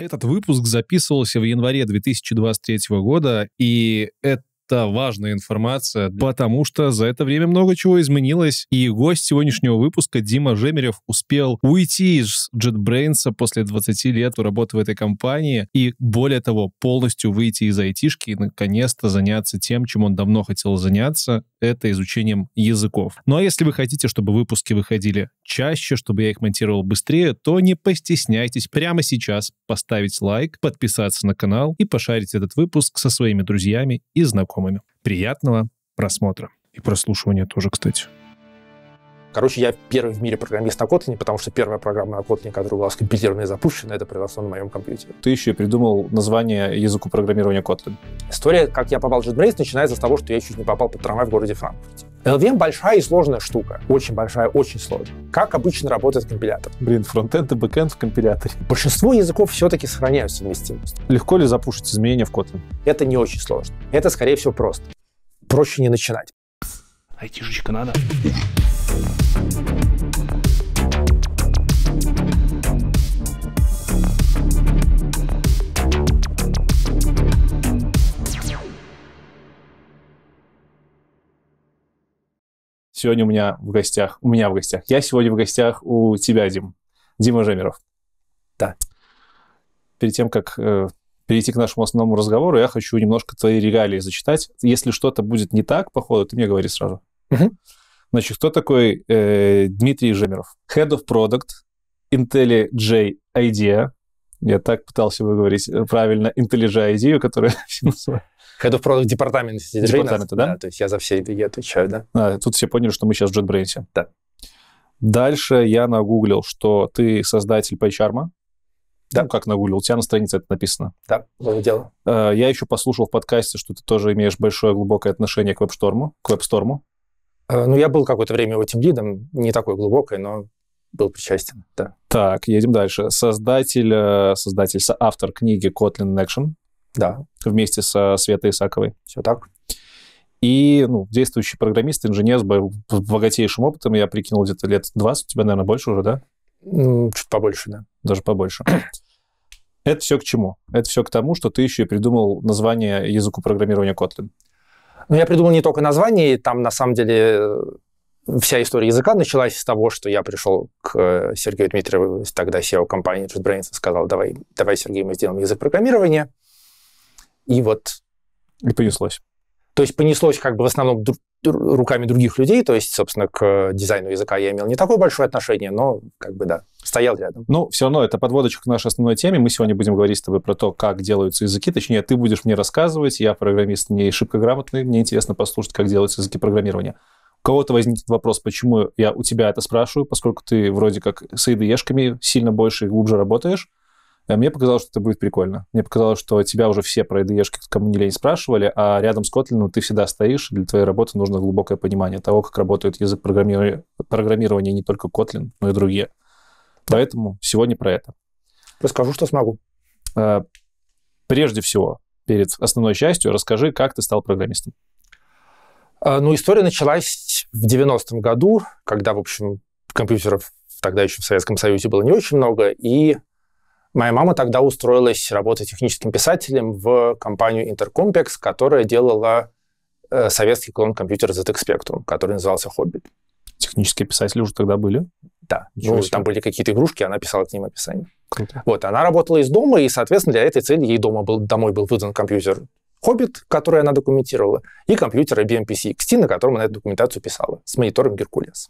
Этот выпуск записывался в январе 2023 года, и это важная информация, потому что за это время много чего изменилось, и гость сегодняшнего выпуска Дима Жемерев успел уйти из JetBrains после 20 лет работы в этой компании и, более того, полностью выйти из айтишки и, наконец-то, заняться тем, чем он давно хотел заняться, это изучением языков. Ну а если вы хотите, чтобы выпуски выходили чаще, чтобы я их монтировал быстрее, то не постесняйтесь прямо сейчас поставить лайк, подписаться на канал и пошарить этот выпуск со своими друзьями и знакомыми. Приятного просмотра и прослушивания тоже, кстати. Короче, я первый в мире программист на Kotlin, потому что первая программа на Kotlin, которая была скомпилирована и запущена, это произошло на моем компьютере. Ты еще и придумал название языку программирования Kotlin. История, как я попал в JetBrains, начинается с того, что я чуть не попал под трамвай в городе Франкфурте. LVM большая и сложная штука. Очень большая, очень сложная. Как обычно работает компилятор? Блин, фронтенд и бэкенд в компиляторе. Большинство языков все-таки сохраняют совместимость. Легко ли запушить изменения в Kotlin? Это не очень сложно. Это, скорее всего, просто. Проще не начинать. Айтишечка надо сегодня у меня в гостях, у меня в гостях, я сегодня в гостях у тебя, Дим, Дима Жемеров. Да. Перед тем, как э, перейти к нашему основному разговору, я хочу немножко твои регалии зачитать. Если что-то будет не так, походу, ты мне говори сразу. Угу. Значит, кто такой э, Дмитрий Жемеров? Head of Product IntelliJ Idea. Я так пытался выговорить э, правильно IntelliJ Idea, которая Head of Product департамент. Департамента, да? То есть я за все идеи отвечаю, да. А, тут все поняли, что мы сейчас в JetBrains. Да. Дальше я нагуглил, что ты создатель PyCharm. Да. Ну, как нагуглил, у тебя на странице это написано. Да, было дело. Э, я еще послушал в подкасте, что ты тоже имеешь большое глубокое отношение к WebStorm. К WebStorm. Э, ну, я был какое-то время его тимлидом, не такой глубокой, но был причастен, да. Так, едем дальше. Создатель, э, создатель, соавтор книги Kotlin Action. Да. Вместе со Светой Исаковой. Все так. И ну, действующий программист, инженер с богатейшим опытом, я прикинул, где-то лет 20, у тебя, наверное, больше уже, да? чуть побольше, да. Даже побольше. Это все к чему? Это все к тому, что ты еще и придумал название языку программирования Kotlin. Но ну, я придумал не только название, там на самом деле э, вся история языка началась с того, что я пришел к э, Сергею Дмитриеву, тогда SEO компании JetBrains, и сказал, давай, давай, Сергей, мы сделаем язык программирования. И вот... И понеслось. То есть понеслось как бы в основном руками других людей, то есть, собственно, к э, дизайну языка я имел не такое большое отношение, но как бы да, стоял рядом. Ну, все равно это подводочка к нашей основной теме. Мы сегодня будем говорить с тобой про то, как делаются языки. Точнее, ты будешь мне рассказывать, я программист не шибко грамотный, мне интересно послушать, как делаются языки программирования. У кого-то возникнет вопрос, почему я у тебя это спрашиваю, поскольку ты вроде как с IDE-шками сильно больше и глубже работаешь. А мне показалось, что это будет прикольно. Мне показалось, что тебя уже все про IDE, кому не лень, спрашивали, а рядом с Kotlin ты всегда стоишь, и для твоей работы нужно глубокое понимание того, как работает язык программи... программирования не только Kotlin, но и другие. Да. Поэтому сегодня про это. Расскажу, что смогу. А, прежде всего, перед основной частью, расскажи, как ты стал программистом. А, ну, история началась в 90-м году, когда, в общем, компьютеров тогда еще в Советском Союзе было не очень много, и Моя мама тогда устроилась работать техническим писателем в компанию Intercomplex, которая делала э, советский клон компьютера ZX Spectrum, который назывался «Хоббит». Технические писатели уже тогда были? Да. ну, там были какие-то игрушки, она писала к ним описание. Круто. Вот, она работала из дома, и, соответственно, для этой цели ей дома был, домой был выдан компьютер «Хоббит», который она документировала, и компьютер IBM PC-XT, на котором она эту документацию писала, с монитором «Геркулес».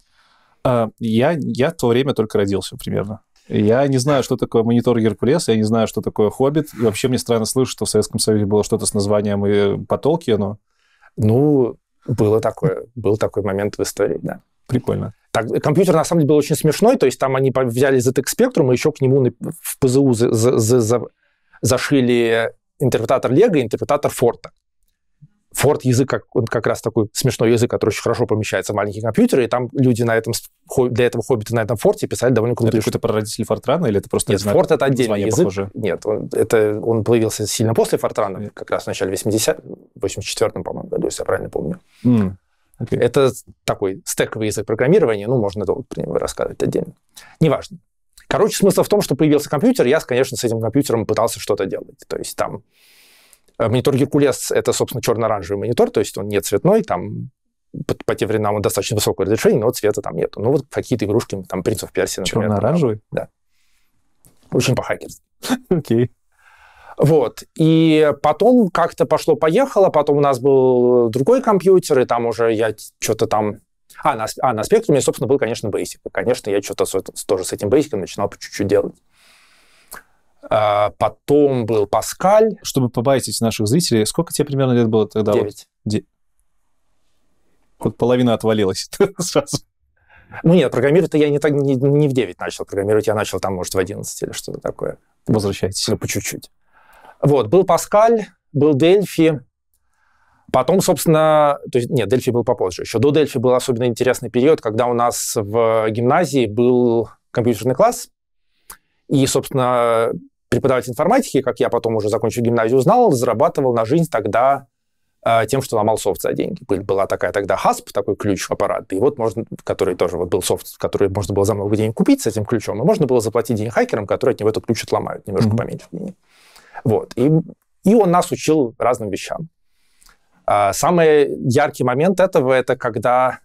А, я, я в то время только родился примерно. Я не знаю, что такое монитор Геркулес, я не знаю, что такое Хоббит. И вообще мне странно слышать, что в Советском Союзе было что-то с названием и э, по Толкину. Ну, было такое. Был такой момент в истории, да. Прикольно. Так, компьютер, на самом деле, был очень смешной. То есть там они взяли ZX Spectrum и еще к нему в ПЗУ зашили интерпретатор Лего и интерпретатор Форта. Форд язык, как, он как раз такой смешной язык, который очень хорошо помещается в маленькие компьютеры, и там люди на этом, для этого хоббита на этом форте писали довольно круто. Это что то прародитель Фортрана или это просто... Нет, Форт — это отдельный язык. Похоже. Нет, он, это, он появился сильно после Фортрана, Нет. как раз в начале 80 84-м, по-моему, году, если я правильно помню. Mm. Okay. Это такой стековый язык программирования, ну, можно долго про него рассказывать отдельно. Неважно. Короче, смысл в том, что появился компьютер, я, конечно, с этим компьютером пытался что-то делать. То есть там Э, монитор Геркулес — это, собственно, черно-оранжевый монитор, то есть он не цветной, там по, по тем временам он достаточно высокое разрешение, но цвета там нету. Ну вот какие-то игрушки, там «Принц оф Перси», например. Черно-оранжевый? Да. Очень по-хакерски. Окей. Okay. Вот. И потом как-то пошло-поехало, потом у нас был другой компьютер, и там уже я что-то там... А на, а, на спектруме, собственно, был, конечно, Basic. И, конечно, я что-то тоже с этим Basic начинал по чуть-чуть делать. А, потом был Паскаль. Чтобы побайтить наших зрителей, сколько тебе примерно лет было тогда? Девять. Вот, де... вот половина отвалилась сразу. Ну нет, программировать я не, так, не, не в 9 начал программировать, я начал там, может, в 11 или что-то такое. Возвращайтесь. Ну, по чуть-чуть. Вот, был Паскаль, был Дельфи, потом, собственно, то есть, нет, Дельфи был попозже. Еще до Дельфи был особенно интересный период, когда у нас в гимназии был компьютерный класс, и, собственно, преподаватель информатики, как я потом уже закончил гимназию, узнал, зарабатывал на жизнь тогда э, тем, что ломал софт за деньги. Была такая тогда ХАСП, такой ключ в аппарат, и вот можно, который тоже вот был софт, который можно было за много денег купить с этим ключом, и можно было заплатить деньги хакерам, которые от него этот ключ отломают, немножко mm-hmm. поменьше денег. Вот. И, и он нас учил разным вещам. А, самый яркий момент этого – это когда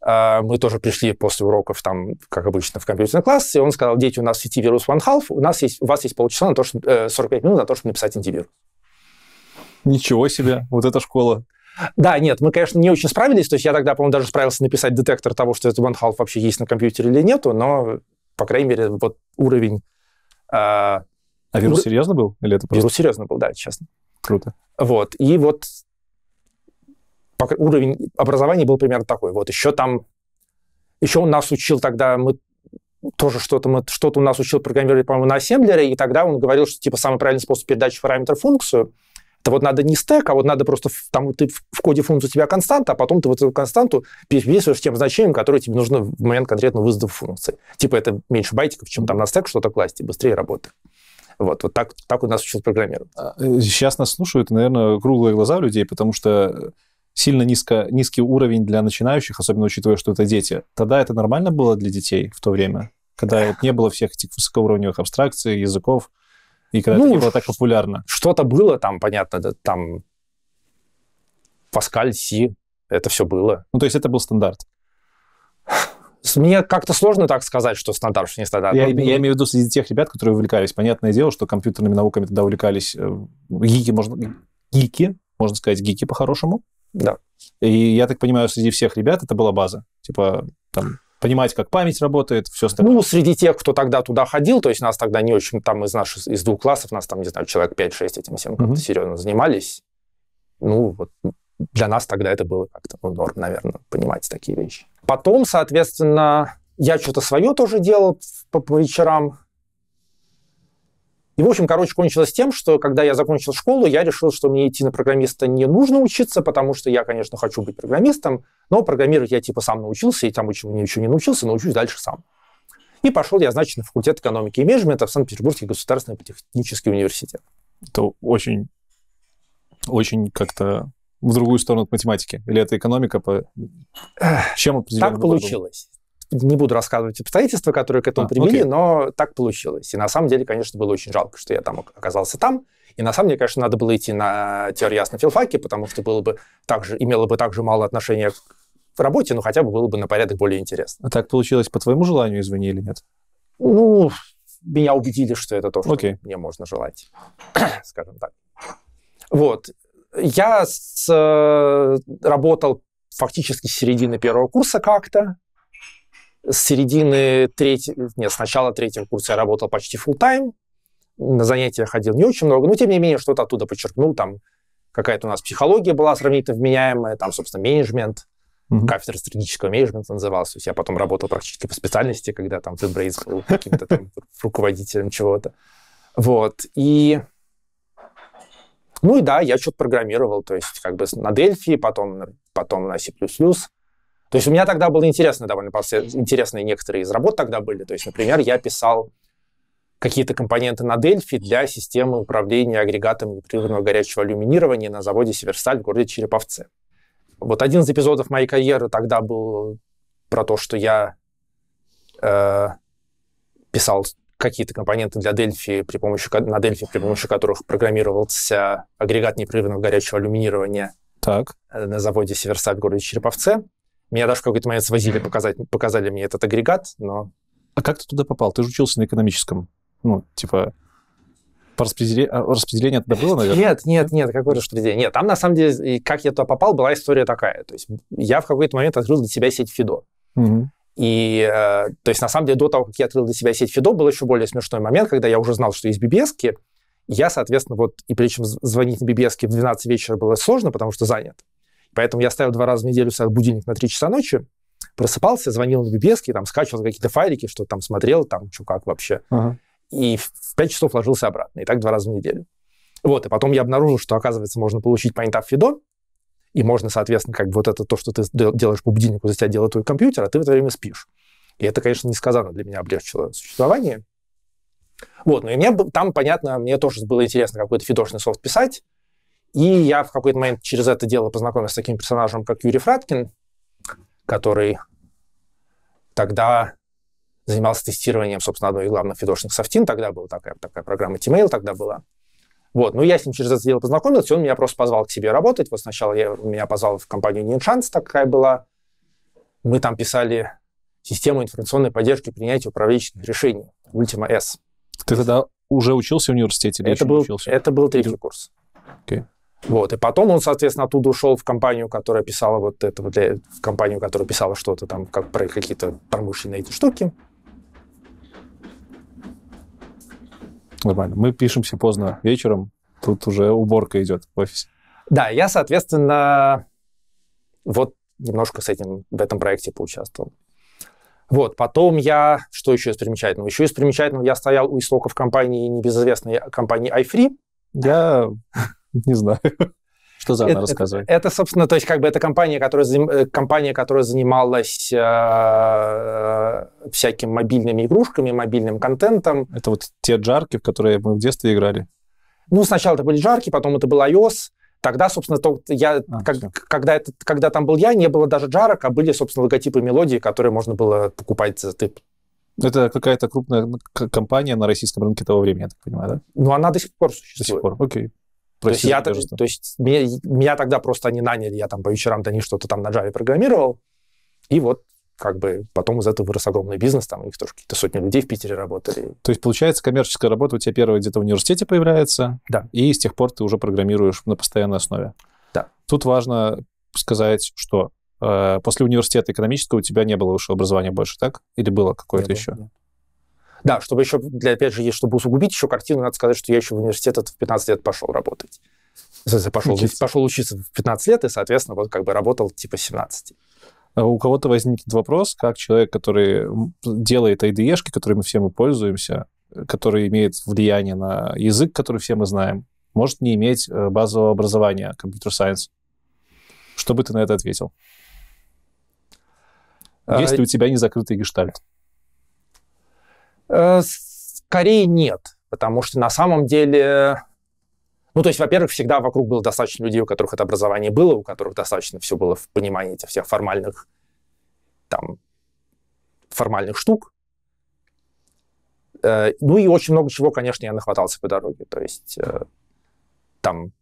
а, мы тоже пришли после уроков, там, как обычно, в компьютерный класс, и он сказал, дети, у нас сети вирус One Half, у, нас есть, у вас есть полчаса, на то, что, 45 э, минут на то, чтобы написать антивирус. Ничего себе, вот эта школа. Да, нет, мы, конечно, не очень справились, то есть я тогда, по-моему, даже справился написать детектор того, что этот One Half вообще есть на компьютере или нету, но, по крайней мере, вот уровень... Э, а вирус серьезно был? Или это просто... Вирус серьезно был, да, честно. Круто. Вот, и вот уровень образования был примерно такой. Вот еще там, еще он нас учил тогда, мы тоже что-то мы, что-то у нас учил программировать, по-моему, на ассемблере, и тогда он говорил, что типа самый правильный способ передачи параметра функцию это вот надо не стек, а вот надо просто там ты в коде функции у тебя константа, а потом ты вот эту константу переписываешь тем значением, которое тебе нужно в момент конкретно вызова функции. Типа это меньше байтиков, чем там на стек что-то класть, и быстрее работает. Вот, вот так, так у нас учил программировать. Сейчас а, э, нас слушают, наверное, круглые глаза людей, потому что э, сильно низко, низкий уровень для начинающих, особенно учитывая, что это дети. Тогда это нормально было для детей в то время, когда вот не было всех этих высокоуровневых абстракций, языков, и когда ну, это не было так популярно. Что-то было там, понятно, да, там Паскаль, Си, это все было. Ну, то есть это был стандарт? Мне как-то сложно так сказать, что стандарт, что не стандарт. Я, ну, я имею в виду среди тех ребят, которые увлекались. Понятное дело, что компьютерными науками тогда увлекались э, гики, можно, гики, можно сказать, гики по-хорошему. Да. И я так понимаю, среди всех ребят это была база. Типа там понимать, как память работает, все остальное. Ну, среди тех, кто тогда туда ходил, то есть нас тогда не очень, там из наших, из двух классов, нас там, не знаю, человек 5-6 этим всем mm-hmm. серьезно занимались. Ну, вот для нас тогда это было как-то ну, норм, наверное, понимать такие вещи. Потом, соответственно, я что-то свое тоже делал по, по вечерам. И, в общем, короче, кончилось тем, что когда я закончил школу, я решил, что мне идти на программиста не нужно учиться, потому что я, конечно, хочу быть программистом, но программировать я типа сам научился, и там ничего не научился, научусь дальше сам. И пошел я, значит, на факультет экономики и менеджмента в Санкт-Петербургский государственный технический университет. Это очень, очень как-то в другую сторону от математики? Или это экономика? По... Чем Так получилось не буду рассказывать обстоятельства, которые к этому а, привели, окей. но так получилось. И на самом деле, конечно, было очень жалко, что я там оказался там. И на самом деле, конечно, надо было идти на теорию на филфаке, потому что было бы также, имело бы также мало отношения к работе, но хотя бы было бы на порядок более интересно. А так получилось по твоему желанию, извини, или нет? Ну, меня убедили, что это то, что okay. мне можно желать, скажем так. Вот. Я с, э, работал фактически с середины первого курса как-то, с середины третьего, нет, с начала третьего курса я работал почти full time на занятия ходил не очень много, но тем не менее что-то оттуда подчеркнул, там какая-то у нас психология была сравнительно вменяемая, там, собственно, менеджмент, mm-hmm. кафедра стратегического менеджмента назывался то есть я потом работал практически по специальности, когда там Фитбрейс был каким-то там руководителем чего-то. Вот, и... Ну и да, я что-то программировал, то есть как бы на Delphi, потом, потом на C++, то есть у меня тогда было интересно довольно, интересные некоторые из работ тогда были. То есть, например, я писал какие-то компоненты на Дельфи для системы управления агрегатом непрерывного горячего алюминирования на заводе «Северсталь» в городе Череповце. Вот один из эпизодов моей карьеры тогда был про то, что я э, писал какие-то компоненты для Дельфи, при помощи, на Дельфи, при помощи которых программировался агрегат непрерывного горячего алюминирования так. Э, на заводе «Северсталь» в городе Череповце. Меня даже в какой-то момент свозили, показать, показали мне этот агрегат, но... А как ты туда попал? Ты же учился на экономическом. Ну, типа, по распределе... А, распределение тогда было, наверное? Нет, нет, нет, какое распределение? Нет, там на самом деле, как я туда попал, была история такая. То есть я в какой-то момент открыл для себя сеть Фидо. Угу. И, э, то есть, на самом деле, до того, как я открыл для себя сеть Фидо, был еще более смешной момент, когда я уже знал, что есть bbs -ки. Я, соответственно, вот, и причем звонить на bbs в 12 вечера было сложно, потому что занят. Поэтому я ставил два раза в неделю в будильник на 3 часа ночи, просыпался, звонил на бибески, там скачивал какие-то файлики, что там смотрел, там что как вообще. Ага. И в 5 часов ложился обратно. И так два раза в неделю. Вот, и потом я обнаружил, что, оказывается, можно получить Point of Fedor, и можно, соответственно, как бы вот это то, что ты делаешь по будильнику, за тебя делает твой компьютер, а ты в это время спишь. И это, конечно, несказанно для меня облегчило существование. Вот, ну и мне там, понятно, мне тоже было интересно какой-то фидошный софт писать, и я в какой-то момент через это дело познакомился с таким персонажем, как Юрий Фраткин, который тогда занимался тестированием, собственно, одной из главных фидошных софтин. Тогда была такая, такая программа T-Mail, тогда была. Вот, ну я с ним через это дело познакомился, и он меня просто позвал к себе работать. Вот сначала я, меня позвал в компанию Ninchance, такая была. Мы там писали систему информационной поддержки принятия управленческих решений, Ultima S. Ты тогда уже учился в университете? Или это, был, учился? это был третий курс. Okay. Вот. И потом он, соответственно, оттуда ушел в компанию, которая писала вот это, вот, э, в компанию, которая писала что-то там, как про какие-то промышленные эти штуки. Нормально. Мы пишемся поздно вечером, тут уже уборка идет в офисе. Да, я, соответственно, вот немножко с этим, в этом проекте поучаствовал. Вот, потом я, что еще из примечательного? Еще из примечательного я стоял у истоков компании, небезызвестной компании iFree. Я не знаю. Что за она рассказывает? Это, это, собственно, то есть как бы это компания, которая, э, компания, которая занималась э, э всякими мобильными игрушками, мобильным контентом. Это вот те джарки, в которые мы в детстве играли? Ну, сначала это были джарки, потом это был iOS. Тогда, собственно, то, я, а, как, когда, это, когда там был я, не было даже джарок, а были, собственно, логотипы мелодии, которые можно было покупать за ты. Это какая-то крупная ну, компания на российском рынке того времени, я так понимаю, да? Ну, она до сих пор существует. До сих пор, окей. Okay. То, есть, я, даже, то есть меня, меня тогда просто они наняли, я там по вечерам-то не что-то там на Java программировал, и вот как бы потом из этого вырос огромный бизнес, там у них тоже какие-то сотни людей в Питере работали. То есть, получается, коммерческая работа у тебя первая где-то в университете появляется, да. и с тех пор ты уже программируешь на постоянной основе. Да. Тут важно сказать, что э, после университета экономического у тебя не было высшего образования больше, так? Или было какое-то еще? Нет. Да, чтобы еще, для, опять же, чтобы усугубить еще картину, надо сказать, что я еще в университет в 15 лет пошел работать. Пошел учиться. пошел учиться в 15 лет и, соответственно, вот как бы работал типа 17. А у кого-то возникнет вопрос, как человек, который делает IDE-шки, которыми все мы пользуемся, который имеет влияние на язык, который все мы знаем, может не иметь э, базового образования компьютер-сайенс. Что бы ты на это ответил? А, Есть ли у тебя незакрытый гештальт? Э, скорее нет, потому что на самом деле... Ну, то есть, во-первых, всегда вокруг было достаточно людей, у которых это образование было, у которых достаточно все было в понимании этих всех формальных, там, формальных штук. Э, ну и очень много чего, конечно, я нахватался по дороге. То есть э, там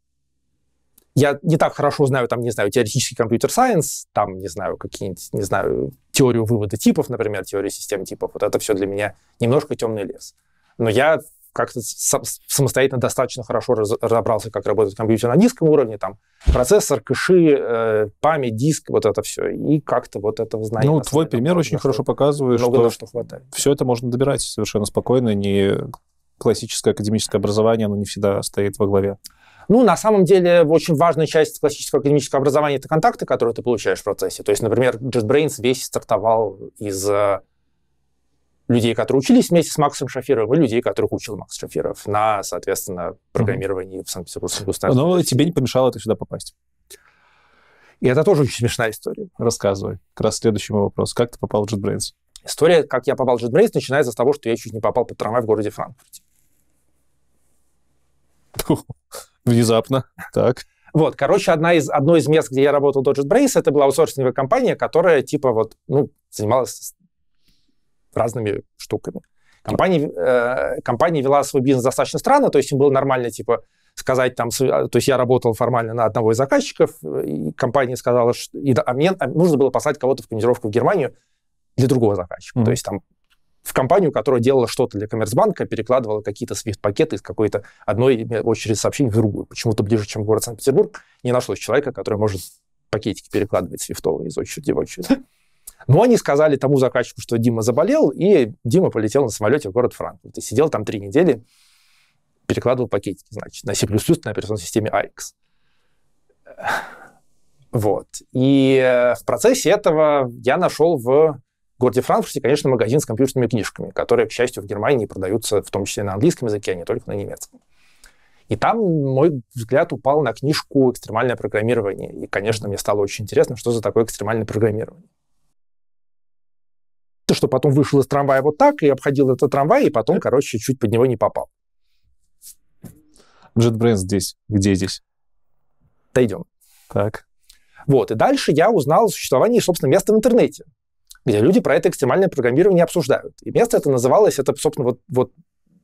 я не так хорошо знаю, там, не знаю, теоретический компьютер-сайенс, там, не знаю, какие-нибудь, не знаю, теорию вывода типов, например, теорию систем типов. Вот это все для меня немножко темный лес. Но я как-то самостоятельно достаточно хорошо разобрался, как работает компьютер на низком уровне, там процессор, кэши, э, память, диск, вот это все. И как-то вот это знания... Ну, твой пример очень хорошо показывает, что, что хватает. все это можно добирать совершенно спокойно, не классическое академическое образование, оно не всегда стоит во главе. Ну, на самом деле, очень важная часть классического академического образования — это контакты, которые ты получаешь в процессе. То есть, например, JetBrains весь стартовал из э, людей, которые учились вместе с Максом Шафировым, и людей, которых учил Макс Шафиров на, соответственно, программировании mm-hmm. в Санкт-Петербургском государственном. Но ну, тебе не помешало это сюда попасть? И это тоже очень смешная история. Рассказывай. Как раз следующий мой вопрос. Как ты попал в JetBrains? История, как я попал в JetBrains, начинается с того, что я чуть не попал под трамвай в городе Франкфурте. Внезапно, так. Вот, короче, одна из, одно из мест, где я работал в Dodge это была аутсорсинговая компания, которая типа вот, ну, занималась разными штуками. Компания, э, компания вела свой бизнес достаточно странно, то есть им было нормально, типа, сказать там, э, то есть я работал формально на одного из заказчиков, и компания сказала, что и, а мне а нужно было послать кого-то в командировку в Германию для другого заказчика. Mm-hmm. То есть там в компанию, которая делала что-то для Коммерцбанка, перекладывала какие-то свифт-пакеты из какой-то одной э, очереди сообщений в другую. Почему-то ближе, чем город Санкт-Петербург, не нашлось человека, который может пакетики перекладывать свифтовые из очереди в очередь. Но они сказали тому заказчику, что Дима заболел, и Дима полетел на самолете в город Франкфурт. И сидел там три недели, перекладывал пакетики, значит, на C++ на операционной системе AX. Вот. И э, в процессе этого я нашел в в городе Франкфурте, конечно, магазин с компьютерными книжками, которые, к счастью, в Германии продаются в том числе на английском языке, а не только на немецком. И там мой взгляд упал на книжку «Экстремальное программирование». И, конечно, мне стало очень интересно, что за такое экстремальное программирование. То, что потом вышел из трамвая вот так и обходил этот трамвай, и потом, короче, чуть под него не попал. JetBrains здесь. Где здесь? Дойдем. Так. Вот, и дальше я узнал о существовании, собственно, места в интернете где люди про это экстремальное программирование обсуждают. И место это называлось, это, собственно, вот, вот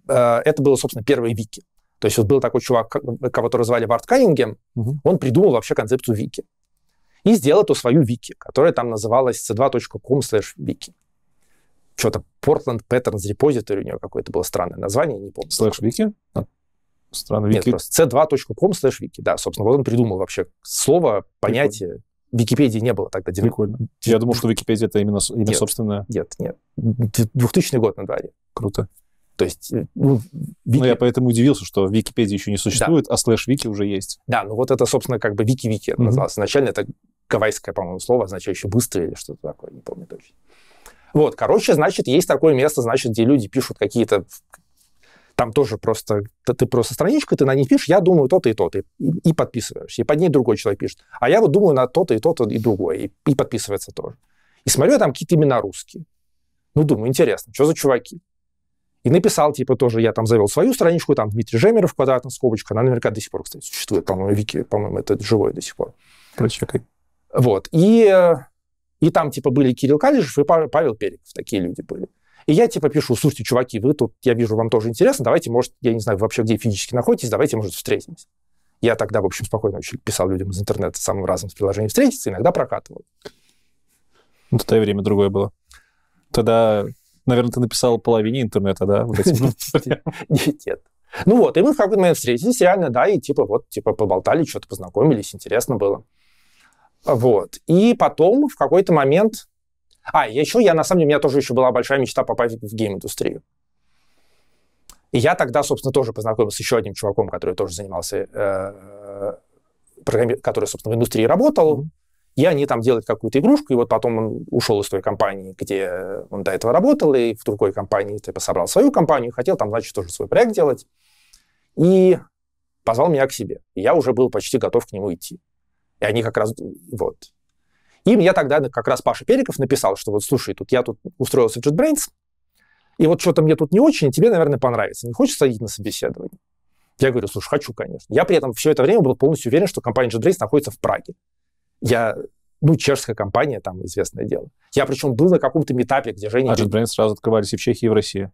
э, это было, собственно, первые вики. То есть вот был такой чувак, кого-то развали Барт Каннингем, угу. он придумал вообще концепцию вики. И сделал эту свою вики, которая там называлась c2.com slash wiki. Что-то Portland Patterns Repository у него какое-то было странное название, не помню. Слэш вики? А, странно, вики. Нет, просто c2.com slash wiki, да, собственно, вот он придумал вообще слово, понятие, Википедии не было тогда. Прикольно. Я думал, что Википедия это именно, именно нет, собственное. Нет, нет. 2000 год на дворе. Круто. То есть... Э, ну, Вики... ну, я поэтому удивился, что Википедия еще не существует, да. а слэш-вики уже есть. Да, ну вот это, собственно, как бы вики-вики mm-hmm. называлось. Изначально это гавайское, по-моему, слово, означающее быстрое или что-то такое, не помню точно. Вот, короче, значит, есть такое место, значит, где люди пишут какие-то там тоже просто, ты просто страничка, ты на ней пишешь, я думаю то-то и то-то, и, и подписываешься. И под ней другой человек пишет. А я вот думаю на то-то и то-то и другое, и, и подписывается тоже. И смотрю, там какие-то имена русские. Ну, думаю, интересно, что за чуваки? И написал, типа, тоже я там завел свою страничку, там Дмитрий Жемеров, квадратная скобочка, она наверняка до сих пор, кстати, существует, по-моему, Вики, по-моему, это живое до сих пор. Прочекай. Вот. И, и там, типа, были Кирилл Калишев и Павел Периков, такие люди были. И я типа пишу, слушайте, чуваки, вы тут, я вижу, вам тоже интересно, давайте, может, я не знаю, вообще где физически находитесь, давайте, может, встретимся. Я тогда, в общем, спокойно вообще писал людям из интернета самым разным с приложением встретиться, иногда прокатывал. Ну, тогда и время другое было. Тогда, наверное, ты написал половине интернета, да? Нет. Ну вот, и мы в какой-то момент встретились, реально, да, и типа вот, типа поболтали, что-то познакомились, интересно было. Вот. И потом в какой-то момент а, еще я, на самом деле, у меня тоже еще была большая мечта попасть в гейм-индустрию. И я тогда, собственно, тоже познакомился с еще одним чуваком, который тоже занимался, э, э, программи... который, собственно, в индустрии работал. Mm-hmm. И они там делали какую-то игрушку, и вот потом он ушел из той компании, где он до этого работал, и в другой компании типа, собрал свою компанию, хотел там, значит, тоже свой проект делать. И позвал меня к себе. И я уже был почти готов к нему идти. И они как раз... Вот. И мне тогда как раз Паша Периков написал, что вот слушай, тут я тут устроился в JetBrains, и вот что-то мне тут не очень, и тебе, наверное, понравится. Не хочешь садить на собеседование? Я говорю, слушай, хочу, конечно. Я при этом все это время был полностью уверен, что компания JetBrains находится в Праге. Я ну, чешская компания, там, известное дело. Я причем был на каком-то метапе, где Женя... А JetBrains сразу открывались и в Чехии, и в России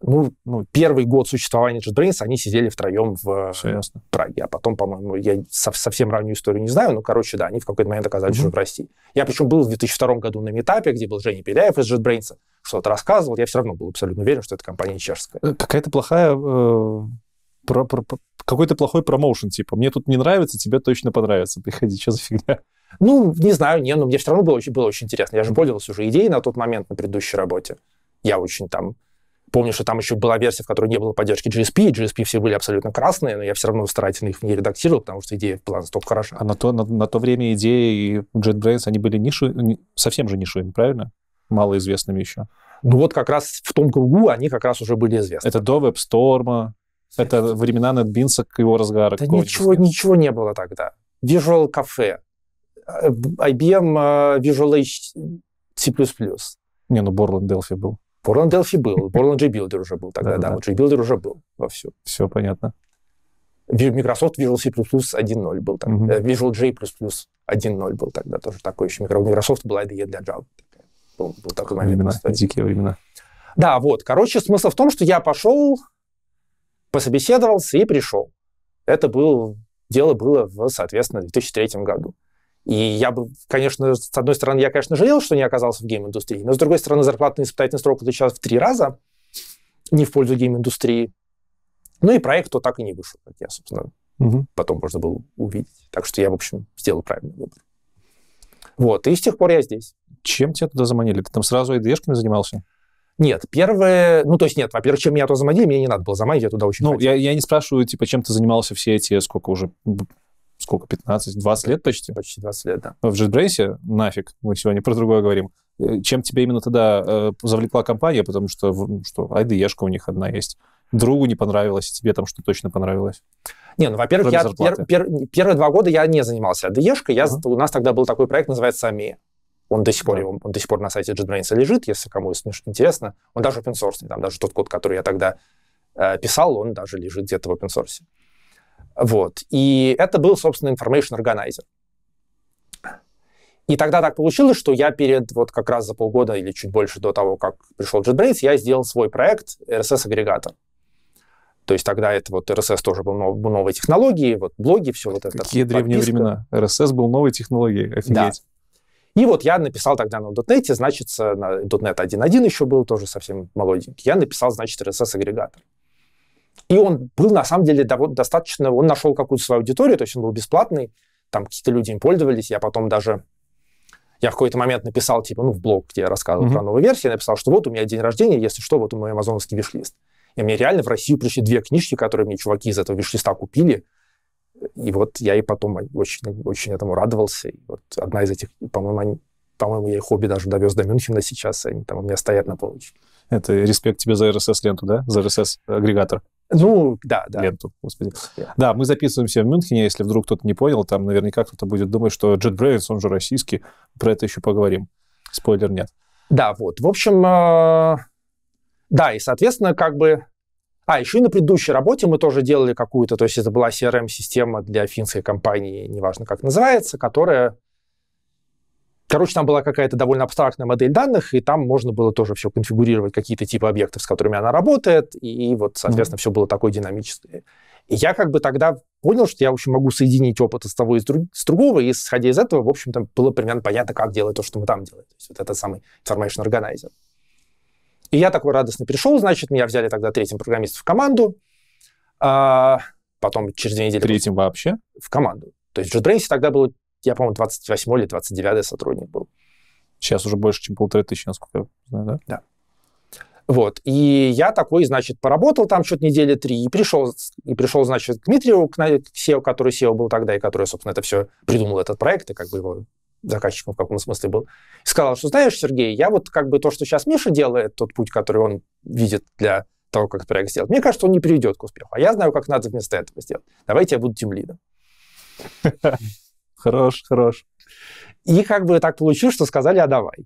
ну, ну, первый год существования JetBrains они сидели втроем в э, Все Праге. А потом, по-моему, я со- совсем раннюю историю не знаю, но, короче, да, они в какой-то момент оказались mm-hmm. в России. Я причем был в 2002 году на метапе, где был Женя Беляев из JetBrains, что-то рассказывал. Я все равно был абсолютно уверен, что это компания чешская. Э, какая-то плохая... Э, про, про, про, какой-то плохой промоушен, типа, мне тут не нравится, тебе точно понравится, приходи, что за фигня? Ну, не знаю, не, но мне все равно было, было очень интересно. Я же пользовался уже идеей на тот момент на предыдущей работе. Я очень там Помню, что там еще была версия, в которой не было поддержки GSP, и GSP все были абсолютно красные, но я все равно старательно их не редактировал, потому что идея была настолько хороша. А на то, на, на то время идеи и JetBrains, они были нишу, совсем же нишевыми, правильно? Малоизвестными еще. Ну вот как раз в том кругу они как раз уже были известны. Это до WebStorm, это времена NetBeans к его разгару. Да ничего, ничего не было тогда. Visual Cafe, э, IBM э, Visual H C++. Не, ну Borland Delphi был. Portland Delphi был, Portland JBuilder уже был тогда, да, да, да. Вот JBuilder уже был вовсю. Все понятно. Microsoft Visual C++ 1.0 был там. Mm-hmm. Visual J++ 1.0 был тогда тоже такой еще. Microsoft была IDE для Java. Был, был такой момент. Времена, дикие времена. Да, вот. Короче, смысл в том, что я пошел, пособеседовался и пришел. Это было дело было в, соответственно, 2003 году. И я бы, конечно, с одной стороны, я, конечно, жалел, что не оказался в гейм-индустрии, но с другой стороны, зарплатный испытательный срок это сейчас в три раза не в пользу гейм-индустрии. Ну и проект то так и не вышел, как я, собственно, угу. потом можно было увидеть. Так что я, в общем, сделал правильный выбор. Вот, и с тех пор я здесь. Чем тебя туда заманили? Ты там сразу и шками занимался? Нет, первое... Ну, то есть нет, во-первых, чем меня туда заманили, мне не надо было заманить, я туда очень Ну, я, я не спрашиваю, типа, чем ты занимался все эти, сколько уже, сколько, 15-20 лет почти? Почти 20 лет, да. В JetBrains нафиг, мы сегодня про другое говорим. Э, чем тебе именно тогда э, завлекла компания? Потому что, ну что IDE-шка у них одна есть. Другу не понравилось, тебе там что точно понравилось? Не, ну, во-первых, я пер, пер, первые два года я не занимался IDE-шкой. uh-huh. У нас тогда был такой проект, называется АМИ. Он до сих пор, он, он до сих пор на сайте JetBrains лежит, если кому интересно. Он даже open source, там даже тот код, который я тогда э, писал, он даже лежит где-то в open source. Вот. И это был, собственно, Information Organizer. И тогда так получилось, что я перед вот как раз за полгода или чуть больше до того, как пришел JetBrains, я сделал свой проект RSS-агрегатор. То есть тогда это вот RSS тоже был нов, новой технологией, вот блоги, все вот это. Какие подписка. древние времена. RSS был новой технологией, офигеть. Да. И вот я написал тогда на .NET, значит, на .NET 1.1 еще был тоже совсем молоденький. Я написал, значит, RSS-агрегатор. И он был, на самом деле, достаточно... Он нашел какую-то свою аудиторию, то есть он был бесплатный, там какие-то люди им пользовались. Я потом даже... Я в какой-то момент написал, типа, ну, в блог, где я рассказывал mm-hmm. про новую версию, я написал, что вот у меня день рождения, если что, вот у меня амазоновский вишлист. И мне реально в Россию пришли две книжки, которые мне чуваки из этого виш купили. И вот я и потом очень, очень этому радовался. И вот одна из этих, по-моему, они, по-моему, я их обе даже довез до Мюнхена сейчас, они там у меня стоят на полочке. Это респект тебе за RSS-ленту, да? За RSS-агрегатор. Ну, да, да. Ленту, господи. Yeah. Да, мы записываемся в Мюнхене, если вдруг кто-то не понял, там наверняка кто-то будет думать, что JetBrains, он же российский, про это еще поговорим. Спойлер нет. Да, вот. В общем, э, да, и, соответственно, как бы... А, еще и на предыдущей работе мы тоже делали какую-то, то есть это была CRM-система эм для финской компании, неважно как называется, которая Короче, там была какая-то довольно абстрактная модель данных, и там можно было тоже все конфигурировать, какие-то типы объектов, с которыми она работает, и вот, соответственно, mm-hmm. все было такое динамическое. И я как бы тогда понял, что я, в общем, могу соединить опыт с того и с, друг, с другого, и, исходя из этого, в общем-то, было примерно понятно, как делать то, что мы там делаем. То есть вот этот самый information organizer. И я такой радостно пришел, значит, меня взяли тогда третьим программистом в команду, а потом через две недели... Третьим вообще? В команду. То есть в JetBrains тогда было я, по-моему, 28 или 29 сотрудник был. Сейчас уже больше, чем полторы тысячи, насколько я знаю, да? Да. Вот. И я такой, значит, поработал там что-то недели три и пришел, и пришел, значит, к Дмитриеву, к, к SEO, который SEO был тогда, и который, собственно, это все придумал, этот проект, и как бы его заказчиком в каком смысле был, и сказал, что знаешь, Сергей, я вот как бы то, что сейчас Миша делает, тот путь, который он видит для того, как этот проект сделать, мне кажется, он не приведет к успеху. А я знаю, как надо вместо этого сделать. Давайте я буду тем лидом. Хорош, хорош. И как бы так получилось, что сказали, а давай.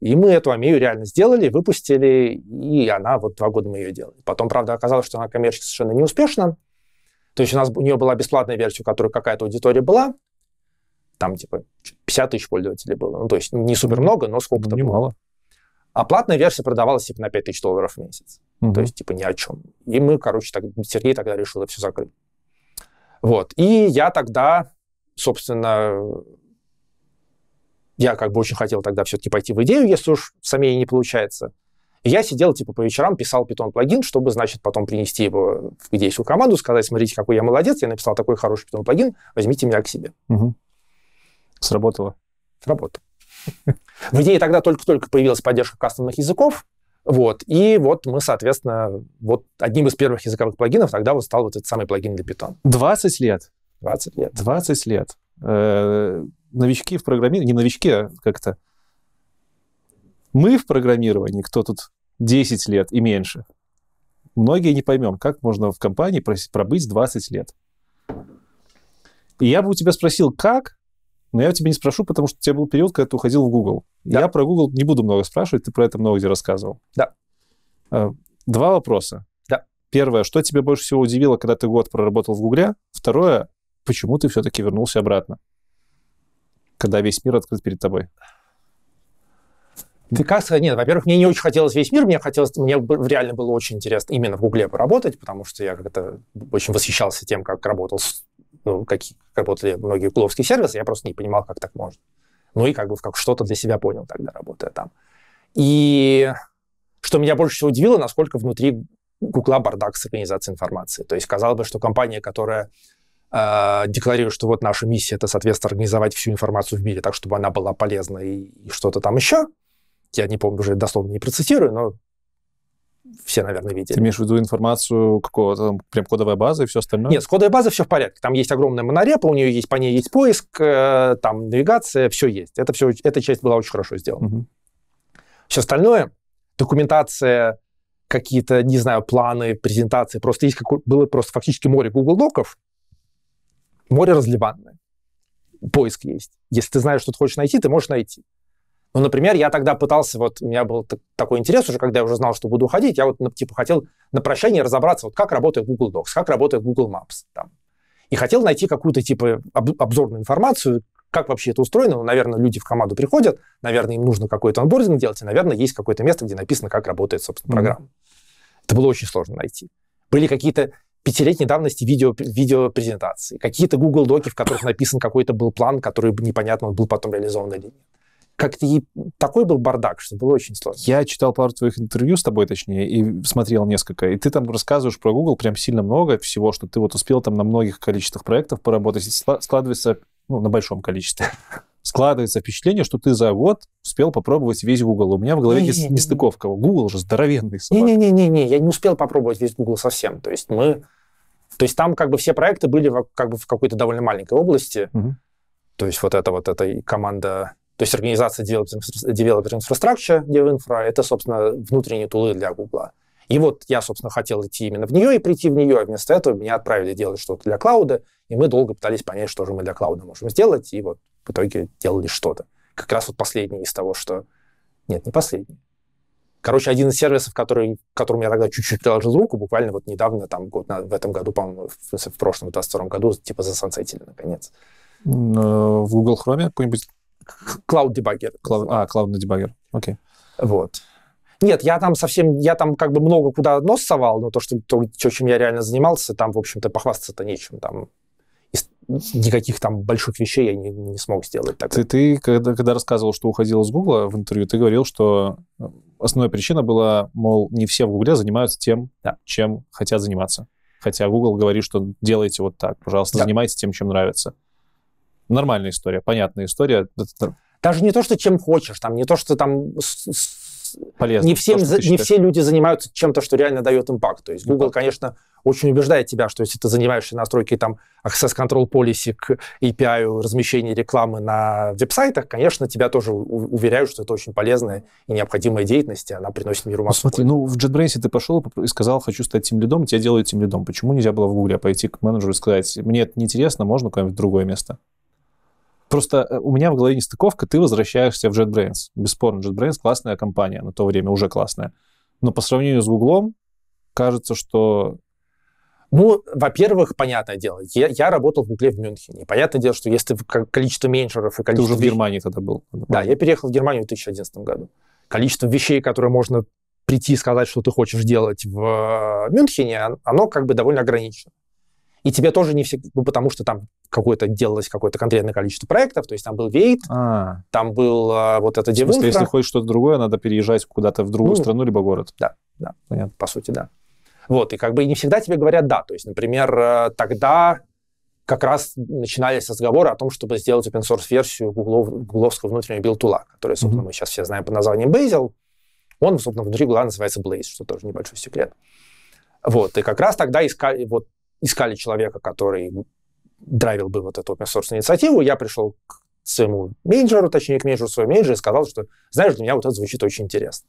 И мы эту Амею реально сделали, выпустили, и она, вот два года мы ее делали. Потом, правда, оказалось, что она коммерчески совершенно не успешна. То есть у нас у нее была бесплатная версия, у которой какая-то аудитория была. Там типа 50 тысяч пользователей было. Ну, то есть не супер много, но сколько-то ну, было. Мало. А платная версия продавалась типа на 5 тысяч долларов в месяц. Угу. То есть типа ни о чем. И мы, короче, так, Сергей тогда решил это все закрыть. Вот. И я тогда собственно, я как бы очень хотел тогда все-таки пойти в идею, если уж самей не получается. я сидел, типа, по вечерам, писал питон плагин, чтобы, значит, потом принести его в идейскую команду, сказать, смотрите, какой я молодец, я написал такой хороший питон плагин, возьмите меня к себе. Угу. Сработало? Сработало. В идее тогда только-только появилась поддержка кастомных языков, вот, и вот мы, соответственно, вот одним из первых языковых плагинов тогда вот стал вот этот самый плагин для питон. 20 лет? 20 лет. 20 лет. Э новички в программировании, не новички, а как-то мы в программировании, кто тут 10 лет и меньше, многие не поймем, как можно в компании пробыть 20 лет. И я бы у тебя спросил, как, но я у тебя не спрошу, потому что у тебя был период, когда ты уходил в Google. Да. Я про Google не буду много спрашивать, ты про это много где рассказывал. Да. Э, два вопроса. Да. Первое, что тебя больше всего удивило, когда ты год проработал в Гугле? Второе, почему ты все-таки вернулся обратно, когда весь мир открыт перед тобой? Ты как сказать? Нет, во-первых, мне не очень хотелось весь мир, мне хотелось, мне реально было очень интересно именно в Гугле поработать, потому что я как-то очень восхищался тем, как работал, ну, как, как работали многие гугловские сервисы, я просто не понимал, как так можно. Ну и как бы как что-то для себя понял тогда, работая там. И что меня больше всего удивило, насколько внутри Гугла бардак с организацией информации. То есть казалось бы, что компания, которая э, а, декларируют, что вот наша миссия это, соответственно, организовать всю информацию в мире так, чтобы она была полезна и, и что-то там еще. Я не помню, уже дословно не процитирую, но все, наверное, видели. Ты имеешь в виду информацию какого-то, прям кодовая базы и все остальное? Нет, с кодовой базой все в порядке. Там есть огромная монорепа, у нее есть, по ней есть поиск, э, там навигация, все есть. Это все, эта часть была очень хорошо сделана. Угу. Все остальное, документация, какие-то, не знаю, планы, презентации, просто есть какой, было просто фактически море Google Доков, Море разливанное. Поиск есть. Если ты знаешь, что ты хочешь найти, ты можешь найти. Ну, например, я тогда пытался, вот у меня был такой интерес уже, когда я уже знал, что буду уходить, я вот, ну, типа, хотел на прощание разобраться, вот как работает Google Docs, как работает Google Maps. Там. И хотел найти какую-то, типа, об- обзорную информацию, как вообще это устроено. Ну, наверное, люди в команду приходят, наверное, им нужно какой-то анбординг делать, и, наверное, есть какое-то место, где написано, как работает, собственно, программа. Mm-hmm. Это было очень сложно найти. Были какие-то пятилетней давности видео, видеопрезентации, какие-то Google доки, в которых написан какой-то был план, который непонятно, он был потом реализован или нет. Как-то и такой был бардак, что было очень сложно. Я читал пару твоих интервью с тобой, точнее, и смотрел несколько, и ты там рассказываешь про Google прям сильно много всего, что ты вот успел там на многих количествах проектов поработать, складывается ну, на большом количестве складывается впечатление, что ты за год успел попробовать весь Google. У меня в голове есть нестыковка. Google же здоровенный. Не-не-не, не, я не успел попробовать весь Google совсем. То есть мы... То есть там как бы все проекты были как бы в какой-то довольно маленькой области. Угу. То есть вот эта вот эта команда... То есть организация Developer Infrastructure, DevInfra, это, собственно, внутренние тулы для Google. И вот я, собственно, хотел идти именно в нее и прийти в нее, а вместо этого меня отправили делать что-то для клауда. И мы долго пытались понять, что же мы для клауда можем сделать, и вот в итоге делали что-то. Как раз вот последний из того, что... Нет, не последний. Короче, один из сервисов, который, которому я тогда чуть-чуть приложил руку, буквально вот недавно, там, год, в этом году, по-моему, в, в прошлом, в 22 году, типа засансетили, наконец. Э, в Google Chrome какой-нибудь? Cloud Debugger. Cloud, а, Cloud Debugger, окей. Okay. Вот. Нет, я там совсем, я там как бы много куда нос совал, но то, что, то, чем я реально занимался, там, в общем-то, похвастаться-то нечем. Там никаких там больших вещей я не, не смог сделать. Так. Ты, ты когда, когда рассказывал, что уходил из Гугла в интервью, ты говорил, что э, основная причина была, мол, не все в Гугле занимаются тем, да. чем хотят заниматься. Хотя Google говорит, что делайте вот так, пожалуйста, да. занимайтесь тем, чем нравится. Нормальная история, понятная история. Даже не то, что чем хочешь, там не то, что там полезно. Не, всем, то, не все люди занимаются чем-то, что реально дает импакт. То есть ну Google, конечно, очень убеждает тебя, что если ты занимаешься настройкой там access control policy к API, размещение рекламы на веб-сайтах, конечно, тебя тоже уверяют, что это очень полезная и необходимая деятельность, и она приносит миру массу. Ну, смотри, ну в JetBrains ты пошел и сказал, хочу стать тем лидом, тебя делают тем лидом. Почему нельзя было в Гугле пойти к менеджеру и сказать, мне это неинтересно, можно куда-нибудь в другое место? Просто э, у меня в голове нестыковка, ты возвращаешься в JetBrains. Бесспорно, JetBrains классная компания, на то время уже классная. Но по сравнению с Гуглом, кажется, что ну, во-первых, понятное дело, я, я работал в Гугле в Мюнхене. Понятное дело, что если количество менеджеров и количество... Ты уже в Германии тогда был. Да, я переехал в Германию в 2011 году. Количество вещей, которые можно прийти и сказать, что ты хочешь делать в э, Мюнхене, оно как бы довольно ограничено и тебе тоже не всегда, ну, потому что там какое-то делалось какое-то конкретное количество проектов, то есть там был Вейт, а. там был а, вот это Девунфра. В смысле, если хочешь что-то другое, надо переезжать куда-то в другую ну, страну либо город. Да, да, понятно, по сути, да. Вот, и как бы не всегда тебе говорят «да». То есть, например, э, тогда как раз начинались разговоры о том, чтобы сделать open source версию гуглов, гугловского внутреннего билтула, который, собственно, mm-hmm. мы сейчас все знаем под названием Bazel. Он, собственно, внутри гугла называется Blaze, что тоже небольшой секрет. Вот, и как раз тогда искали, вот искали человека, который драйвил бы вот эту open source инициативу, я пришел к своему менеджеру, точнее, к менеджеру своего менеджера и сказал, что, знаешь, для меня вот это звучит очень интересно.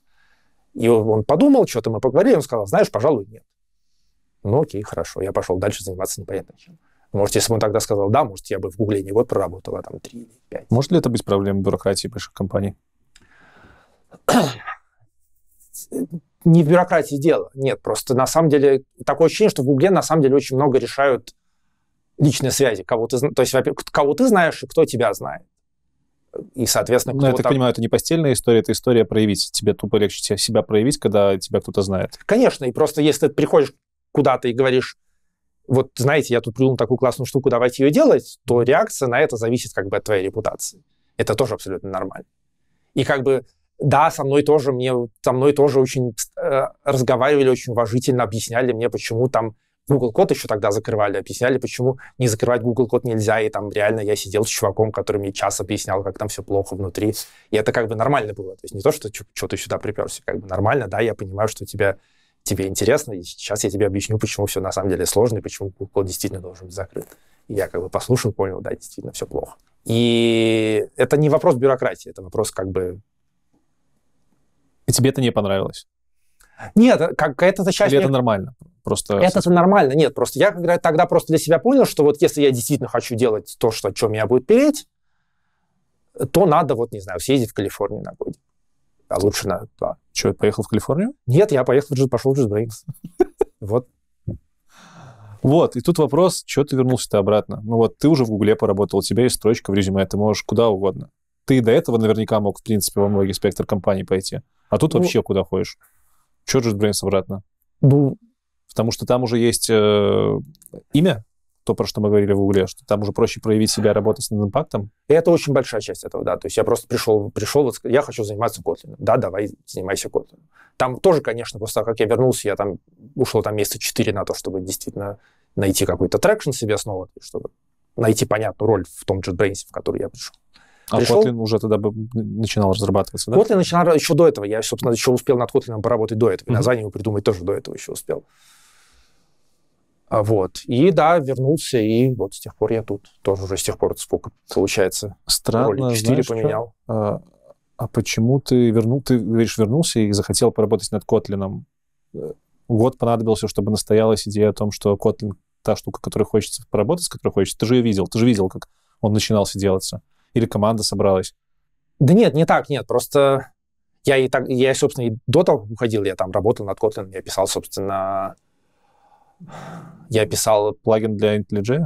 И он подумал, что-то мы поговорили, он сказал, знаешь, пожалуй, нет. Ну окей, хорошо, я пошел дальше заниматься непонятно чем. Может, если бы он тогда сказал да, может, я бы в Гугле не год проработал, а там три или пять. Может ли это быть проблемой бюрократии больших компаний? не в бюрократии дело. Нет, просто на самом деле такое ощущение, что в Гугле на самом деле очень много решают личные связи. Кого ты, то есть, кого ты знаешь и кто тебя знает. И, соответственно, кто Ну, я так там... понимаю, это не постельная история, это история проявить. Тебе тупо легче себя проявить, когда тебя кто-то знает. Конечно, и просто если ты приходишь куда-то и говоришь, вот, знаете, я тут придумал такую классную штуку, давайте ее делать, то реакция на это зависит как бы от твоей репутации. Это тоже абсолютно нормально. И как бы да, со мной тоже мне, со мной тоже очень э, разговаривали, очень уважительно объясняли мне, почему там Google код еще тогда закрывали, объясняли, почему не закрывать Google код нельзя, и там реально я сидел с чуваком, который мне час объяснял, как там все плохо внутри, и это как бы нормально было, то есть не то, что что ты сюда приперся, как бы нормально, да, я понимаю, что тебя тебе интересно, и сейчас я тебе объясню, почему все на самом деле сложно, и почему Google код действительно должен быть закрыт. И я как бы послушал, понял, да, действительно все плохо. И это не вопрос бюрократии, это вопрос как бы и тебе это не понравилось? Нет, э, какая-то часть... Или это нормально? Просто... Это нормально, нет. Просто я тогда просто для себя понял, что вот если я действительно хочу делать то, что, о чем меня будет переть, то надо, вот, не знаю, съездить в Калифорнию на год, А лучше на два. Чего, поехал в Калифорнию? Нет, я поехал, пошел в Джизбрейнс. Вот. Вот, и тут вопрос, что ты вернулся-то обратно? Ну вот, ты уже в Гугле поработал, у тебя есть строчка в резюме, ты можешь куда угодно. Ты до этого наверняка мог, в принципе, во многие спектр компаний пойти. А тут ну, вообще куда ходишь? Чё JetBrains обратно? Ну, Потому что там уже есть э, имя, то, про что мы говорили в Угле, что там уже проще проявить себя, работать с импактом? И это очень большая часть этого, да. То есть я просто пришел, пришел вот, я хочу заниматься Kotlin. Да, давай, занимайся Kotlin. Там тоже, конечно, после того, как я вернулся, я там ушел там месяца четыре на то, чтобы действительно найти какой-то трекшн себе снова, чтобы найти понятную роль в том JetBrains, в который я пришел. А Пришел... Kotlin уже тогда бы начинал разрабатываться, да? Kotlin начинал еще до этого. Я, собственно, еще успел над Kotlin поработать до этого. Mm-hmm. Название его придумать тоже до этого еще успел. А вот. И да, вернулся, и вот с тех пор я тут. Тоже уже с тех пор сколько получается. Странно, Ролик 4 знаешь, поменял. Что? А, а почему ты вернул, ты говоришь, вернулся и захотел поработать над Котлином? Год э, понадобился, чтобы настоялась идея о том, что Котлин та штука, которой хочется поработать, с которой хочется. Ты же ее видел, ты же видел, как он начинался делаться или команда собралась. Да нет, не так, нет, просто я и так, я, собственно, и до того уходил, я там работал над Kotlin, я писал, собственно, я писал плагин для IntelliJ.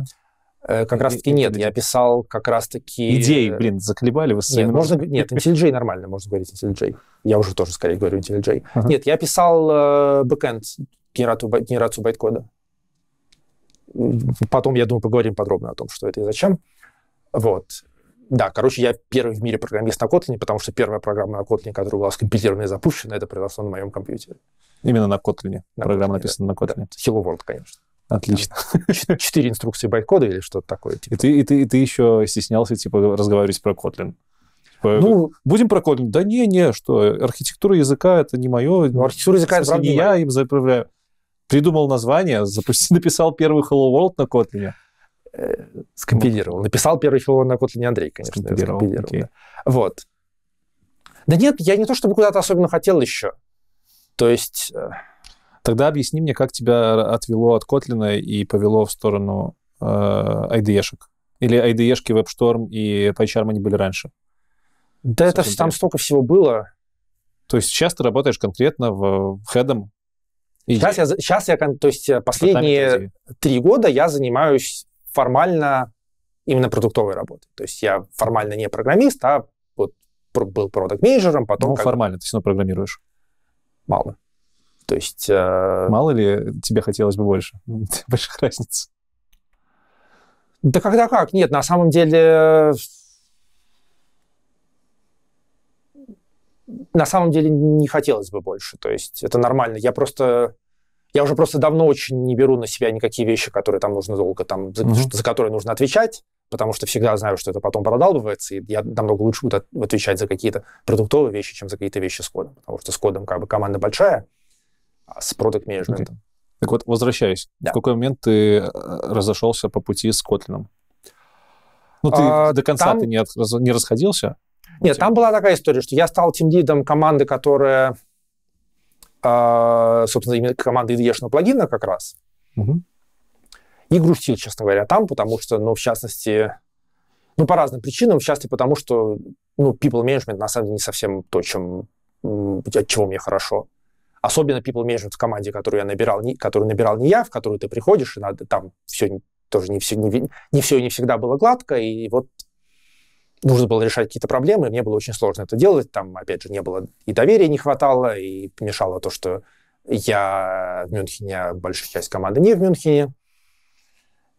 Э, как раз-таки нет, я писал как раз-таки... Идеи, э, блин, заколебали вы своими... Нет, можно... нет IntelliJ нормально, можно говорить IntelliJ. Я уже тоже скорее говорю IntelliJ. Ага. Нет, я писал бэкэнд, генерацию, генерацию байткода. Потом, я думаю, поговорим подробно о том, что это и зачем. Вот. Да, короче, я первый в мире программист на Kotlin, потому что первая программа на Kotlin, которая была скомпилирована и запущена, это произошло на моем компьютере. Именно на Kotlin. На программа Kotlin, написана да. на Kotlin. Да. Hello World, конечно. Отлично. Четыре инструкции байткода или что-то такое. Типа. И, ты, и, ты, и ты еще стеснялся, типа, разговаривать про Kotlin. Типа, ну, будем про Kotlin. Да не, не, что, архитектура языка это не мое. Ну, архитектура языка это не я им заправляю. Придумал название, запусти, написал первый Hello World на Kotlin. Э, скомпилировал. Написал первый филон на Kotlin Андрей, конечно. Скомпилировал. скомпилировал okay. да. Вот. Да нет, я не то чтобы куда-то особенно хотел еще. То есть... Э, Тогда объясни мне, как тебя отвело от Котлина и повело в сторону э, IDE-шек. Или IDE-шки, WebStorm и PyCharm они были раньше? Да, это там столько всего было. То есть сейчас ты работаешь конкретно в, в хедом? Сейчас я, сейчас я, то есть э, последние три года я занимаюсь формально именно продуктовой работой, То есть я формально не программист, а вот был продукт менеджером потом... Ну, как... формально ты все равно программируешь. Мало. То есть... Э... Мало ли тебе хотелось бы больше? Больших разниц. Да когда как? Нет, на самом деле... На самом деле не хотелось бы больше. То есть это нормально. Я просто я уже просто давно очень не беру на себя никакие вещи, которые там нужно долго, там, mm-hmm. за которые нужно отвечать, потому что всегда знаю, что это потом продалбывается, и я намного лучше буду отвечать за какие-то продуктовые вещи, чем за какие-то вещи с кодом, потому что с кодом как бы команда большая, а с продукт-менеджментом. Okay. Так вот, возвращаясь, да. в какой момент ты э, разошелся по пути с Котлином? Ну, ты а, до конца там... ты не, от, не расходился? Нет, там была такая история, что я стал тимлидом команды, которая а, собственно, именно команда EDEшного плагина как раз. Угу. И грустил, честно говоря, там, потому что, ну, в частности, ну, по разным причинам, в частности, потому что, ну, people management, на самом деле, не совсем то, чем, от чего мне хорошо. Особенно people management в команде, которую я набирал, не, которую набирал не я, в которую ты приходишь, и надо там все тоже не все не, не все не всегда было гладко, и вот нужно было решать какие-то проблемы, мне было очень сложно это делать. Там, опять же, не было и доверия не хватало, и помешало то, что я в Мюнхене, а большая часть команды не в Мюнхене.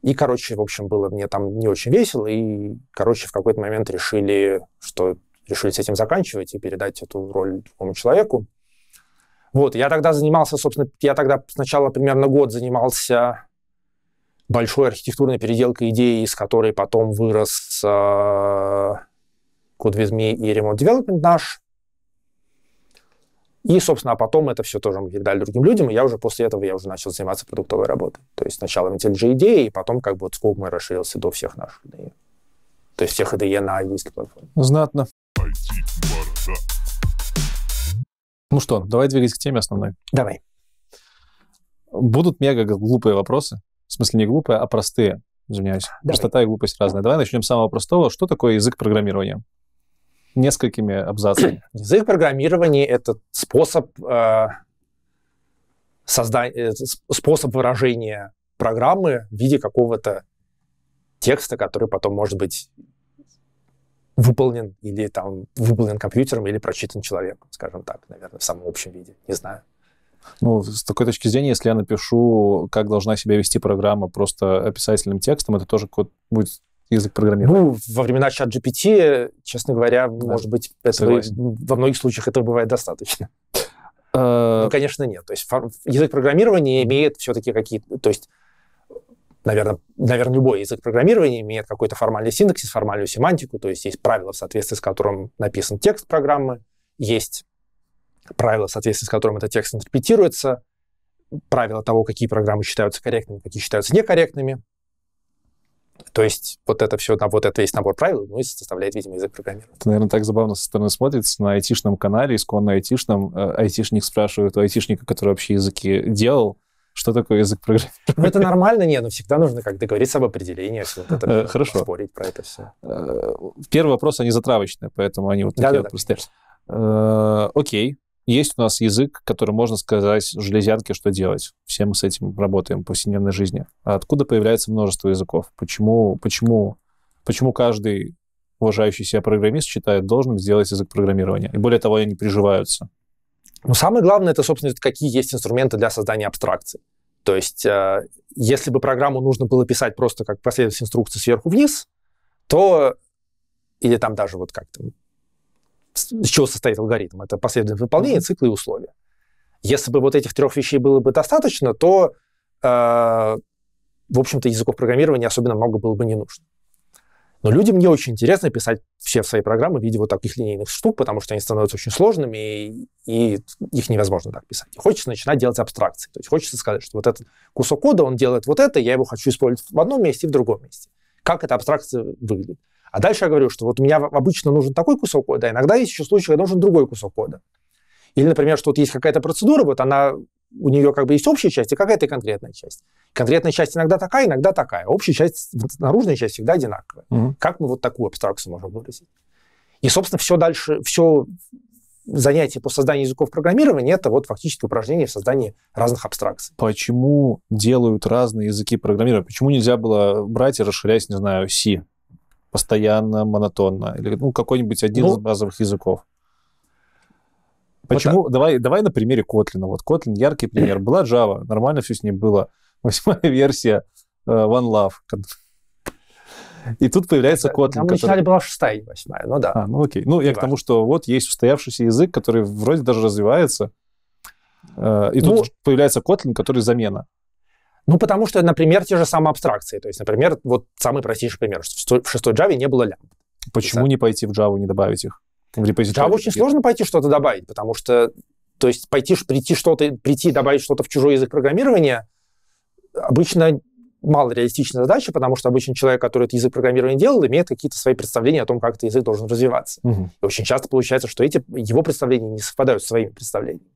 И, короче, в общем, было мне там не очень весело, и, короче, в какой-то момент решили, что решили с этим заканчивать и передать эту роль другому человеку. Вот, я тогда занимался, собственно, я тогда сначала примерно год занимался большой архитектурной переделкой идеи, из которой потом вырос э, Code with и ремонт Development наш. И, собственно, а потом это все тоже мы передали другим людям, и я уже после этого я уже начал заниматься продуктовой работой. То есть сначала в же идеи, и потом как бы вот сколько мы расширился до всех наших IDE. То есть всех IDE на английской платформе. Знатно. Ну что, давай двигаться к теме основной. Давай. Будут мега глупые вопросы, в смысле, не глупые, а простые. Извиняюсь. Давай. Простота и глупость разная. Давай начнем с самого простого. Что такое язык программирования? Несколькими абзацами. язык программирования — это способ, э, созда... Э, способ выражения программы в виде какого-то текста, который потом может быть выполнен или там выполнен компьютером или прочитан человеком, скажем так, наверное, в самом общем виде. Не знаю. Ну, с такой точки зрения, если я напишу, как должна себя вести программа просто описательным текстом, это тоже будет язык программирования? Ну, во времена чат GPT, честно говоря, да. может быть, этого, во многих случаях этого бывает достаточно. Э, ну, конечно, нет. То есть язык программирования имеет все-таки какие-то... То есть, наверное, наверное, любой язык программирования имеет какой-то формальный синтаксис, формальную семантику, то есть есть правила, в соответствии с которым написан текст программы, есть правила, соответственно, с которым этот текст интерпретируется, правила того, какие программы считаются корректными, какие считаются некорректными. То есть вот это все, вот это весь набор правил, ну и составляет, видимо, язык программирования. Это, наверное, так забавно со стороны смотрится. На айтишном канале, исконно айтишном, э, айтишник спрашивает у айтишника, который вообще языки делал, что такое язык программирования. Ну, это нормально, нет, но всегда нужно как договориться об определении, вот это э, Хорошо. спорить про это все. Э, первый вопрос, они затравочные, поэтому они вот такие вот простые. Окей, есть у нас язык, который можно сказать железянке, что делать. Все мы с этим работаем в повседневной жизни. А откуда появляется множество языков? Почему, почему, почему каждый уважающий себя программист считает должным сделать язык программирования? И более того, они приживаются. Ну, самое главное, это, собственно, какие есть инструменты для создания абстракции. То есть, э, если бы программу нужно было писать просто как последовательность инструкции сверху вниз, то или там даже вот как-то из чего состоит алгоритм. Это последовательное выполнение, циклы и условия. Если бы вот этих трех вещей было бы достаточно, то, э, в общем-то, языков программирования особенно много было бы не нужно. Но людям не очень интересно писать все свои программы в виде вот таких линейных штук, потому что они становятся очень сложными, и, и их невозможно так писать. И хочется начинать делать абстракции. То есть хочется сказать, что вот этот кусок кода, он делает вот это, я его хочу использовать в одном месте и в другом месте. Как эта абстракция выглядит? А дальше я говорю, что вот у меня обычно нужен такой кусок кода, а иногда есть еще случаи, когда нужен другой кусок кода. Или, например, что вот есть какая-то процедура, вот она, у нее как бы есть общая часть и какая-то конкретная часть. Конкретная часть иногда такая, иногда такая. Общая часть, наружная часть всегда одинаковая. Mm-hmm. Как мы вот такую абстракцию можем выразить? И, собственно, все дальше, все занятие по созданию языков программирования это вот фактически упражнение в создании разных абстракций. Почему делают разные языки программирования? Почему нельзя было брать и расширять, не знаю, C? постоянно, монотонно? Или ну, какой-нибудь один ну, из базовых языков? Почему? Вот давай, давай на примере Котлина. Вот Котлин яркий пример. Была Java, нормально все с ней было. Восьмая версия uh, э, One Love. И тут появляется Kotlin. Там который... вначале была шестая и восьмая, ну да. А, ну окей. Ну, я к тому, что вот есть устоявшийся язык, который вроде даже развивается. Э, и тут ну, появляется Kotlin, который замена. Ну, потому что, например, те же самые абстракции. То есть, например, вот самый простейший пример, что в шестой Java не было лямб. Почему не пойти в Java, не добавить их? В Java очень сложно пойти что-то добавить, потому что, то есть, пойти, прийти что-то, прийти добавить что-то в чужой язык программирования обычно мало реалистичная задача, потому что обычно человек, который этот язык программирования делал, имеет какие-то свои представления о том, как этот язык должен развиваться. Угу. И очень часто получается, что эти его представления не совпадают с своими представлениями.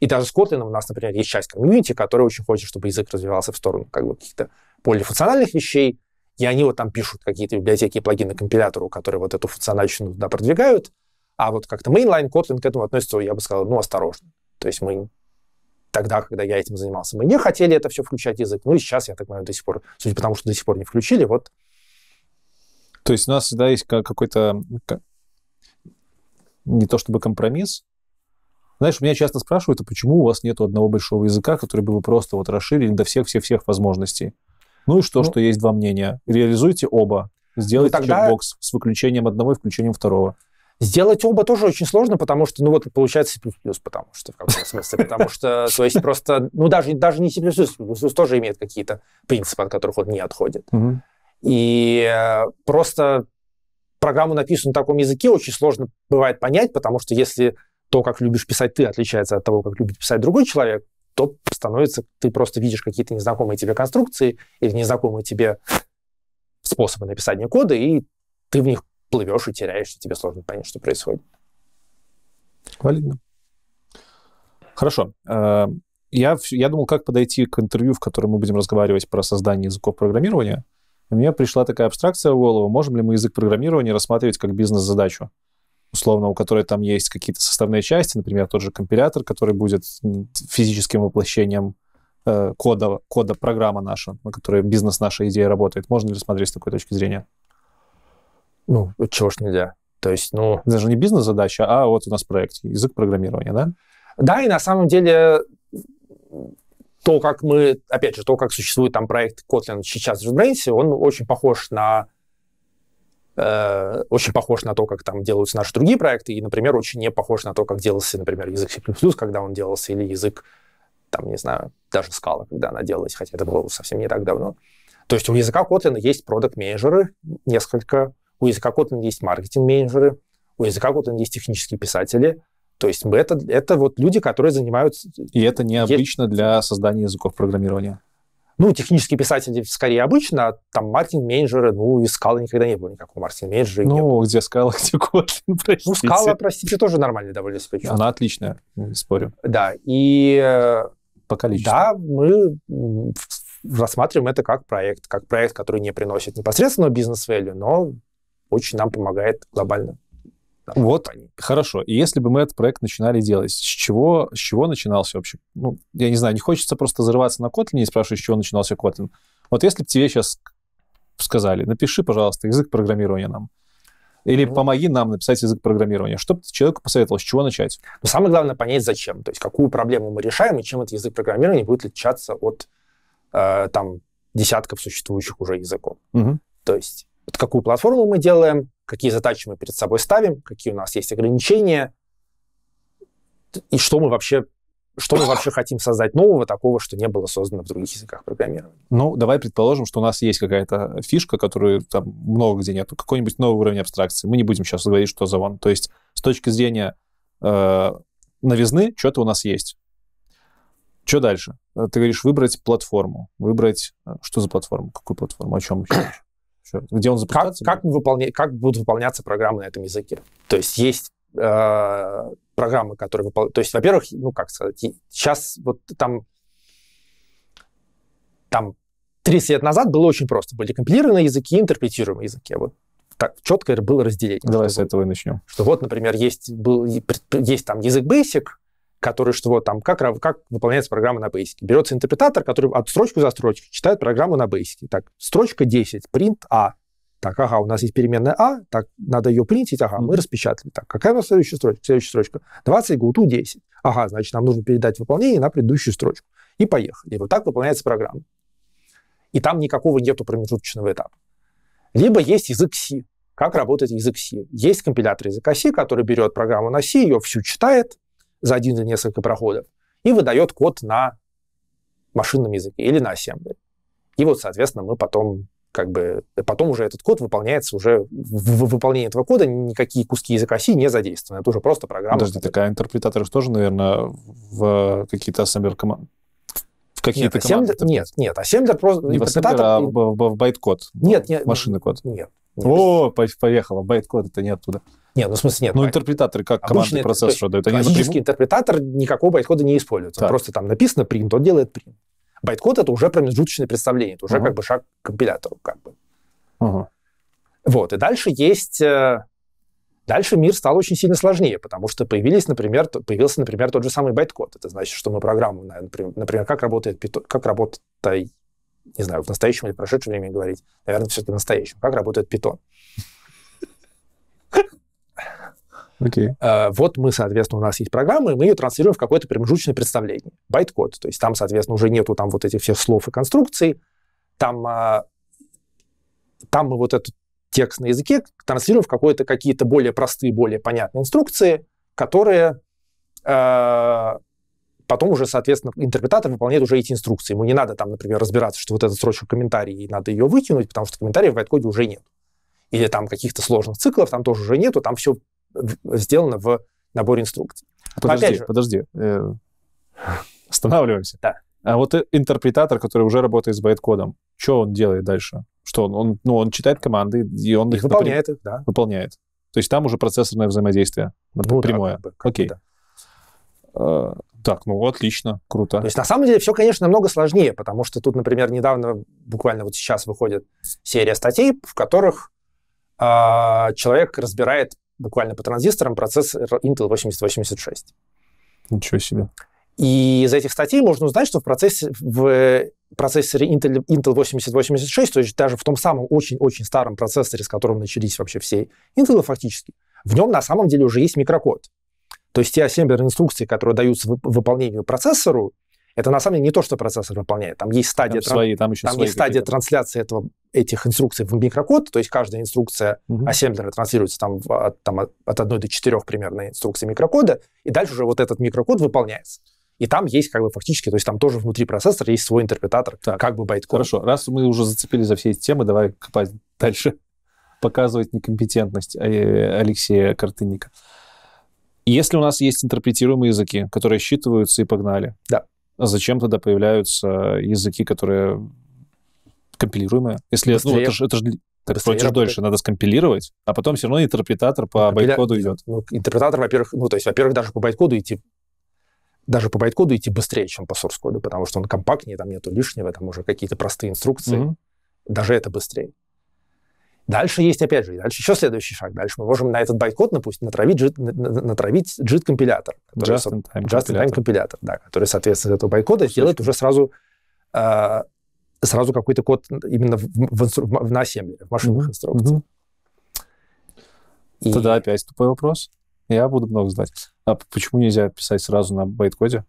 И даже с Kotlin у нас, например, есть часть комьюнити, которая очень хочет, чтобы язык развивался в сторону как бы, каких-то полифункциональных вещей, и они вот там пишут какие-то библиотеки и плагины компилятору, которые вот эту функциональщину туда продвигают, а вот как-то mainline Kotlin к этому относится, я бы сказал, ну, осторожно. То есть мы тогда, когда я этим занимался, мы не хотели это все включать в язык, ну и сейчас, я так понимаю, до сих пор, судя по тому, что до сих пор не включили, вот. То есть у нас всегда есть какой-то не то чтобы компромисс, знаешь, меня часто спрашивают, а почему у вас нет одного большого языка, который бы вы просто вот расширили до всех-всех-всех возможностей? Ну и что, ну, что есть два мнения? Реализуйте оба. Сделайте тогда... чекбокс с выключением одного и включением второго. Сделать оба тоже очень сложно, потому что, ну вот, получается C++, потому что, в каком то смысле, потому что, то есть просто, ну даже, даже не C++, C++ тоже имеет какие-то принципы, от которых он не отходит. Угу. И э, просто программу написанную на таком языке очень сложно бывает понять, потому что если то, как любишь писать ты, отличается от того, как любит писать другой человек, то становится, ты просто видишь какие-то незнакомые тебе конструкции или незнакомые тебе способы написания кода, и ты в них плывешь и теряешься, тебе сложно понять, что происходит. Валидно. Хорошо. Э, я, я думал, как подойти к интервью, в котором мы будем разговаривать про создание языков программирования. У меня пришла такая абстракция в голову, можем ли мы язык программирования рассматривать как бизнес-задачу условно, у которой там есть какие-то составные части, например, тот же компилятор, который будет физическим воплощением э, кода, кода программа наша, на которой бизнес наша идея работает. Можно ли смотреть с такой точки зрения? Ну, чего ж нельзя. То есть, ну... Это не бизнес-задача, а вот у нас проект, язык программирования, да? Да, и на самом деле то, как мы, опять же, то, как существует там проект Kotlin сейчас в JetBrains, он очень похож на Э, очень похож на то, как там делаются наши другие проекты, и, например, очень не похож на то, как делался, например, язык C++, когда он делался, или язык, там, не знаю, даже скала, когда она делалась, хотя это было совсем не так давно. То есть у языка Kotlin есть продукт-менеджеры, несколько, у языка Kotlin есть маркетинг-менеджеры, у языка Kotlin есть технические писатели, то есть это, это вот люди, которые занимаются... И это необычно есть... для создания языков программирования. Ну, технические писатели скорее обычно, а там маркетинг-менеджеры, ну, и скалы никогда не было никакого маркетинг-менеджера. Ну, где скала, где Kotlin, простите. Ну, скала, простите, тоже нормальная довольно себе чувство. Она отличная, спорю. Да, и... Э, По количеству. Да, мы рассматриваем это как проект, как проект, который не приносит непосредственно бизнес-вэлю, но очень нам помогает глобально вот, компании. хорошо. И если бы мы этот проект начинали делать, с чего, с чего начинался вообще? Ну, я не знаю, не хочется просто взрываться на Kotlin и спрашивать, с чего начинался Kotlin. Вот если бы тебе сейчас сказали, напиши, пожалуйста, язык программирования нам, или mm помоги нам написать язык программирования. Что бы человеку посоветовал, с чего начать? Ну, самое главное понять, зачем. То есть какую проблему мы решаем, и чем этот язык программирования будет отличаться от э, там, десятков существующих уже языков. mm То есть вот какую платформу мы делаем, какие задачи мы перед собой ставим, какие у нас есть ограничения, и что мы вообще что мы вообще хотим создать нового, такого, что не было создано в других языках программирования. Ну, давай предположим, что у нас есть какая-то фишка, которую там много где нет, какой-нибудь новый уровень абстракции. Мы не будем сейчас говорить, что за он. То есть с точки зрения э, новизны что-то у нас есть. Что дальше? Э, ты говоришь, выбрать платформу. Выбрать... Э, что за платформу? Какую платформу? О чем еще? где он запускаться? Как, как, выполня... как будут выполняться программы на этом языке? То есть есть э, программы, которые выполняют... То есть, во-первых, ну как сказать, сейчас вот там... Там 30 лет назад было очень просто. Были компилированные языки интерпретируемые языки. Вот так четко было разделение. Давай чтобы, с этого и начнем. Что вот, например, есть, был, есть там язык Basic, который что вот там, как, как выполняется программа на Basic. Берется интерпретатор, который от строчку за строчку читает программу на Basic. Так, строчка 10, print A. Так, ага, у нас есть переменная А, так, надо ее принтить, ага, мы распечатали. Так, какая у нас следующая строчка? Следующая строчка. 20, гуту 10. Ага, значит, нам нужно передать выполнение на предыдущую строчку. И поехали. И вот так выполняется программа. И там никакого нету промежуточного этапа. Либо есть язык C. Как работает язык C? Есть компилятор языка C, который берет программу на C, ее всю читает, за один или несколько проходов и выдает код на машинном языке или на ассемблере. И вот, соответственно, мы потом как бы потом уже этот код выполняется уже в выполнении этого кода никакие куски языка C не задействованы. Это уже просто программа. Подожди, такая интерпретатор тоже, наверное, в какие-то ассемблер В какие-то нет, команды? нет, нет, ассемблер просто... Не в ассемблер, а в, в, в байт-код. Нет, нет. Машинный код. Нет. нет. О, поехала, байт-код, это не оттуда. Нет, ну в смысле нет. Ну интерпретаторы как командный процессор. что дают? Классический интерпретатор никакого байткода не используется. Так. Просто там написано print, он делает print. Байткод это уже промежуточное представление, это уже uh-huh. как бы шаг к компилятору как бы. Uh-huh. Вот, и дальше есть... Э, дальше мир стал очень сильно сложнее, потому что появились, например, появился, например, тот же самый байткод. Это значит, что мы программу, например, как работает, как работает, не знаю, в настоящем или в прошедшем времени говорить, наверное, все-таки в настоящем, как работает питон. Okay. Э, вот мы, соответственно, у нас есть программа, и мы ее транслируем в какое-то промежуточное представление. Байткод. То есть там, соответственно, уже нету там вот этих всех слов и конструкций. Там, а, там мы вот этот текст на языке транслируем в какое-то, какие-то более простые, более понятные инструкции, которые э, потом уже, соответственно, интерпретатор выполняет уже эти инструкции. Ему не надо там, например, разбираться, что вот этот строчка комментарий, и надо ее выкинуть, потому что комментариев в байткоде уже нет. Или там каких-то сложных циклов там тоже уже нету, там все сделано в наборе инструкций. А подожди, же... подожди. Э, останавливаемся. Да. А вот интерпретатор, который уже работает с байт кодом, что он делает дальше? Что он, он, ну, он читает команды, и он их, выполняет, напрям... их, да. Выполняет. То есть там уже процессорное взаимодействие ну, прямое. Да, как бы, как Окей. Да. А, так, ну отлично, круто. То есть на самом деле все, конечно, намного сложнее, потому что тут, например, недавно, буквально вот сейчас выходит серия статей, в которых а, человек разбирает буквально по транзисторам процессор Intel 8086. Ничего себе. И из этих статей можно узнать, что в, процессе, в э, процессоре Intel, Intel 8086, то есть даже в том самом очень-очень старом процессоре, с которым начались вообще все Intel фактически, в нем на самом деле уже есть микрокод. То есть те ассемблерные инструкции, которые даются выполнению процессору, это на самом деле не то, что процессор выполняет. Там есть стадия, там свои, там еще там свои есть стадия трансляции этого, этих инструкций в микрокод, то есть каждая инструкция угу. ассемблера транслируется там, от, там, от 1 до 4 примерно инструкций микрокода, и дальше уже вот этот микрокод выполняется. И там есть как бы фактически, то есть там тоже внутри процессора есть свой интерпретатор, так, как бы байткод. Хорошо, раз мы уже зацепили за все эти темы, давай копать дальше, показывать некомпетентность э, Алексея Картынника. Если у нас есть интерпретируемые языки, которые считываются и погнали, да зачем тогда появляются языки, которые компилируемые? Если ну, это же, это же так платишь дольше, надо скомпилировать, а потом все равно интерпретатор по Компиля... байткоду идет. Ну, интерпретатор, во-первых, ну, то есть, во-первых, даже по байткоду идти даже по байткоду идти быстрее, чем по source коду, потому что он компактнее, там нету лишнего, там уже какие-то простые инструкции. Mm-hmm. Даже это быстрее. Дальше есть, опять же, дальше еще следующий шаг. Дальше мы можем на этот бойкот напустить, натравить, джит, натравить JIT-компилятор. Just-in-time just компилятор. компилятор, да, который, соответственно, этого бойкота сделает уже сразу э, сразу какой-то код именно в, в, в, на ассемблере, в машинных mm-hmm. инструкциях. Mm-hmm. И... Тогда опять тупой вопрос. Я буду много знать. А почему нельзя писать сразу на байткоде?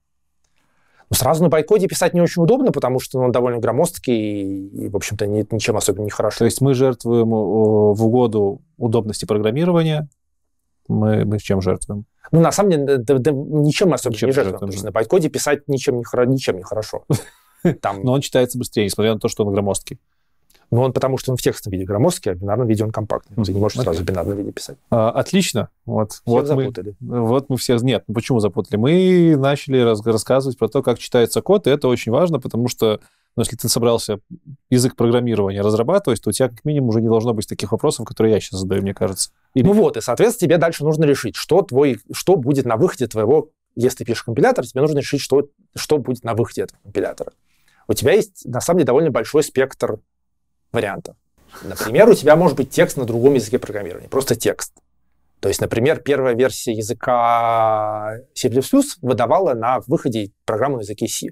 Но ну, сразу на байкоде писать не очень удобно, потому что он довольно громоздкий и, в общем-то, ничем особенно не хорошо. То есть мы жертвуем э, в угоду удобности программирования, мы, мы чем жертвуем? Ну, на самом деле, да, да, ничем особенно ничем не жертвуем. жертвуем. То есть на байкоде писать ничем не, хоро... ничем не хорошо. Но он читается быстрее, несмотря на то, что он громоздкий но он потому что он в текстовом виде громоздкий, а в бинарном виде он компактный. Mm-hmm. Ты не можешь okay. сразу в бинарном виде писать. А, отлично. Вот. Всех вот запутали. Мы, вот мы все, Нет, ну почему запутали? Мы начали раз, рассказывать про то, как читается код, и это очень важно, потому что но ну, если ты собрался язык программирования разрабатывать, то у тебя как минимум уже не должно быть таких вопросов, которые я сейчас задаю, мне кажется. Или... Ну вот, и, соответственно, тебе дальше нужно решить, что, твой, что будет на выходе твоего... Если ты пишешь компилятор, тебе нужно решить, что, что будет на выходе этого компилятора. У тебя есть, на самом деле, довольно большой спектр вариантов. Например, у тебя может быть текст на другом языке программирования, просто текст. То есть, например, первая версия языка C++ выдавала на выходе программу на языке C.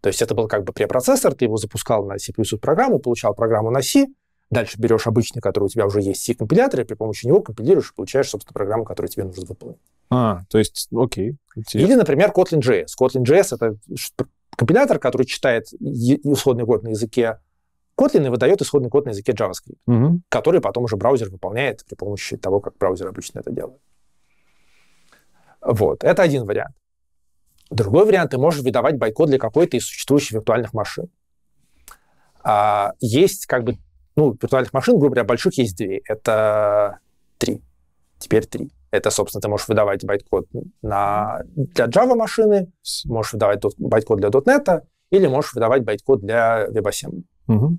То есть это был как бы препроцессор, ты его запускал на C++ программу, получал программу на C, дальше берешь обычный, который у тебя уже есть, C-компилятор, и при помощи него компилируешь и получаешь, собственно, программу, которую тебе нужно выполнить. А, то есть, окей. Интересно. Или, например, Kotlin.js. Kotlin.js — это компилятор, который читает исходный код на языке Kotlin выдает исходный код на языке JavaScript, угу. который потом уже браузер выполняет при помощи того, как браузер обычно это делает. Вот, это один вариант. Другой вариант, ты можешь выдавать байкод для какой-то из существующих виртуальных машин. А, есть как бы, ну, виртуальных машин, грубо говоря, больших есть две. Это три. Теперь три. Это, собственно, ты можешь выдавать байткод на, для Java машины, можешь выдавать байткод для .NET, или можешь выдавать байткод для WebAssembly. Угу.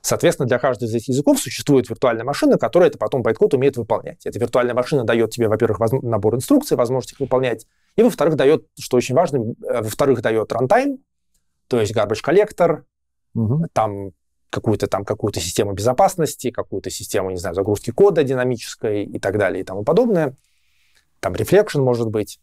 Соответственно, для каждого из этих языков существует виртуальная машина, которая это потом байткод умеет выполнять. Эта виртуальная машина дает тебе, во-первых, воз... набор инструкций, возможность их выполнять, и, во-вторых, дает, что очень важно, э, во-вторых, дает рантайм, то есть garbage коллектор, угу. там какую-то там какую-то систему безопасности, какую-то систему, не знаю, загрузки кода динамической и так далее и тому подобное. Там reflection может быть.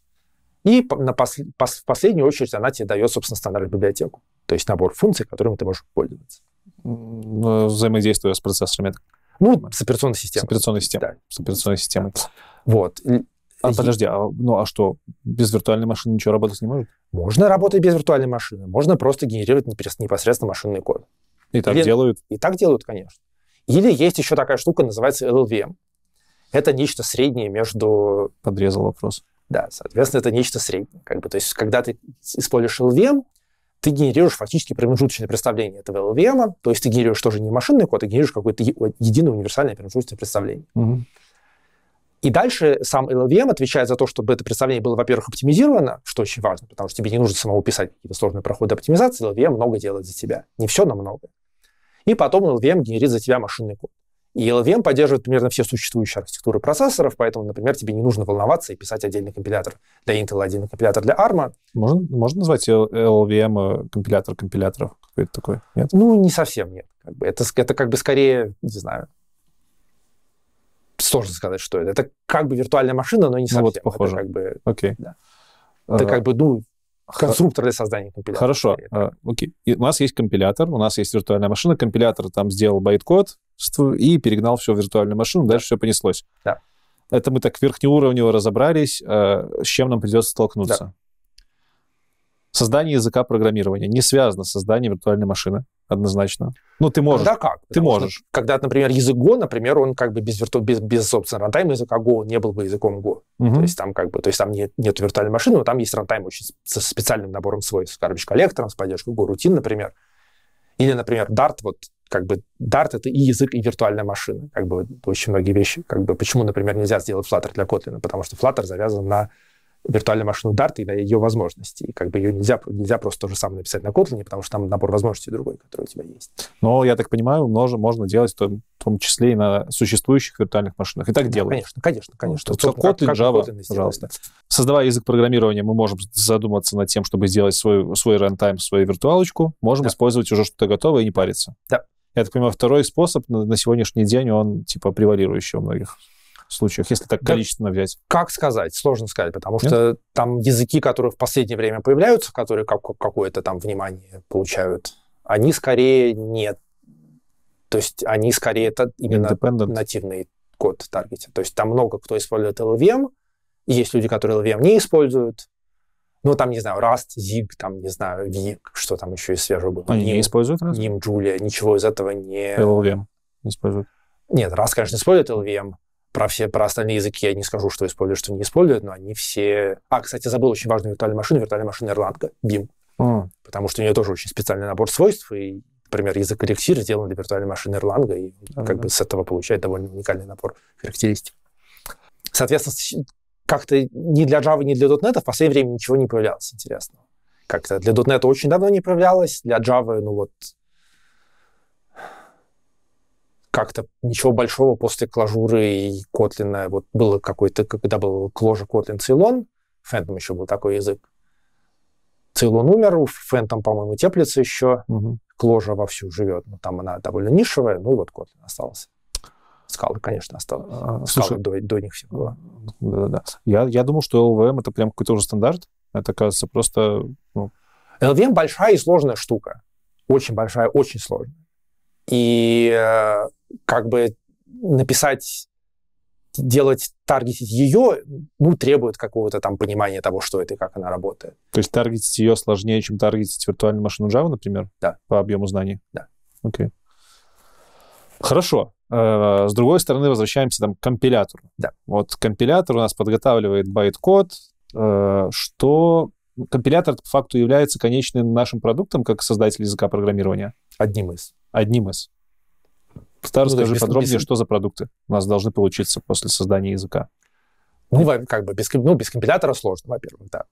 И на пос, пос, в последнюю очередь она тебе дает, собственно, стандартную библиотеку. То есть набор функций, которыми ты можешь пользоваться. Э, взаимодействуя с процессорами. Ну, с операционной системой. С операционной системой. Да. С операционной системой. Да. Вот. А, подожди, а, ну а что, без виртуальной машины ничего работать не может? Можно работать без виртуальной машины. Можно просто генерировать непосредственно машинный код. И так Или... делают? И так делают, конечно. Или есть еще такая штука, называется LLVM. Это нечто среднее между... Подрезал вопрос. Да, соответственно, это нечто среднее. Как бы, то есть, когда ты используешь LLVM, ты генерируешь фактически промежуточное представление этого LLVM, то есть ты генерируешь тоже не машинный код, а генерируешь какое-то единое универсальное промежуточное представление. Угу. И дальше сам LLVM отвечает за то, чтобы это представление было, во-первых, оптимизировано, что очень важно, потому что тебе не нужно самому писать какие-то сложные проходы оптимизации, LLVM много делает за тебя. Не все, но много. И потом LLVM генерит за тебя машинный код. И LLVM поддерживает примерно все существующие архитектуры процессоров, поэтому, например, тебе не нужно волноваться и писать отдельный компилятор для Intel, отдельный компилятор для ARM. Можно, можно назвать LLVM э, компилятор компиляторов какой-то такой? Нет? Ну, не совсем нет. Как бы это, это как бы скорее, не знаю, сложно сказать, что это. Это как бы виртуальная машина, но не ну, совсем. Ну, вот, похоже. Это как бы, Окей. Да. А, это а... как бы, ну, конструктор для создания компилятора. Хорошо, а, окей. Uh, okay. И у нас есть компилятор, у нас есть виртуальная машина, компилятор там сделал байткод, и перегнал все в виртуальную машину, дальше все понеслось. Да. Это мы так верхнеуровнево разобрались, э, с чем нам придется столкнуться. Да. Создание языка программирования не связано с созданием виртуальной машины, однозначно. Ну, ты можешь. Да как? Ты можешь. Что, когда, например, язык Go, например, он как бы без, вирту... без, без собственно, рантайм языка Go не был бы языком Go. Угу. То есть там как бы, то есть там нет, нет виртуальной машины, но там есть рантайм очень со специальным набором свойств, с garbage коллектором, с поддержкой Go, рутин, например. Или, например, Dart, вот как бы Dart — это и язык, и виртуальная машина. Как бы очень многие вещи. Как бы, почему, например, нельзя сделать Flutter для Kotlin? Потому что Flutter завязан на виртуальную машину Dart и на ее возможности. И как бы ее нельзя, нельзя просто то же самое написать на Kotlin, потому что там набор возможностей другой, который у тебя есть. Но, я так понимаю, можно, можно делать в том, в том числе и на существующих виртуальных машинах. И так да, делают. Конечно, конечно, конечно. Ну, Собственно, Kotlin, как, Java, Kotlin пожалуйста. Создавая язык программирования, мы можем задуматься над тем, чтобы сделать свой, свой runtime, свою виртуалочку. Можем да. использовать уже что-то готовое и не париться. Да. Я так понимаю, второй способ на, на сегодняшний день, он типа превалирующий у многих случаях, если так количественно да, взять? Как сказать? Сложно сказать, потому Нет? что там языки, которые в последнее время появляются, которые как, какое-то там внимание получают, они скорее нет. То есть они скорее это именно нативный код таргетят. То есть там много кто использует LVM, есть люди, которые LVM не используют, ну, там, не знаю, Rust, Zig, там, не знаю, V, что там еще из свежего было. Они не используют Rust? Nim, Julia, ничего из этого не... LLVM не используют? Нет, Rust, конечно, использует LLVM. Про все, про остальные языки я не скажу, что используют, что не используют, но они все... А, кстати, забыл очень важную виртуальную машину, виртуальная машина Erlang, BIM. Mm. А. Потому что у нее тоже очень специальный набор свойств, и например, язык эликсир сделан для виртуальной машины Erlang, и да, как бы с этого получает довольно уникальный набор характеристик. Соответственно, как-то ни для Java, ни для .NET в последнее время ничего не появлялось интересного. Как-то для .NET очень давно не появлялось, для Java, ну вот, как-то ничего большого после клажуры и Котлина. Вот было какой-то, когда был кложа Котлин Цейлон, Фэнтом еще был такой язык. Цейлон умер, Фэнтом, по-моему, теплится еще. Угу. Кложа вовсю живет. Но там она довольно нишевая, ну и вот Котлин остался скалы, конечно, осталось. Э, Слушай, скалы до, до них всего. Э, да-да-да. Я, я думал, что LVM это прям какой-то уже стандарт. Это, кажется, просто... Ну... LVM большая и сложная штука. Очень большая, очень сложная. И э, как бы написать делать, таргетить ее, ну, требует какого-то там понимания того, что это и как она работает. То есть таргетить ее сложнее, чем таргетить виртуальную машину Java, например? Да. По объему знаний? Да. Окей. Okay. Хорошо. Э, с другой стороны, возвращаемся там, к компилятору. Да. Вот компилятор у нас подготавливает байт-код, э, что компилятор по факту является конечным нашим продуктом, как создатель языка программирования. Одним из. Одним из. Стар, ну, скажи подробнее, без... что за продукты у нас должны получиться после создания языка. Ну, как бы без, ну, без компилятора сложно, во-первых, да.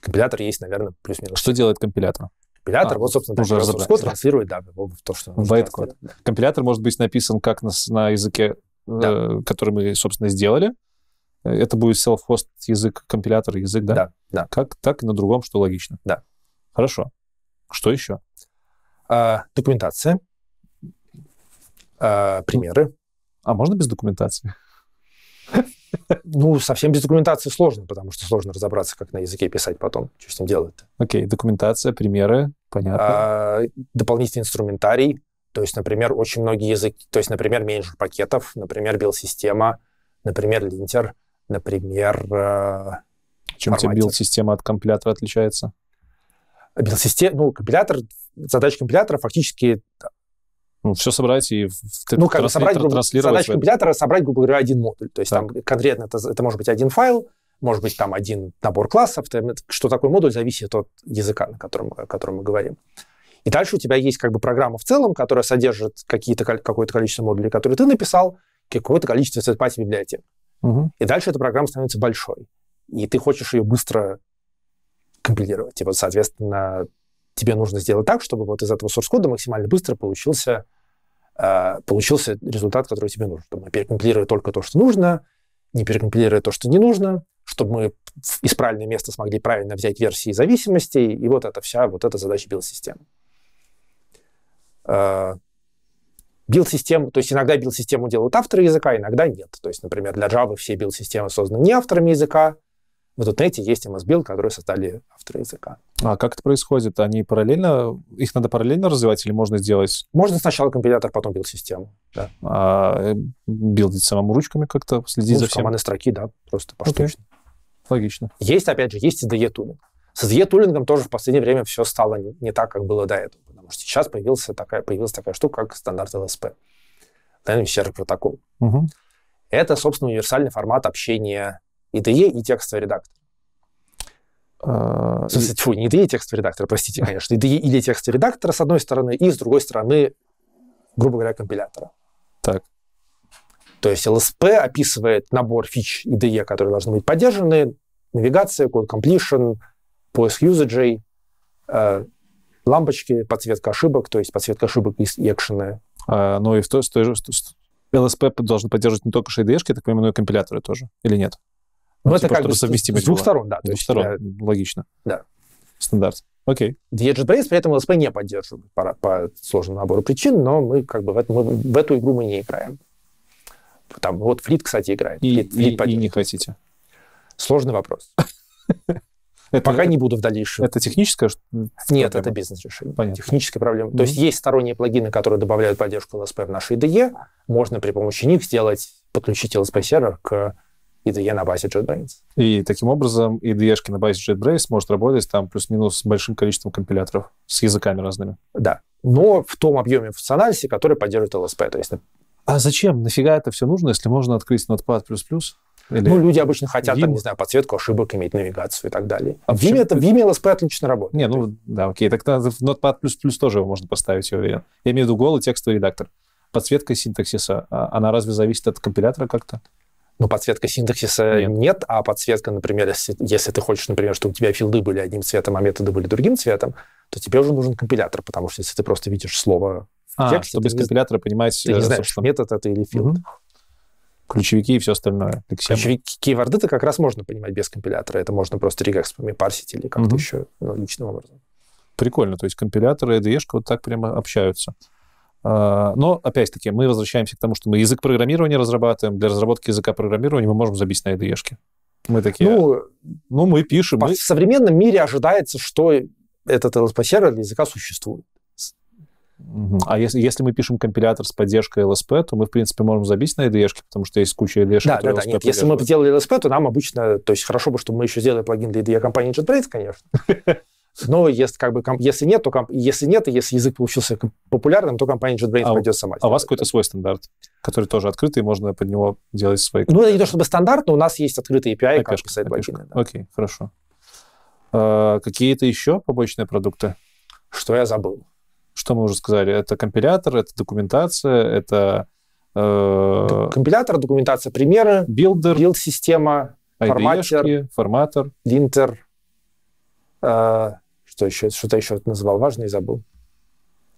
Компилятор есть, наверное, плюс-минус. Что делает компилятор? компилятор, а, вот, собственно, уже Russell транслирует да, в то, что... В байткод. Да. Компилятор может быть написан как на, на языке, да. э, который мы, собственно, сделали. Э, это будет self-host язык, компилятор язык, да? Да, да. Как, так и на другом, что логично. Да. Хорошо. Что еще? А, документация. А, примеры. А можно без документации? Ну, совсем без документации сложно, потому что сложно разобраться, как на языке писать потом. Что с ним делать-то? Окей, документация, примеры. Понятно. А, дополнительный инструментарий, то есть, например, очень многие языки, то есть, например, менеджер пакетов, например, билд-система, например, линтер, например, э, Чем тебе билд-система от компилятора отличается? Билд-система, ну, компилятор, задача компилятора фактически ну, все собрать и ну, как трансли... собрать, грубо, Задача компилятора собрать, грубо говоря, один модуль. То есть так. там конкретно это, это может быть один файл, может быть, там один набор классов, что такой модуль, зависит от языка, на котором, о котором мы говорим. И дальше у тебя есть как бы программа в целом, которая содержит какие-то, какое-то количество модулей, которые ты написал, какое-то количество third-party библиотек. Угу. И дальше эта программа становится большой. И ты хочешь ее быстро компилировать. И типа, вот, соответственно, тебе нужно сделать так, чтобы вот из этого source-кода максимально быстро получился, э, получился результат, который тебе нужен. Чтобы перекомпилировать только то, что нужно, не перекомпилировать то, что не нужно, чтобы мы из правильного места смогли правильно взять версии зависимостей, и вот эта вся вот эта задача билд-системы. А, билд систем то есть иногда билд-систему делают авторы языка, иногда нет. То есть, например, для Java все билд-системы созданы не авторами языка, в эти есть MSBuild, которые создали авторы языка. А как это происходит? Они параллельно, их надо параллельно развивать или можно сделать? Можно сначала компилятор, потом билд-систему. Да. А э, билдить самому ручками как-то, следить ну, за всем? строки, да, просто поштучно. Логично. Есть, опять же, есть и IDE тулинг. С IDE тулингом тоже в последнее время все стало не, не так, как было до этого, потому что сейчас появилась такая, появилась такая штука, как стандарт ЛСП, Dynamic Sharing Protocol. Угу. Это, собственно, универсальный формат общения IDE и текстового редактора. Uh, смысле, и... Тьфу, не IDE и текстовый редактор, простите, конечно. IDE или текстовый редактора с одной стороны, и с другой стороны, грубо говоря, компилятора. Так. То есть LSP описывает набор фич IDE, которые должны быть поддержаны, навигация, код completion, поиск юзаджей, э, лампочки, подсветка ошибок, то есть подсветка ошибок и экшена. А, ну и в той, с той же, с, ЛСП должен поддерживать не только шейдешки, так понимаю, но и компиляторы тоже, или нет? Ну, ну это типа, как бы совместимо с двух сторон, да. С двух сторон, да. Ну, логично. Да. Стандарт. Окей. DHJBrace при этом LSP не поддерживает по, по сложному набору причин, но мы как бы в, этом, мы, в эту игру мы не играем. Там вот Флит, кстати, играет. И, Флит, Флит и не хотите? Сложный вопрос. Пока не буду в дальнейшем. Это техническое? Нет, это бизнес-решение. Понятно. Техническая проблема. То есть есть сторонние плагины, которые добавляют поддержку LSP в наши IDE. Можно при помощи них сделать, подключить LSP-сервер к IDE на базе JetBrains. И таким образом ide на базе JetBrains может работать там плюс-минус с большим количеством компиляторов с языками разными. Да. Но в том объеме функциональности, который поддерживает LSP. То есть а зачем? Нафига это все нужно, если можно открыть Notepad++? Или... Ну, люди обычно хотят, Vim? там, не знаю, подсветку ошибок иметь, навигацию и так далее. А в Vime это в Vime LSP отлично работает. Не, ну да, окей. Так в Notepad++ тоже его можно поставить, я уверен. Я имею в виду голый текстовый редактор. Подсветка синтаксиса, а, она разве зависит от компилятора как-то? Ну подсветка синтаксиса нет. нет, а подсветка, например, если, если ты хочешь, например, чтобы у тебя филды были одним цветом, а методы были другим цветом, то тебе уже нужен компилятор, потому что если ты просто видишь слово а, тексте. Чтобы из компилятора не... понимать... Ты не э, знаешь, метод это или филд. Угу. Ключевики и все остальное. Лексема. Ключевики, кейворды-то как раз можно понимать без компилятора. Это можно просто регекспами парсить или как-то угу. еще ну, личным образом. Прикольно. То есть компиляторы и IDE вот так прямо общаются. А, но, опять-таки, мы возвращаемся к тому, что мы язык программирования разрабатываем. Для разработки языка программирования мы можем забить на IDE. -шки. Мы такие, ну, ну мы пишем. Мы... современном мире ожидается, что этот LSP-сервер для языка существует. А если, если мы пишем компилятор с поддержкой LSP, то мы, в принципе, можем забить на IDE, потому что есть куча IDE, да, да, да, нет, Если мы делали LSP, то нам обычно... То есть хорошо бы, чтобы мы еще сделали плагин для IDE компании JetBrains, конечно. Но если, как бы, если нет, то если нет, и если язык получился популярным, то компания JetBrains а, пойдет сама. А у вас какой-то свой стандарт, который тоже открытый, и можно под него делать свои... Ну, это не то чтобы стандарт, но у нас есть открытый API, как писать плагины. Да. Окей, хорошо. А, какие-то еще побочные продукты? Что я забыл? что мы уже сказали, это компилятор, это документация, это... Э... Компилятор, документация, примеры. Билдер. Билд-система. Форматер. Форматор. линтер. Э, что еще? Что-то еще назвал важный, забыл.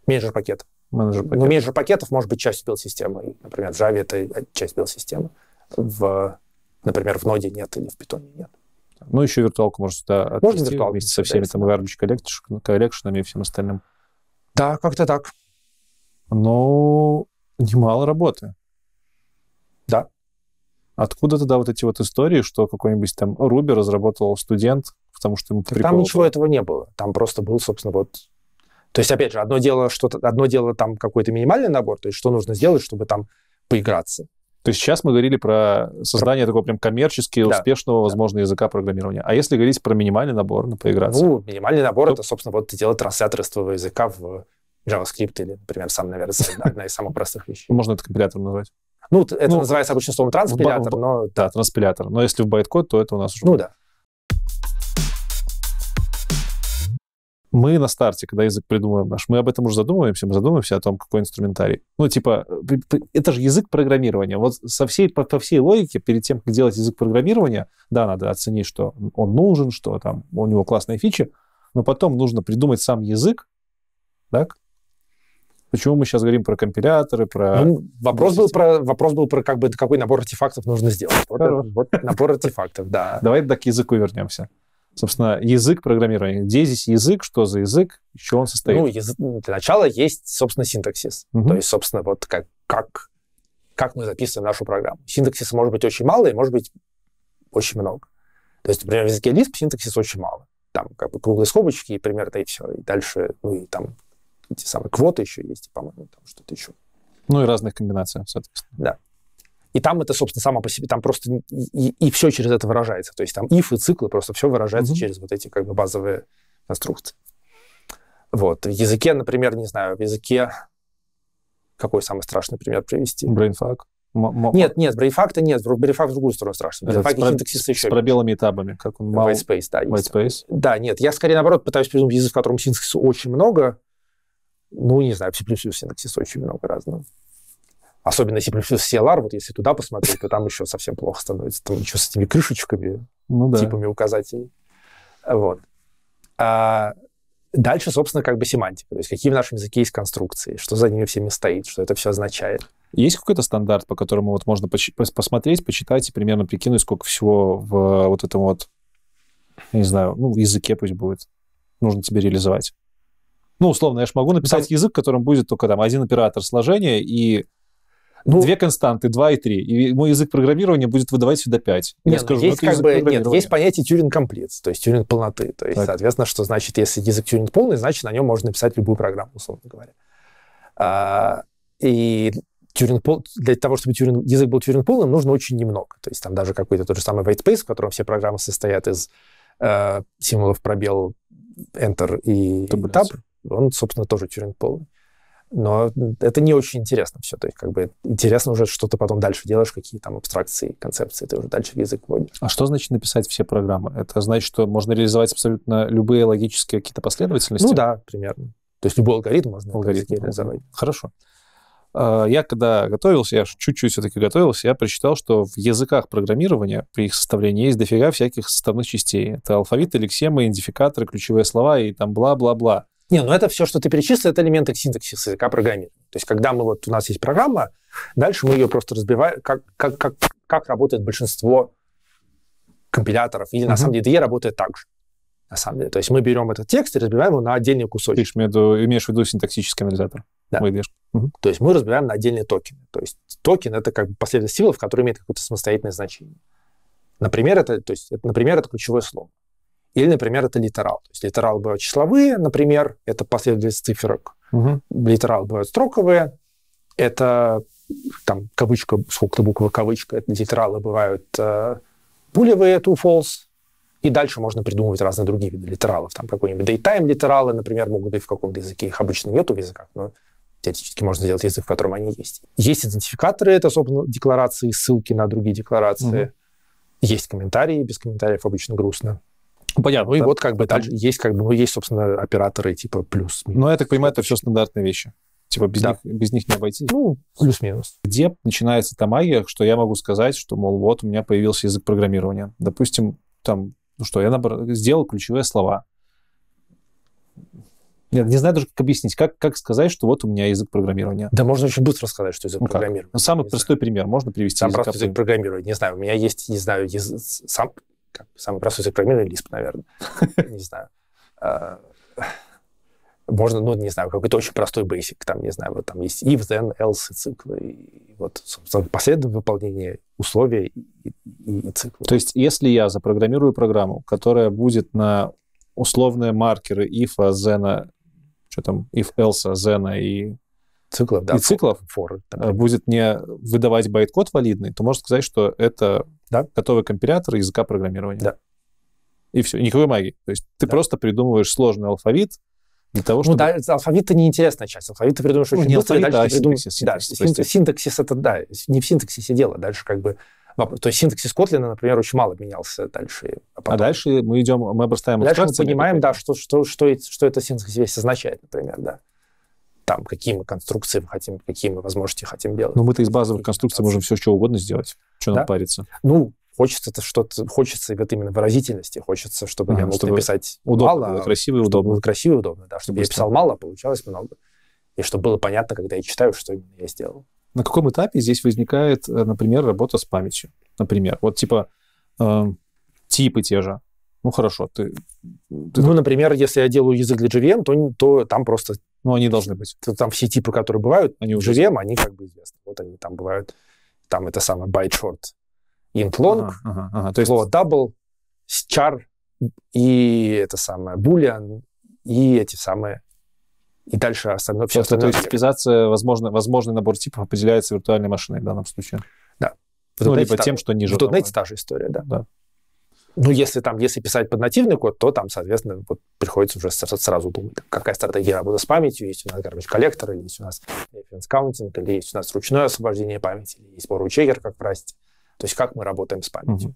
Менеджер пакет. Менеджер пакет. Ну, менеджер пакетов может быть часть билд-системы. Например, в Java это часть билд-системы. В, например, в ноде нет или в питоне нет. Ну, еще виртуалку можно сюда Можно виртуалку вместе со всеми там garbage collection, ну, коллекшенами и всем остальным. Да, как-то так. Но немало работы. Да. Откуда тогда вот эти вот истории, что какой-нибудь там Руби разработал студент, потому что ему прикол? Там ничего этого не было. Там просто был, собственно, вот... То есть, опять же, одно дело, что то одно дело там какой-то минимальный набор, то есть что нужно сделать, чтобы там поиграться. То есть сейчас мы говорили про создание такого прям коммерчески да, успешного, да. возможно, языка программирования. А если говорить про минимальный набор на ну, поиграться? Ну, минимальный набор то... это, собственно, вот ты делаешь трансляторы твоего языка в JavaScript или, например, сам, наверное, одна из самых простых вещей. Ну, можно это компилятор назвать. Ну, это ну, называется обычно словом транспилятор, но... Да, транспилятор. Но если в байткод, то это у нас уже... Ну да. мы на старте, когда язык придумываем наш, мы об этом уже задумываемся, мы задумываемся о том, какой инструментарий. Ну, типа, э, это же язык программирования. Вот со всей, по, по всей логике, перед тем, как делать язык программирования, да, надо оценить, что он нужен, что там у него классные фичи, но потом нужно придумать сам язык, так? Почему мы сейчас говорим про компиляторы, про... Ну, вопрос, был про вопрос был про как бы какой набор артефактов нужно сделать. Вот, вот набор артефактов, да. Давай так к языку вернемся собственно, язык программирования. Где здесь язык, что за язык, из чего он состоит? Ну, язык, ну, для начала есть, собственно, синтаксис. Угу. То есть, собственно, вот как, как, как мы записываем нашу программу. Синтаксиса может быть очень мало и может быть очень много. То есть, например, в языке Lisp синтаксис очень мало. Там как бы круглые скобочки и примерно и все. И дальше, ну и там эти самые квоты еще есть, по-моему, там что-то еще. Ну и разных комбинаций, соответственно. Да. И там это, собственно, само по себе, там просто и, и все через это выражается. То есть там if и циклы, просто все выражается mm-hmm. через вот эти как бы базовые конструкции. Вот. В языке, например, не знаю, в языке... Какой самый страшный пример привести? Brainfuck. М- нет, нет, брейфакта нет, брейфакт в другую сторону страшно. Брейфак и синтаксис еще. С пробелами и табами, как он мал... White space, да. White space? Да, нет, я скорее, наоборот, пытаюсь придумать язык, в котором синтаксиса очень много. Ну, не знаю, в C++ синтаксиса очень много разного. Особенно если плюс CLR, вот если туда посмотреть, то там еще совсем плохо становится. Там еще с этими крышечками, ну, да. типами указателей. Вот. А дальше, собственно, как бы семантика. То есть какие в нашем языке есть конструкции, что за ними всеми стоит, что это все означает. Есть какой-то стандарт, по которому вот можно поч- посмотреть, почитать и примерно прикинуть, сколько всего в вот этом вот, не знаю, ну, в языке пусть будет, нужно тебе реализовать? Ну, условно, я же могу написать там... язык, в котором будет только там один оператор сложения и ну, Две константы, 2 и 3. И мой язык программирования будет выдавать сюда 5. Нет, я ну, скажу, есть, как бы, нет, есть понятие тюринг комплект, то есть тюринг полноты. То есть, так. соответственно, что значит, если язык тюринг полный, значит, на нем можно написать любую программу, условно говоря. А, и тюринг пол, для того, чтобы тюринг, язык был тюринг полным, нужно очень немного. То есть там даже какой-то тот же самый white space, в котором все программы состоят из э, символов пробел, enter и tab, он, собственно, тоже тюринг полный но это не очень интересно все. То есть, как бы интересно уже, что ты потом дальше делаешь, какие там абстракции, концепции ты уже дальше в язык вводишь. А что значит написать все программы? Это значит, что можно реализовать абсолютно любые логические какие-то последовательности? Ну да, примерно. То есть любой алгоритм можно алгоритм реализовать. Хорошо. А, я когда готовился, я чуть-чуть все-таки готовился, я прочитал, что в языках программирования при их составлении есть дофига всяких составных частей. Это алфавиты, лексемы, идентификаторы, ключевые слова и там бла-бла-бла. Не, ну это все, что ты перечислил, это элементы синтаксиса языка программирования. То есть когда мы вот, у нас есть программа, дальше мы ее просто разбиваем, как, как, как, как работает большинство компиляторов. Или mm на самом деле DE работает так же. На самом деле. То есть мы берем этот текст и разбиваем его на отдельные кусочки. Ты имею, имеешь в виду синтаксический анализатор? Да. Угу. То есть мы разбираем на отдельные токены. То есть токен — это как бы последовательность символов, которая имеет какое-то самостоятельное значение. Например, это, то есть, это, например, это ключевое слово. Или, например, это литерал. То есть литералы бывают числовые, например, это последовательность циферок. Угу. Литералы бывают строковые, это там кавычка, сколько-то буквы кавычка, это литералы бывают э, булевые, true false, и дальше можно придумывать разные другие виды литералов. Там какой-нибудь daytime литералы, например, могут быть в каком-то языке, их обычно нету в языках, но теоретически можно сделать язык, в котором они есть. Есть идентификаторы, это, собственно, декларации, ссылки на другие декларации. Угу. Есть комментарии, без комментариев обычно грустно. Ну, понятно. Ну и вот как бы Потому... дальше есть, как бы, ну, есть, собственно, операторы типа плюс. Минус. Но я так понимаю, это все стандартные вещи. Типа без, да. них, без них не обойтись. Ну, плюс-минус. Где начинается та магия, что я могу сказать, что, мол, вот у меня появился язык программирования. Допустим, там, ну что, я набор... сделал ключевые слова. Нет, не знаю даже, как объяснить, как, как сказать, что вот у меня язык программирования. Да можно очень быстро сказать, что язык ну, программирования. Ну, самый не простой знаю. пример можно привести. Сам язык язык программирования. Не знаю, у меня есть, не знаю, язык, сам как, самый простой язык программирования — Lisp, наверное. Не знаю. А, можно, ну, не знаю, какой-то очень простой basic, там, не знаю, вот там есть if, then, else, циклы, и вот, собственно, последовательное выполнение условия и, и, циклы. То есть, если я запрограммирую программу, которая будет на условные маркеры if, then, что там, if, else, then и циклов, да, и циклов for, for, э, будет не выдавать байткод валидный, то можно сказать, что это да. Готовый компилятор языка программирования. Да. И все, никакой магии. То есть ты да. просто придумываешь сложный алфавит, для того, ну чтобы... Ну, да, алфавит это неинтересная часть. Алфавит ты придумаешь ну, очень ну, не быстро. Алфавит, дальше а придум... синтаксис, синтаксис, да, синтаксис, это, да, не в синтаксисе дело. Дальше как бы... То есть синтаксис Котлина, например, очень мало менялся дальше. А, потом... а дальше мы идем, мы обрастаем Дальше мы понимаем, да, что, что, что, что это синтаксис весь означает, например, да там, какие мы конструкции хотим, какие мы возможности хотим делать. Но ну, мы-то из базовых конструкций можем все что угодно сделать. Что да? нам париться? Ну, хочется это что-то, хочется вот именно выразительности, хочется, чтобы а, я мог чтобы написать удобно, мало, было красиво и удобно. Было красиво и удобно, да, чтобы Быстро. я писал мало, а получалось много. И чтобы было понятно, когда я читаю, что именно я сделал. На каком этапе здесь возникает, э, например, работа с памятью? Например, вот типа э, типы те же. Ну хорошо, ты, ты... Ну, например, если я делаю язык для JVM, то, то там просто ну, они должны быть. Там все типы, которые бывают, они уже рем, они как бы известны. Вот они там бывают. Там это самое byte short, int long, ага, ага, ага. то есть float double, char и это самое boolean и эти самые и дальше остальное все. остальное то есть типизация, возможно, возможный набор типов определяется виртуальной машиной в данном случае. Да. В ну, либо та... тем, что ниже. В .NET та же история, да. да. Ну, если там, если писать под нативный код, то там, соответственно, вот приходится уже сразу думать, какая стратегия работы с памятью, есть у нас garbage коллектор, или есть у нас reference counting, или есть у нас ручное освобождение памяти, или есть пару checker, как простить. То есть как мы работаем с памятью.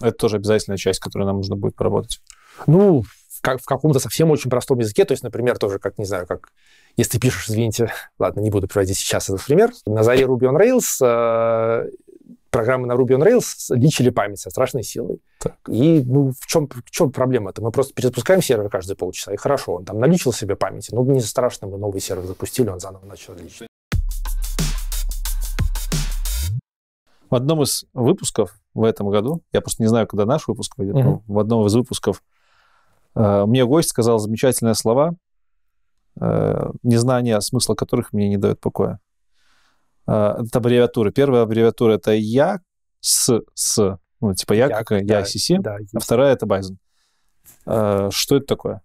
Угу. Это тоже обязательная часть, которую нам нужно будет поработать. Ну, в, как, в каком-то совсем очень простом языке, то есть, например, тоже, как, не знаю, как если ты пишешь, извините, ладно, не буду приводить сейчас этот пример. На заре Ruby on Rails э, программы на Ruby on Rails личили память со страшной силой. Так. И ну, в чем, в чем проблема-то? Мы просто перезапускаем сервер каждые полчаса, и хорошо, он там наличил себе памяти, но не страшно, мы новый сервер запустили, он заново начал лечить. В одном из выпусков в этом году, я просто не знаю, когда наш выпуск выйдет, mm-hmm. но в одном из выпусков э, мне гость сказал замечательные слова, э, незнание смысла которых мне не дает покоя. А, это аббревиатуры. Первая аббревиатура это Я с, с ну, типа Я, как Я, Сиси, да, а вторая это Байзен. А, что это такое?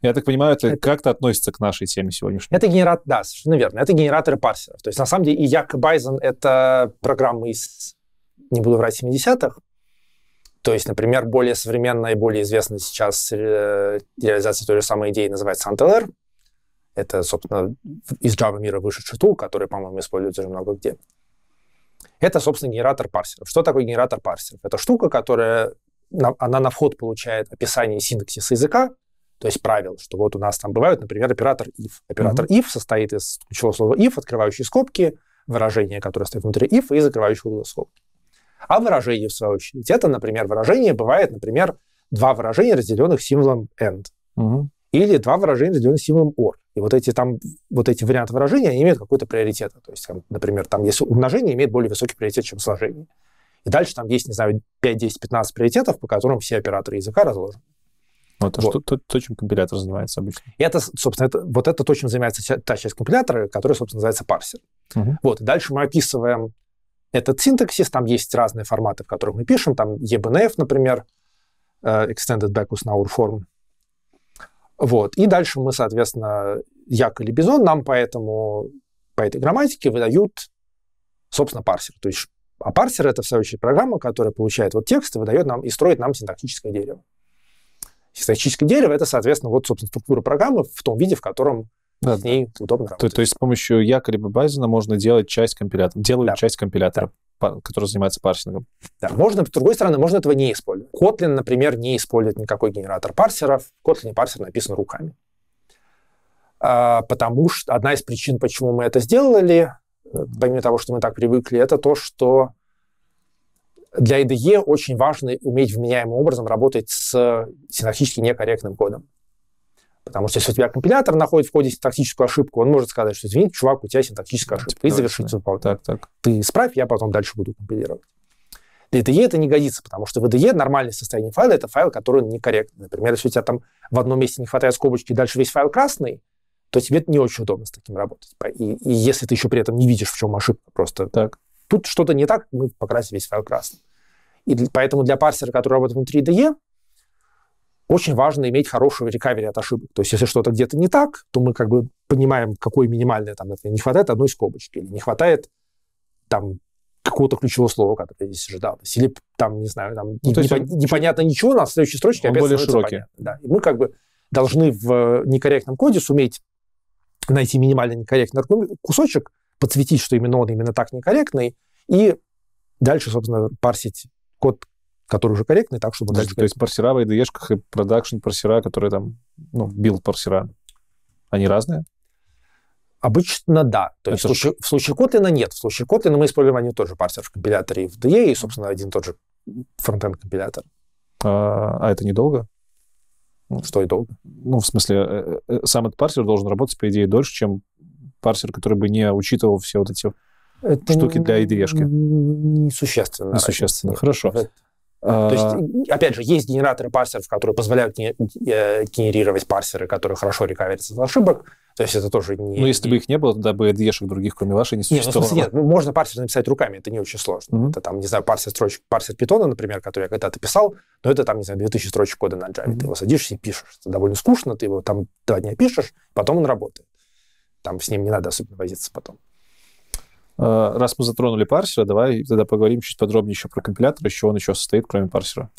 Я так понимаю, это, это... как-то относится к нашей теме сегодняшней. Это генератор, да, совершенно верно. Это генераторы парсеров. То есть, на самом деле, и Як Байзен — это программы из, не буду врать, 70-х. То есть, например, более современная и более известная сейчас ре э, реализация той же самой идеи называется Антелер. Это, собственно, из Java мира вышедший тул, который, по-моему, используется уже много где. Это, собственно, генератор парсеров. Что такое генератор парсеров? Это штука, которая она на вход получает описание синтаксиса языка, то есть правил, что вот у нас там бывают, например, оператор if. Оператор mm-hmm. if состоит из ключевого слова if, открывающей скобки, выражение, которое стоит внутри if, и закрывающего угол скобки. А выражение, в свою очередь, это, например, выражение бывает, например, два выражения, разделенных символом and. Mm-hmm. Или два выражения, разделенных символом or. И вот эти, там, вот эти варианты выражения они имеют какой-то приоритет. То есть, там, например, там, есть умножение имеет более высокий приоритет, чем сложение. И дальше там есть, не знаю, 5, 10, 15 приоритетов, по которым все операторы языка разложены. Вот, а вот. Что, то, то, чем компилятор занимается обычно. И это, собственно, это, вот это то, чем занимается та часть компилятора, которая, собственно, называется парсер. Угу. Вот, и дальше мы описываем этот синтаксис, там есть разные форматы, в которых мы пишем, там EBNF, например, э, Extended Backus Naur Form. Вот, и дальше мы, соответственно, Якорь или Бизон нам поэтому по этой грамматике выдают, собственно, парсер. То есть, а парсер — это, в свою очередь, программа, которая получает вот текст и выдает нам, и строит нам синтактическое дерево. Синтактическое дерево — это, соответственно, вот, собственно, структура программы в том виде, в котором да. с ней удобно работать. То, то есть с помощью якоря Базина можно делать часть компилятора, делают да. часть компилятора, да. который занимается парсингом. Да, можно, с другой стороны, можно этого не использовать. Kotlin, например, не использует никакой генератор парсеров. В Kotlin парсер написан руками. А, потому что одна из причин, почему мы это сделали, э, помимо того, что мы так привыкли, это то, что для IDE очень важно уметь вменяемым образом работать с синтаксически некорректным кодом. Потому что если у тебя компилятор находит в коде синтаксическую ошибку, он может сказать, что извини, чувак, у тебя синтаксическая ошибка, типа, и завершить выполнение. Так, так. Ты исправь, я потом дальше буду компилировать. Для IDE это не годится, потому что в IDE нормальное состояние файла — это файл, который некорректный. Например, если у тебя там в одном месте не хватает скобочки, дальше весь файл красный, то тебе не очень удобно с таким работать. И, и если ты еще при этом не видишь, в чем ошибка, просто так. тут что-то не так, мы покрасим весь файл красным. И для, поэтому для парсера, который работает внутри IDE, очень важно иметь хорошую рекавери от ошибок. То есть если что-то где-то не так, то мы как бы понимаем, какое минимальное там, не хватает одной скобочки, или не хватает там какого-то ключевого слова, которое здесь ожидалось. Или там, не знаю, там ну, не, он, непонятно ничего, на следующей строчке он опять более широкий. Понятно. Да. И мы как бы должны в некорректном коде суметь найти минимально некорректный кусочек, подсветить, что именно он именно так некорректный, и дальше, собственно, парсить код, который уже корректный, так, чтобы дальше... То есть парсера в ide и продакшн парсера, которые там, ну, билд парсера, они разные? Обычно да. То есть это в случае, в случае Kotlin нет. В случае Kotlin мы используем один и тот же парсер в компиляторе и в DE, и, собственно, один и тот же фронтенд компилятор. А, а это недолго? Что долго, Ну, в смысле, э, э, э, сам этот парсер должен работать, по идее, дольше, чем парсер, который бы не учитывал все вот эти это штуки для IDE-шки. Несущественно. Несущественно, хорошо. Это... А, То есть, опять же, есть генераторы парсеров, которые позволяют э, генерировать парсеры, которые хорошо рекаверятся от ошибок. То есть это тоже не... Ну, если бы их не было, тогда бы edh других, кроме вашей, не ну, существовало. Нет, ну, нет, можно парсер написать руками, это не очень сложно. Mm-hmm. Это там, не знаю, парсер строчек, парсер питона, например, который я когда-то писал, но это там, не знаю, 2000 строчек кода на Java. Mm-hmm. Ты его садишься и пишешь. Это довольно скучно, ты его там два дня пишешь, потом он работает. Там с ним не надо особенно возиться потом. Э, раз мы затронули парсера, давай тогда поговорим чуть подробнее еще про компилятор, еще он еще состоит, кроме парсера.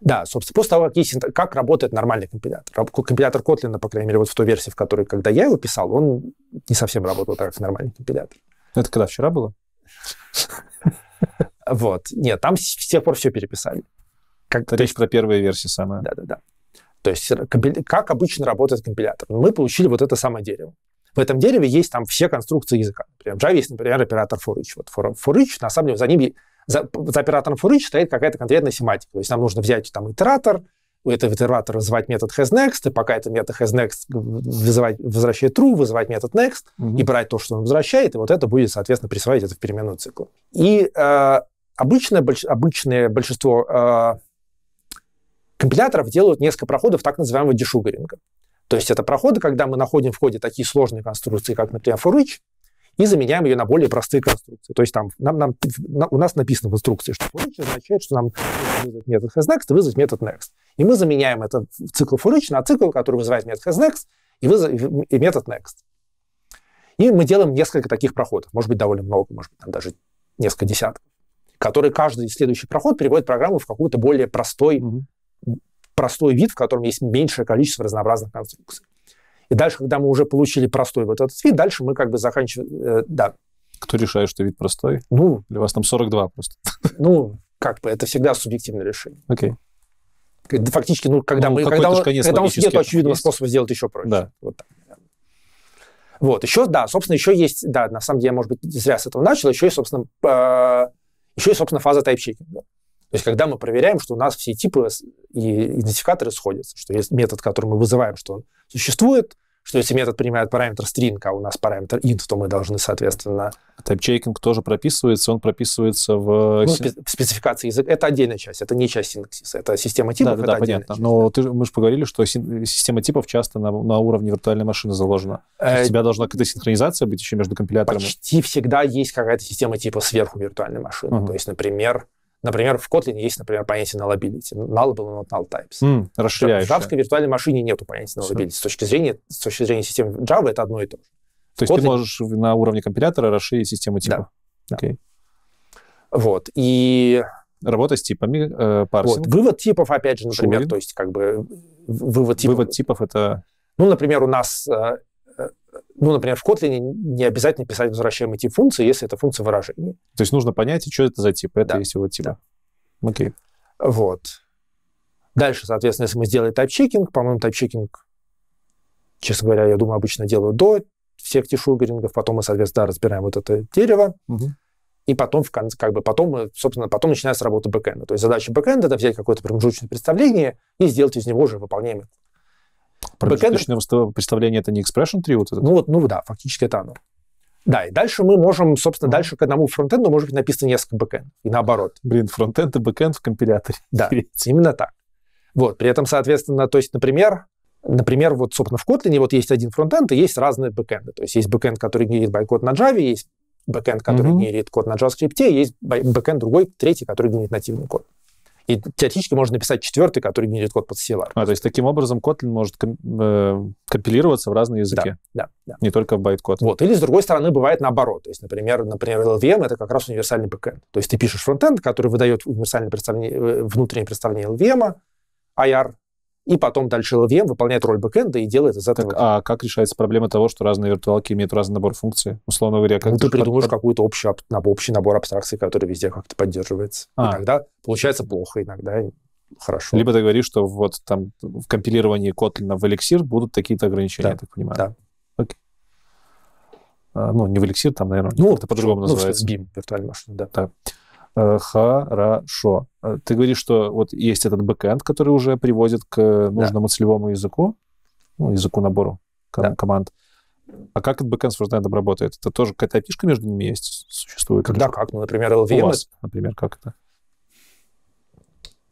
Да, собственно, после того, как, есть, как работает нормальный компилятор. Компилятор Kotlin, по крайней мере, вот в той версии, в которой, когда я его писал, он не совсем работал так, как нормальный компилятор. Это когда, вчера было? Вот. Нет, там с тех пор все переписали. речь про первые версии самая. Да-да-да. То есть э, как обычно работает компилятор? Мы получили вот это самое дерево в этом дереве есть там все конструкции языка. Например, в Java есть, например, оператор for each. Вот for, for each, на самом деле, за ним за, за оператором for each стоит какая-то конкретная семантика. То есть нам нужно взять там итератор, у этого итератора вызывать метод hasNext, и пока это метод hasNext вызывать, возвращает true, вызывать метод next, mm-hmm. и брать то, что он возвращает, и вот это будет, соответственно, присваивать это в переменную циклу. И э, обычное, больш, обычное большинство э, компиляторов делают несколько проходов так называемого дешугаринга. То есть это проходы, когда мы находим в коде такие сложные конструкции, как, например, for each, и заменяем ее на более простые конструкции. То есть там нам, нам, на, у нас написано в инструкции, что for each означает, что нам вызвать метод hasNext и вызвать метод next. И мы заменяем это в цикл for each на цикл, который вызывает метод hasNext и, вызов, и метод next. И мы делаем несколько таких проходов, может быть, довольно много, может быть, там даже несколько десятков, которые каждый следующий проход переводит программу в какой-то более простой mm-hmm простой вид, в котором есть меньшее количество разнообразных конструкций. И дальше, когда мы уже получили простой вот этот вид, дальше мы как бы заканчиваем... Э, да. Кто решает, что вид простой? Ну... Или у вас там 42 просто? Ну, как бы, это всегда субъективное решение. Окей. Okay. Э, фактически, ну, когда, ну, мы, когда, он, когда у нас нет очевидного есть. способа сделать еще проще. Да. Вот так. Вот, еще, да, собственно, еще есть, да, на самом деле, я, может быть, зря с этого начал, еще есть, собственно, э, еще есть, собственно, фаза type-checking. То есть, когда мы проверяем, что у нас все типы и идентификаторы сходятся, что есть метод, который мы вызываем, что он существует, что если метод принимает параметр string, а у нас параметр int, то мы должны, соответственно... Тайпчейкинг тоже прописывается, он прописывается в... Ну, э, спе- спецификации языка. Это отдельная часть, это не часть синтаксиса, это система типов, да, да, да, понятно. Часть, Но да. ты, мы же поговорили, что син- система типов часто на, на уровне виртуальной машины заложена. Э- у тебя должна какая-то синхронизация быть еще между компиляторами. Почти всегда есть какая-то система типа сверху виртуальной машины. Uh-huh. То есть, например, Например, в Kotlin есть, например, понятие nullability. Nullable, not null types. Mm, расширяешь. В Java виртуальной машине нет понятия nullability. С точки, зрения, с точки зрения системы Java это одно и то же. То есть Kotlin... ты можешь на уровне компилятора расширить систему типа? Да. Okay. да. Вот. И... Работа с типами, э, парсинг. Вот. Вывод типов, опять же, например, Шурин. то есть как бы вывод типов... Вывод типов это... Ну, например, у нас э, ну, например, в Kotlin не обязательно писать возвращаемые тип функции, если это функция выражения. То есть нужно понять, что это за тип, это да. есть его типа. Да. Окей. Вот. Дальше, соответственно, если мы сделали тайп-чекинг, по-моему, тайп-чекинг, честно говоря, я думаю, обычно делаю до всех тишугерингов, потом мы, соответственно, да, разбираем вот это дерево, угу. и потом, в конце, как бы, потом, собственно, потом начинается работа бэкэнда. То есть задача бэкэнда — это взять какое-то промежуточное представление и сделать из него уже выполняемый Промежуточное Бэкэнд... представление это не expression tree? Вот этот? Ну вот, ну да, фактически это оно. Да, и дальше мы можем, собственно, дальше к одному фронтенду может быть написано несколько бэкэндов, и наоборот. Блин, фронтенд и бэкэнд в компиляторе. Да, именно так. Вот, при этом, соответственно, то есть, например, например, вот, собственно, в Kotlin вот есть один фронтенд и есть разные бэкэнды. То есть есть бэкэнд, который генерит байт на Java, есть бэкэнд, который mm-hmm. генерит код на JavaScript, есть бэкэнд другой, третий, который генерит нативный код. И теоретически можно написать четвертый, который генерит код под CLR. А, то есть таким образом Kotlin может компилироваться в разные языки? Да, да. да. Не только в байткод. Вот. Или, с другой стороны, бывает наоборот. То есть, например, например, LVM — это как раз универсальный бэкэнд. То есть ты пишешь фронтенд, который выдает универсальное представление, внутреннее представление LVM, IR и потом дальше LVM выполняет роль бэкэнда и делает из этого... Так, а как решается проблема того, что разные виртуалки имеют разный набор функций? Условно говоря, как... Ну, ты придумаешь под... какой-то общий, набор, общий набор абстракций, который везде как-то поддерживается. А. Иногда получается плохо, иногда хорошо. Либо ты говоришь, что вот там в компилировании Kotlin в эликсир будут такие-то ограничения, да. я так понимаю. Да. Окей. А, ну, не в эликсир, там, наверное, ну, это по-другому ну, называется. Ну, в BIM, виртуальная машина, да. Так. Э, хорошо. Э, ты говоришь, что вот есть этот бэкэнд, который уже приводит к э, нужному да. целевому языку, ну, языку набору ком- да. команд. А как этот бэкэнд с фронтендом работает? Это тоже какая-то опишка между ними есть, существует? Когда как? Ну, например, LVM... У вас, например, как это?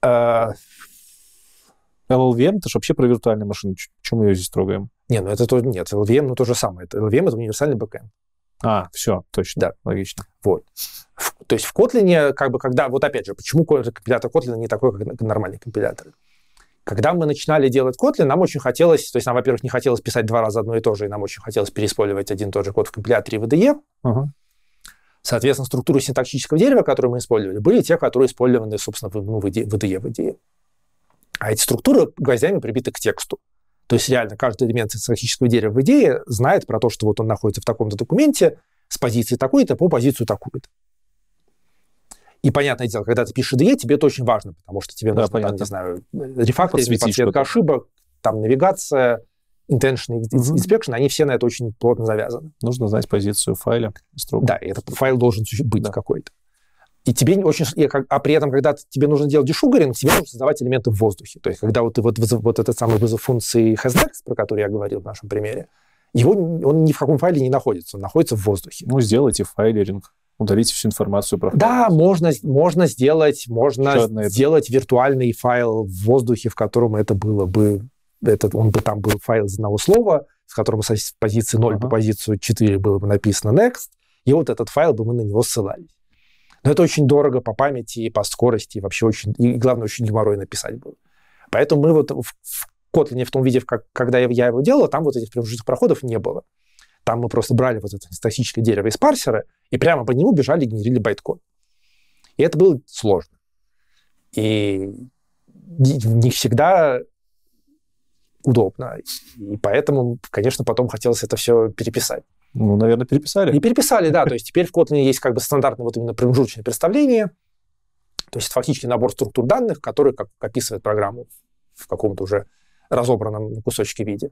Uh... LLVM, это же вообще про виртуальные машины. Чем мы ее здесь трогаем? Не, ну это то, нет, LVM, ну то же самое. LVM это универсальный бэкэнд. А, все, точно. Да. Логично. Вот. В, то есть в Kotlin, как бы, когда, вот опять же, почему компилятор Kotlin не такой, как нормальный компилятор? Когда мы начинали делать Kotlin, нам очень хотелось, то есть нам, во-первых, не хотелось писать два раза одно и то же, и нам очень хотелось переиспользовать один и тот же код в компиляторе в IDE. Соответственно, структуры синтаксического дерева, которые мы использовали, были те, которые использованы, собственно, в, ну, в А эти структуры гвоздями прибиты к тексту. То есть реально каждый элемент иерархического дерева в идее знает про то, что вот он находится в таком-то документе с позиции такой-то по позицию такую-то. И понятное дело, когда ты пишешь IDE, тебе это очень важно, потому что тебе да, нужно, понятно. там, не знаю, рефакторинг, подсветка ошибок, там навигация, intention, mm-hmm. они все на это очень плотно завязаны. Нужно знать позицию файла. Строго. Да, и этот файл должен быть да. какой-то. И тебе очень... А при этом, когда тебе нужно делать дешугаринг, тебе нужно создавать элементы в воздухе. То есть, когда вот, вот, вот этот самый вызов функции hasDex, про который я говорил в нашем примере, его он ни в каком файле не находится, он находится в воздухе. Ну, сделайте файлеринг, удалите всю информацию про файл. Да, можно, можно сделать, можно сделать виртуальный файл в воздухе, в котором это было бы этот, он бы там был файл из одного слова, с которым с позиции 0 uh-huh. по позицию 4 было бы написано next, и вот этот файл бы мы на него ссылались. Но это очень дорого по памяти и по скорости, и вообще очень, и главное, очень геморройно писать было. Поэтому мы вот в, в Kotlin в том виде, как, когда я его делал, там вот этих промежуточных проходов не было. Там мы просто брали вот это статическое дерево из парсера и прямо по нему бежали и генерили байткод. И это было сложно. И не всегда удобно. И поэтому, конечно, потом хотелось это все переписать. Ну, наверное, переписали. И переписали, да. То есть теперь в Kotlin есть как бы стандартное вот именно промежуточное представление. То есть фактически набор структур данных, который как описывает программу в каком-то уже разобранном кусочке виде.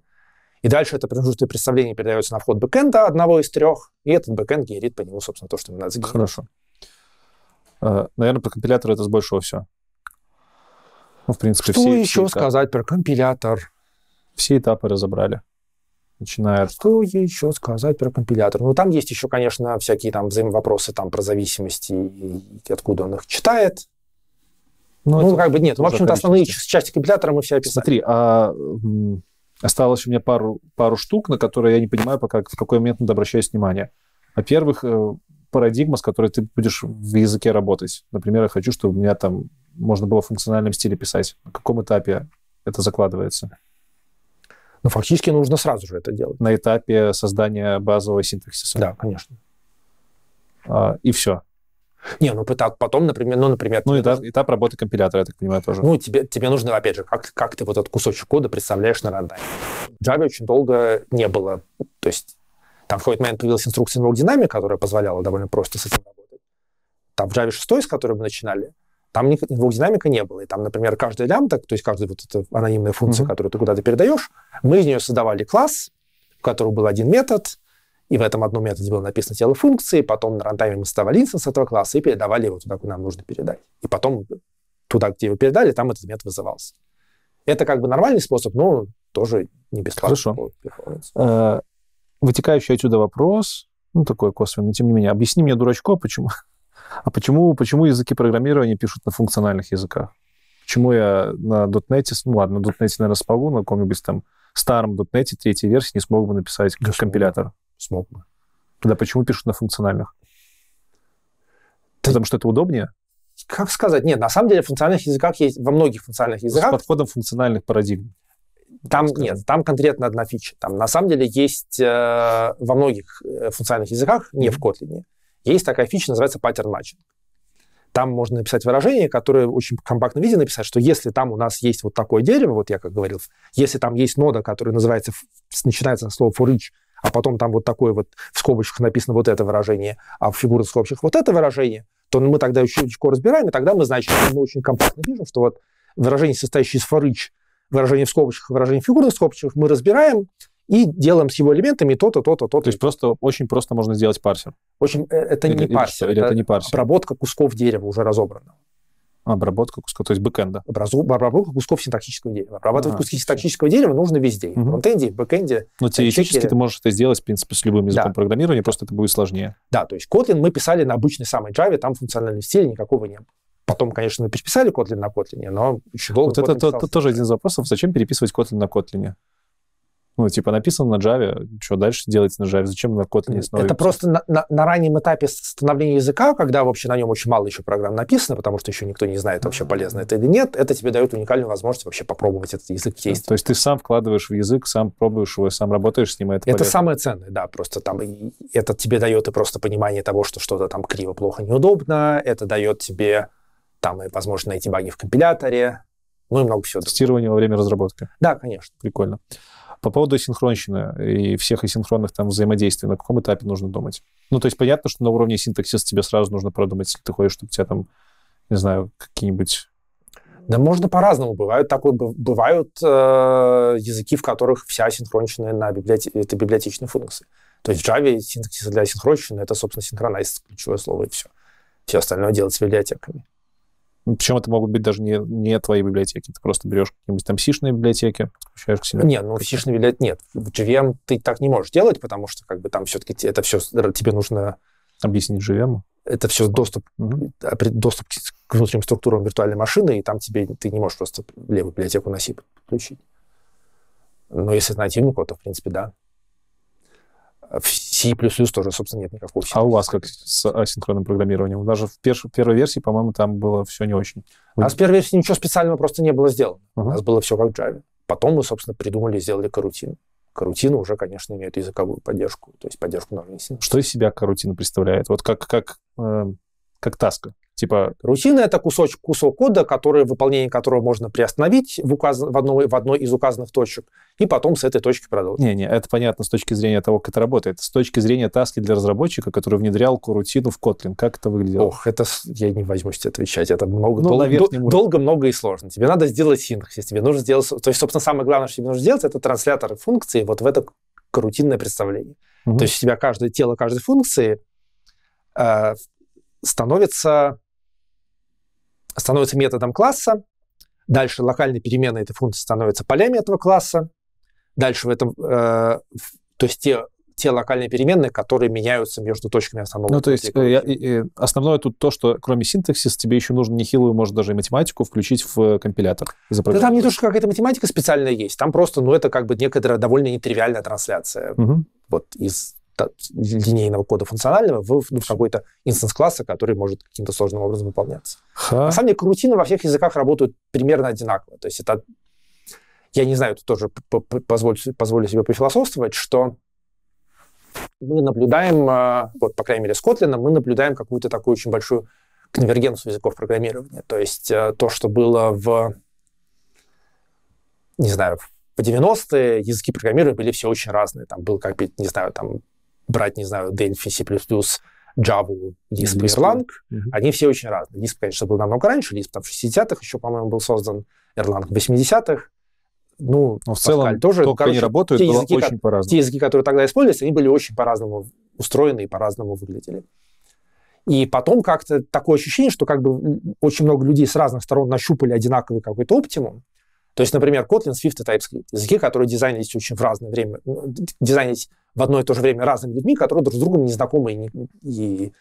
И дальше это промежуточное представление передается на вход бэкэнда одного из трех, и этот бэкэнд генерит по нему, собственно, то, что ему надо загенерить. Хорошо. Э, наверное, про компилятор это с большего все. Ну, в принципе, что все, еще все сказать про компилятор? Все этапы разобрали начинает. Что еще сказать про компилятор? Ну, там есть еще, конечно, всякие там взаимовопросы там про зависимости и откуда он их читает. Но ну, ну как бы нет. Ну, в общем-то, основные части компилятора мы все описали. Смотри, а осталось у меня пару, пару штук, на которые я не понимаю пока, в какой момент надо обращать внимание. Во-первых, э, парадигма, с которой ты будешь в языке работать. Например, я хочу, чтобы у меня там можно было в функциональном стиле писать. На каком этапе это закладывается? Но фактически нужно сразу же это делать. На этапе создания базового синтаксиса. Да, конечно. А, и все. Не, ну потом, например, ну, например... Ну, этап, этап работы компилятора, я так понимаю, тоже. Ну, тебе, тебе нужно, опять же, как, как ты вот этот кусочек кода представляешь на рандайме. Java очень долго не было. То есть там в какой-то момент появилась инструкция Dynamic, которая позволяла довольно просто с этим работать. Там в Java 6, с которой мы начинали, там двух динамика не было. И там, например, каждая лямбда, то есть каждая вот эта анонимная функция, mm-hmm. которую ты куда-то передаешь, мы из нее создавали класс, в котором был один метод, и в этом одном методе было написано тело функции, потом на рантайме мы создавали инстанс этого класса и передавали его туда, куда нам нужно передать. И потом туда, где его передали, там этот метод вызывался. Это как бы нормальный способ, но тоже не бесплатно. Хорошо. Э, вытекающий отсюда вопрос, ну, такой косвенный, тем не менее. Объясни мне, дурачко, почему, а почему, почему языки программирования пишут на функциональных языках? Почему я на .net ну ладно, на дотнете, наверное, смогу, на каком-нибудь там старом .net третьей версии не смог бы написать да компилятор? Смог бы. Тогда почему пишут на функциональных? Ты... Потому что это удобнее? Как сказать? Нет, на самом деле в функциональных языках есть, во многих функциональных ну, языках... С подходом функциональных парадигм. Там нет, там конкретно одна фича. Там на самом деле есть э, во многих э, функциональных языках, не mm-hmm. в Kotlin, есть такая фича, называется pattern matching. Там можно написать выражение, которое очень компактно в виде написать, что если там у нас есть вот такое дерево, вот я как говорил, если там есть нода, которая называется, начинается на слово for each, а потом там вот такое вот в скобочках написано вот это выражение, а в фигурных скобочках вот это выражение, то мы тогда еще легко разбираем, и тогда мы, значит, мы очень компактно видим, что вот выражение, состоящее из for each, выражение в скобочках, выражение в фигурных скобочках, мы разбираем, и делаем с его элементами то-то, то-то, то-то. То есть просто очень просто можно сделать парсер. Очень, э, это или, не или парсер, или это, это не парсер. обработка кусков дерева уже разобранного. А, обработка кусков, то есть бэкэнда. Образу, обработка кусков синтаксического дерева. Обрабатывать а, куски синтаксического дерева нужно везде. Угу. В фронтенде, в бэкэнде. Но теоретически чеке. ты можешь это сделать, в принципе, с любым языком да. программирования, просто это будет сложнее. Да, то есть Kotlin мы писали на обычной самой Java, там функционального стиля никакого не было. Потом, конечно, мы переписали Kotlin на Kotlin, но еще долго вот Kotlin это, это тоже один из вопросов, зачем переписывать Kotlin на Kotlin? Ну, типа, написано на Java, что дальше делать на Java? Зачем на Kotlin основе? Это просто на, на, на раннем этапе становления языка, когда вообще на нем очень мало еще программ написано, потому что еще никто не знает, вообще полезно это или нет, это тебе дает уникальную возможность вообще попробовать этот язык действовать. То есть ты сам вкладываешь в язык, сам пробуешь его, сам работаешь с ним, и а это Это полезно. самое ценное, да, просто там это тебе дает и просто понимание того, что что-то там криво, плохо, неудобно, это дает тебе там и возможность найти баги в компиляторе, ну и много всего. Тестирование другого. во время разработки. Да, конечно. Прикольно. По поводу синхронщины и всех асинхронных там взаимодействий, на каком этапе нужно думать? Ну, то есть понятно, что на уровне синтаксиса тебе сразу нужно продумать, если ты хочешь, чтобы тебя там, не знаю, какие-нибудь да можно по-разному. Бывают, так, бывают э, языки, в которых вся синхронщина на библиотеке, это библиотечные функции. То есть в Java синтаксис для синхронщины — это, собственно, синхронайз, ключевое слово, и все. Все остальное делать с библиотеками. Ну, Причем это могут быть даже не, не твои библиотеки. Ты просто берешь какие-нибудь там сишные библиотеки, включаешь к себе. Не, ну сишные библиотеки нет. В GVM ты так не можешь делать, потому что как бы там все-таки это все тебе нужно... Объяснить GVM? Это все доступ, угу. доступ к внутренним структурам виртуальной машины, и там тебе ты не можешь просто левую библиотеку на C подключить. Но если это нативный код, то, в принципе, да. В C++ тоже, собственно, нет никакого C++. А у вас как с асинхронным программированием? Даже в, перш, первой версии, по-моему, там было все не очень. Вы... А с первой версии ничего специального просто не было сделано. Uh-huh. У нас было все как в Java. Потом мы, собственно, придумали и сделали карутину. Карутина уже, конечно, имеет языковую поддержку, то есть поддержку на Что из себя карутина представляет? Вот как, как, э, как таска? Типа рутина это кусочек, кусок кода, который, выполнение которого можно приостановить в, указ, в, одной, в одной из указанных точек, и потом с этой точки продолжить. Не-не, это понятно с точки зрения того, как это работает. С точки зрения таски для разработчика, который внедрял корутину в Kotlin, как это выглядело? Ох, это я не возьмусь тебе отвечать. Это много, ну, дол, дол, долго, много и сложно. Тебе надо сделать синтаксис, тебе нужно сделать... То есть, собственно, самое главное, что тебе нужно сделать, это транслятор функции вот в это корутинное представление. Угу. То есть у тебя каждое тело каждой функции э, становится становится методом класса, дальше локальные перемены этой функции становятся полями этого класса, дальше в этом, э, то есть те, те локальные переменные, которые меняются между точками основного. Ну, то есть э, я, основное тут то, что кроме синтаксиса тебе еще нужно нехилую, может, даже и математику включить в э, компилятор. Да там не то, что какая-то математика специальная есть, там просто, ну, это как бы некоторая довольно нетривиальная трансляция угу. вот из линейного кода функционального в, в какой-то инстанс класса, который может каким-то сложным образом выполняться. Ха. На самом деле карутины во всех языках работают примерно одинаково. То есть это, я не знаю, тут тоже позволю, позволю себе пофилософствовать, что мы наблюдаем, а, вот, по крайней мере, с Kotlin, мы наблюдаем какую-то такую очень большую конвергенцию языков программирования. То есть э, то, что было в, не знаю, в 90-е языки программирования были все очень разные. Там был, как бы, не знаю, там брать, не знаю, Delphi, C++, Java, Lisp и Erlang, угу. они все очень разные. Lisp, конечно, был намного раньше, Lisp там в 60-х еще, по-моему, был создан, Erlang в 80-х. Ну, Но в целом, Паскаль тоже, только короче, они работают, те языки, очень по-разному. Те языки, которые тогда использовались, они были очень по-разному устроены и по-разному выглядели. И потом как-то такое ощущение, что как бы очень много людей с разных сторон нащупали одинаковый какой-то оптимум, то есть, например, Kotlin, Swift и TypeScript. Языки, которые дизайнились очень в разное время, ну, дизайнились в одно и то же время разными людьми, которые друг с другом не знакомы и, и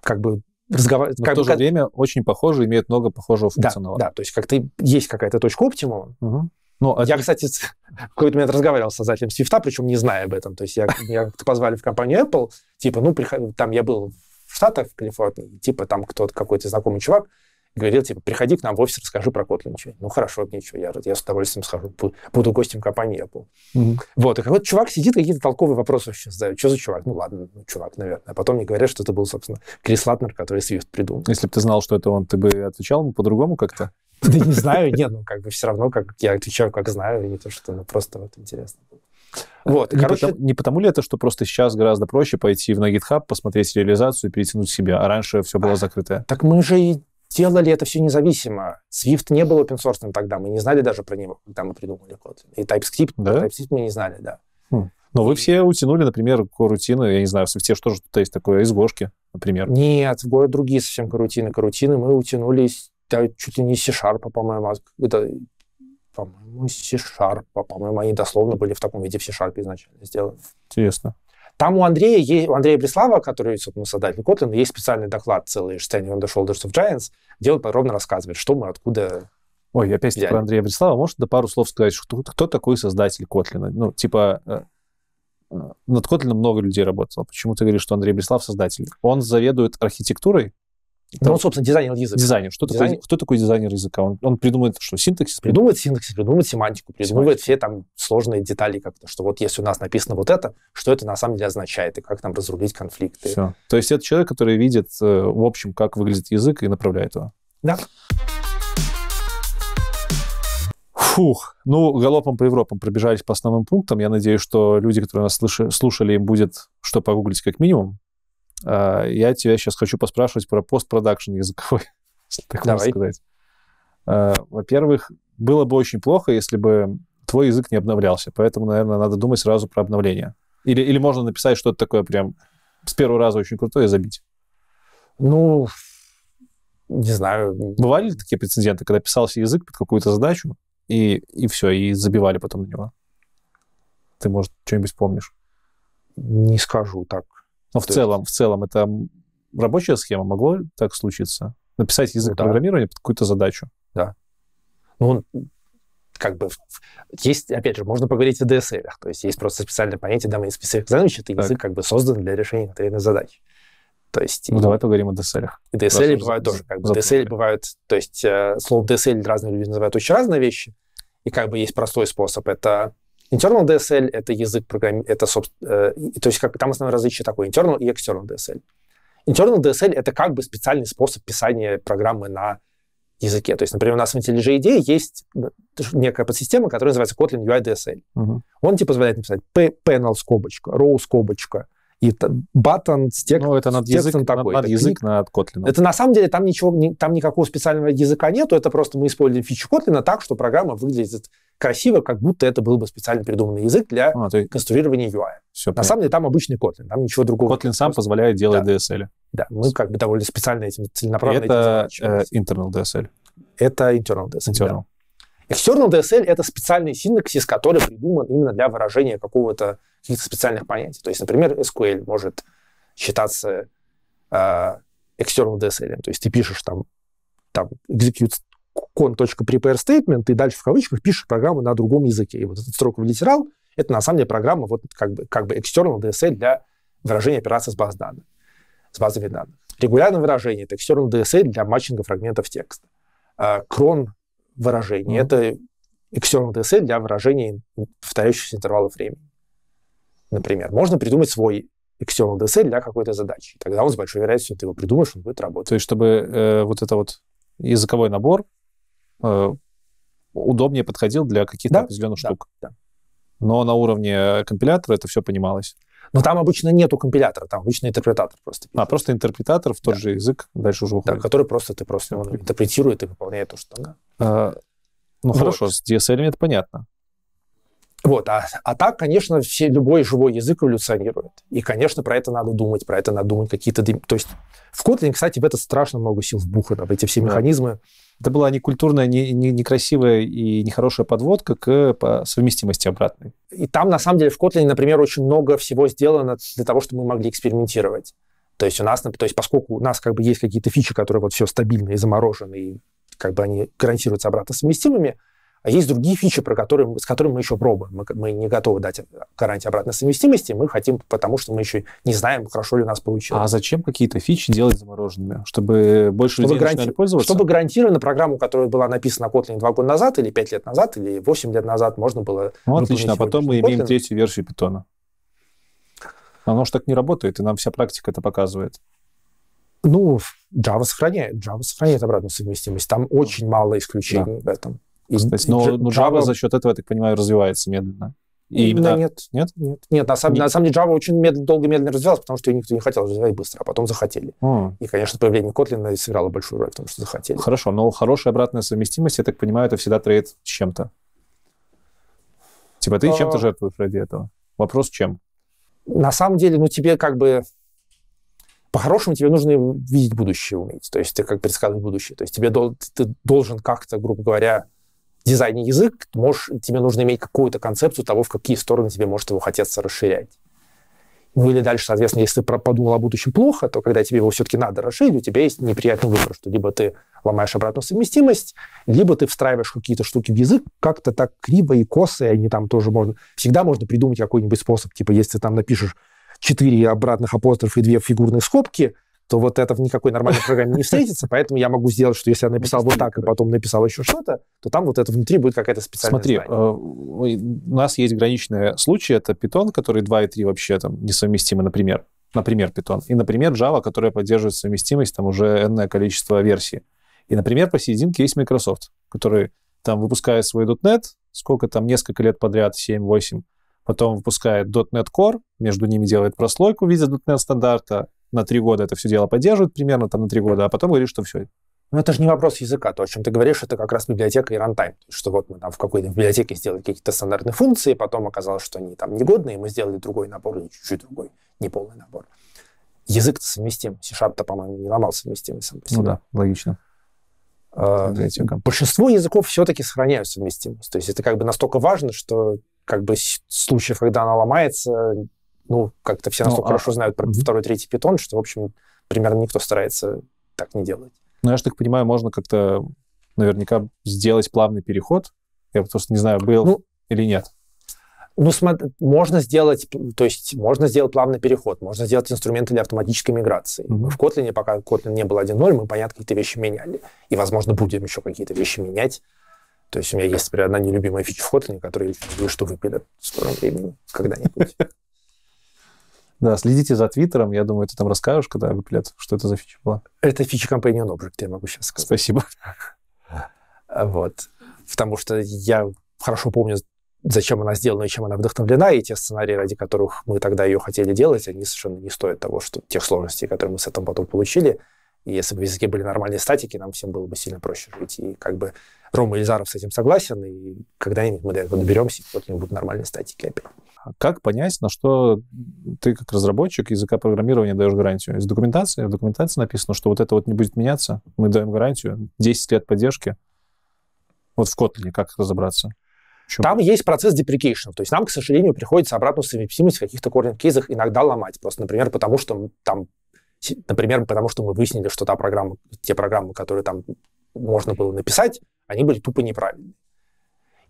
как бы разговаривать. В как то же как... время очень похожи, имеют много похожего функционала. Да, да то есть как-то есть какая-то точка оптимума. Угу. Ну, а я, кстати, в какой-то момент разговаривал с создателем Swift, причем не зная об этом. То есть я, меня как-то позвали в компанию Apple, типа, ну, приход... там я был в Штатах, в Калифорнии, типа там кто-то, какой-то знакомый чувак, говорил, типа, приходи к нам в офис, расскажи про Kotlin Ну, хорошо, ничего, я, я с удовольствием схожу, буду гостем компании Apple. Mm-hmm. Вот, и какой-то чувак сидит, какие-то толковые вопросы вообще задает, Что за чувак? Ну, ладно, ну, чувак, наверное. А потом мне говорят, что это был, собственно, Крис Латнер, который Swift придумал. Если бы ты знал, что это он, ты бы отвечал ему по-другому как-то? Да не знаю, нет, ну, как бы все равно, как я отвечаю, как знаю, и не то, что, ну, просто вот интересно. Вот, не, короче... потому, не потому ли это, что просто сейчас гораздо проще пойти на GitHub, посмотреть реализацию и перетянуть себя, а раньше все было закрыто? Так мы же и делали это все независимо. Swift не был open source тогда, мы не знали даже про него, когда мы придумали код. И TypeScript, да? TypeScript мы не знали, да. Хм. Но вы все утянули, например, корутины, я не знаю, в Swift что же то есть такое, из Гошки, например. Нет, в другие совсем корутины. Корутины мы утянули да, чуть ли не C-Sharp, по-моему, а это, по-моему, C-Sharp, по-моему, они дословно были в таком виде в C-Sharp изначально сделаны. Интересно. Там у Андрея, у Андрея Преслава, который, собственно, создатель Kotlin, есть специальный доклад целый «Understanding он дошел до of Giants», где он подробно рассказывает, что мы откуда Ой, опять про Андрея Брислава. Может, да пару слов сказать, что, кто такой создатель Котлина? Ну, типа, э, э, над Котлином много людей работало. Почему ты говоришь, что Андрей Брислав создатель? Он заведует архитектурой там, ну, он, собственно, дизайнер языка. Дизайнер. Что дизайнер... Такой, кто такой дизайнер языка? Он, он придумывает что? Синтаксис? Придумывает синтаксис, придумывает семантику, придумывает Семантик. все там сложные детали как-то, что вот если у нас написано вот это, что это на самом деле означает, и как нам разрулить конфликты. Все. То есть это человек, который видит, э, в общем, как выглядит язык и направляет его. Да. Фух, ну, галопом по Европам пробежались по основным пунктам. Я надеюсь, что люди, которые нас слушали, им будет что погуглить как минимум. А, я тебя сейчас хочу поспрашивать про постпродакшн языковой, если так Давай. можно сказать. А, во-первых, было бы очень плохо, если бы твой язык не обновлялся. Поэтому, наверное, надо думать сразу про обновление. Или, или можно написать что-то такое прям с первого раза очень крутое и забить. Ну, не знаю. Бывали ли такие прецеденты, когда писался язык под какую-то задачу, и, и все, и забивали потом на него? Ты, может, что-нибудь помнишь? Не скажу так. Но ну, в целом, есть... в целом это рабочая схема, могло так случиться? Написать язык ну да. программирования под какую-то задачу. Да. Ну, как бы есть, опять же, можно поговорить о DSL. То есть есть просто специальное понятие domain specific language, это так. язык как бы создан для решения конкретной задачи. То есть, ну, и, давай поговорим о DSL. И DSL бывают тоже. Как бы, DSL бывают, то есть э, слово DSL разные люди называют очень разные вещи. И как бы есть простой способ. Это Internal DSL — это язык программ... это, собственно, э, то есть как, там основное различие такое, internal и external DSL. Internal DSL — это как бы специальный способ писания программы на языке. То есть, например, у нас в IntelliJ IDE есть э, некая подсистема, которая называется Kotlin UI DSL. Uh -huh. Он тебе позволяет написать panel скобочка, row скобочка, и батон, с, тек... ну, это над язык, такой. Над, над язык это, Kotlin. Это на самом деле там ничего, там никакого специального языка нету, это просто мы используем фичу Kotlin так, что программа выглядит красиво, как будто это был бы специально придуманный язык для а, есть... конструирования UI. Все, на понятно. самом деле там обычный Kotlin, там ничего другого. Kotlin сам позволяет делать да. DSL. Да, мы как бы довольно специально этим целенаправленно. это этим э, internal DSL. Это internal DSL. Internal. Да. External DSL — это специальный синтаксис, который придуман именно для выражения какого-то каких-то специальных понятий. То есть, например, SQL может считаться э, external DSL. То есть ты пишешь там, там execute con.prepare statement, и дальше в кавычках пишешь программу на другом языке. И вот этот строковый литерал — это на самом деле программа вот как бы, как бы external DSL для выражения операции с баз данных, с базами данных. Регулярное выражение — это external DSL для матчинга фрагментов текста. А, крон выражений. Mm-hmm. Это external DSA для выражения повторяющихся интервалов времени. Например, можно придумать свой external DSA для какой-то задачи. Тогда он с большой вероятностью ты его придумаешь, он будет работать. То есть, чтобы э, вот это вот языковой набор э, удобнее подходил для каких-то да? определенных да, штук. Да. Но на уровне компилятора это все понималось. Но там обычно нету компилятора, там обычно интерпретатор просто. А, просто интерпретатор в тот да. же язык дальше уже уходит. Да, который просто ты просто он интерпретирует и выполняет то, что надо. А, ну, вот. хорошо, с DSL это понятно. Вот, а, а так, конечно, все, любой живой язык эволюционирует. И, конечно, про это надо думать, про это надо думать какие-то... То есть в Kotlin, кстати, в это страшно много сил вбухано, в эти все да. механизмы. Это была некультурная, не, не, некрасивая и нехорошая подводка к по совместимости обратной. И там, на самом деле, в Kotlin, например, очень много всего сделано для того, чтобы мы могли экспериментировать. То есть у нас, то есть поскольку у нас как бы есть какие-то фичи, которые вот все стабильные, замороженные, как бы они гарантируются обратно совместимыми, а есть другие фичи, про которые, с которыми мы еще пробуем. Мы, мы не готовы дать гарантии обратной совместимости, мы хотим, потому что мы еще не знаем, хорошо ли у нас получилось. А зачем какие-то фичи делать замороженными? Чтобы больше чтобы людей гаранти... начинали пользоваться? Чтобы гарантированно программу, которая была написана Kotlin два года назад, или пять лет назад, или восемь лет назад, можно было... Ну, отлично, а потом мы имеем Kotlin. третью версию питона. Оно же так не работает, и нам вся практика это показывает. Ну, Java сохраняет, Java сохраняет обратную совместимость. Там ну. очень мало исключений да. в этом есть Но, но Java за счет этого, я так понимаю, развивается медленно. И именно... Да, нет. Нет? Нет. Нет, на самом, нет. На самом деле Java очень медленно, долго медленно развивалась, потому что ее никто не хотел развивать быстро, а потом захотели. Mm. И, конечно, появление Kotlin сыграло большую роль, потому что захотели. Хорошо, но хорошая обратная совместимость, я так понимаю, это всегда трейд с чем-то. Типа ты а... чем-то жертвуешь ради этого. Вопрос чем? На самом деле, ну тебе как бы по-хорошему тебе нужно видеть будущее уметь, то есть ты как предсказывать будущее, то есть тебе дол- ты должен как-то, грубо говоря, дизайне язык, можешь, тебе нужно иметь какую-то концепцию того, в какие стороны тебе может его хотеться расширять. Ну или дальше, соответственно, если ты подумал о будущем плохо, то когда тебе его все-таки надо расширить, у тебя есть неприятный выбор, что либо ты ломаешь обратную совместимость, либо ты встраиваешь какие-то штуки в язык как-то так криво и косо, и они там тоже можно... Всегда можно придумать какой-нибудь способ. Типа, если ты там напишешь четыре обратных апострофа и две фигурные скобки, то вот это в никакой нормальной программе не встретится, поэтому я могу сделать, что если я написал вот так, и потом написал еще что-то, то там вот это внутри будет какая-то специальная Смотри, э, у нас есть граничные случаи, это Python, который 2 и 3 вообще там несовместимы, например, например, Python, и, например, Java, которая поддерживает совместимость там уже энное количество версий. И, например, посерединке есть Microsoft, который там выпускает свой .NET, сколько там, несколько лет подряд, 7-8, потом выпускает .NET Core, между ними делает прослойку в виде .NET стандарта, на три года это все дело поддерживают примерно там на три года, а потом говорит, что все. Но ну, это же не вопрос языка. То, о чем ты говоришь, это как раз библиотека и рантайм. Что вот мы там в какой-то библиотеке сделали какие-то стандартные функции, потом оказалось, что они там негодные, и мы сделали другой набор или чуть-чуть другой, неполный набор. Язык-то совместим. C-Sharp-то, по-моему, не ломал совместимость сам по ну себе. Ну да, логично. А, большинство языков все-таки сохраняют совместимость. То есть это как бы настолько важно, что как бы случаев, когда она ломается, ну, как-то все настолько ну, а хорошо а... знают про mm-hmm. второй, третий питон, что, в общем, примерно никто старается так не делать. Ну, я же так понимаю, можно как-то наверняка сделать плавный переход. Я просто не знаю, был ну, или нет. Ну, смо- можно сделать, то есть можно сделать плавный переход, можно сделать инструменты для автоматической миграции. Mm-hmm. В Kotlin, пока Kotlin не было 1.0, мы, понятно, какие-то вещи меняли. И, возможно, будем еще какие-то вещи менять. То есть у меня есть, например, одна нелюбимая фича в Kotlin, которую я чувствую, что выпилят в скором времени, когда-нибудь. Да, следите за Твиттером. Я думаю, ты там расскажешь, когда выпилят, что это за фича была. Это фича компании Object, я могу сейчас сказать. Спасибо. А, вот. Потому что я хорошо помню, зачем она сделана и чем она вдохновлена, и те сценарии, ради которых мы тогда ее хотели делать, они совершенно не стоят того, что тех сложностей, которые мы с этим потом получили. И если бы в языке были нормальные статики, нам всем было бы сильно проще жить. И как бы Рома Ильзаров с этим согласен, и когда-нибудь мы до этого доберемся, и вот у него будут нормальные статики опять. А как понять, на что ты как разработчик языка программирования даешь гарантию? Из документации, в документации написано, что вот это вот не будет меняться, мы даем гарантию, 10 лет поддержки. Вот в Kotlin как разобраться? Почему? Там есть процесс деприкейшн. То есть нам, к сожалению, приходится обратную совместимость в каких-то корнинг кейсах иногда ломать. Просто, например, потому что там Например, потому что мы выяснили, что та программа, те программы, которые там можно было написать, они были тупо неправильные.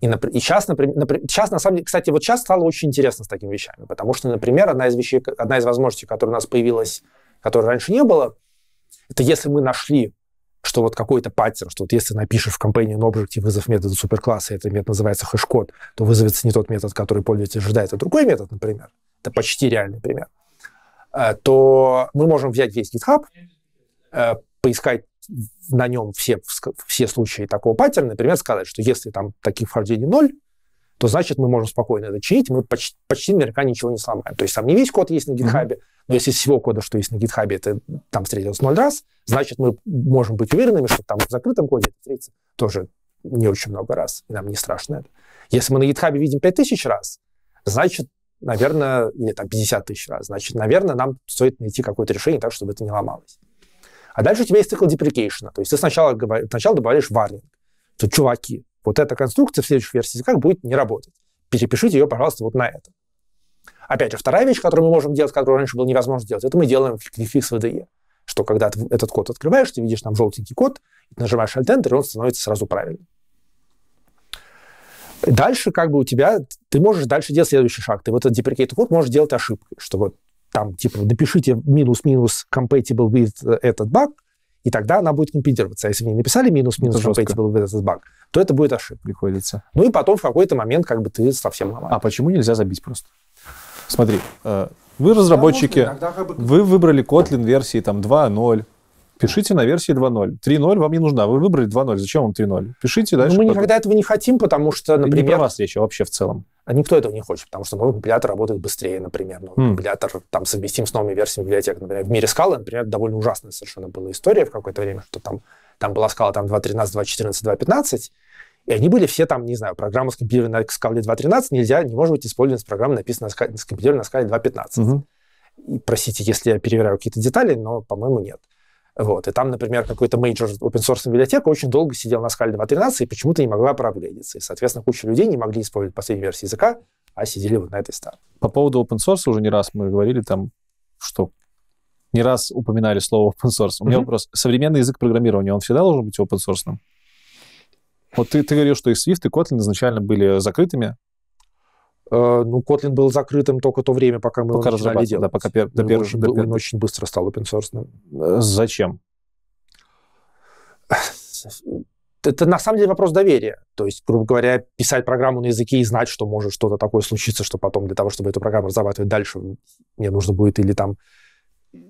И, и сейчас, например, сейчас, на самом деле, кстати, вот сейчас стало очень интересно с такими вещами, потому что, например, одна из вещей, одна из возможностей, которая у нас появилась, которой раньше не было, это если мы нашли что вот какой-то паттерн, что вот если напишешь в компании Objective вызов метода суперкласса, и этот метод называется хэш-код, то вызовется не тот метод, который пользователь ожидает, а другой метод, например. Это почти реальный пример. Э, то мы можем взять весь GitHub, э, поискать на нем все, все случаи такого паттерна, например, сказать, что если там таких вхождений ноль, то значит мы можем спокойно это чинить, мы почти, почти наверняка ничего не сломаем. То есть там не весь код есть на гитхабе, но если всего кода, что есть на гитхабе, это там встретилось ноль раз, значит мы можем быть уверенными, что там в закрытом коде это встретится тоже не очень много раз, и нам не страшно это. Если мы на гитхабе видим 5000 раз, значит, наверное, или там 50 тысяч раз, значит, наверное, нам стоит найти какое-то решение так, чтобы это не ломалось. А дальше у тебя есть цикл деприкейшена. То есть ты сначала, сначала добавляешь варнинг. То, чуваки, вот эта конструкция в следующих версиях как будет не работать. Перепишите ее, пожалуйста, вот на это. Опять же, вторая вещь, которую мы можем делать, которую раньше было невозможно сделать, это мы делаем фикс в IDE. Что когда ты этот код открываешь, ты видишь там желтенький код, нажимаешь Alt Enter, и он становится сразу правильным. Дальше как бы у тебя, ты можешь дальше делать следующий шаг. Ты вот этот деприкейт код можешь делать ошибкой, что вот там, типа, напишите минус-минус compatible with этот баг, и тогда она будет компилироваться. А если вы не написали минус-минус compatible with этот баг, то это будет ошибка. Приходится. Ну и потом в какой-то момент как бы ты совсем ломаешь. А почему нельзя забить просто? Смотри, э, вы разработчики, да, можно, как бы... вы выбрали Kotlin версии там 2.0, Пишите на версии 2.0. 3.0 вам не нужна. Вы выбрали 2.0. Зачем вам 3.0? Пишите ну, дальше. Но мы никогда этого не хотим, потому что, например... Не про вас речь, а вообще в целом. А никто этого не хочет, потому что новый компилятор работает быстрее, например. Новый mm. компилятор там совместим с новыми версиями библиотек. Например, в мире скалы, например, довольно ужасная совершенно была история в какое-то время, что там, там была скала там 2.13, 2.14, 2.15, и они были все там, не знаю, программа скомпилирована на скале 2.13, нельзя, не может быть использована программа, написанная скомпилирована на скале 2.15. Mm-hmm. И, простите, если я переверяю какие-то детали, но, по-моему, нет. Вот. И там, например, какой-то мейджор open source библиотека очень долго сидел на скале 2.13 и почему-то не могла проапгрейдиться. И, соответственно, куча людей не могли использовать последнюю версию языка, а сидели вот на этой старой. По поводу open source уже не раз мы говорили там, что не раз упоминали слово open source. У меня mm-hmm. вопрос. Современный язык программирования, он всегда должен быть open source? Вот ты, ты говорил, что и Swift, и Kotlin изначально были закрытыми, Э, ну, Kotlin был закрытым только то время, пока мы пока его начинали делать. Да, пока пер... до ну, первого, очень, до первого. он очень быстро стал open source. Э, зачем? Э, это на самом деле вопрос доверия. То есть, грубо говоря, писать программу на языке и знать, что может что-то такое случиться, что потом для того, чтобы эту программу разрабатывать дальше, мне нужно будет или там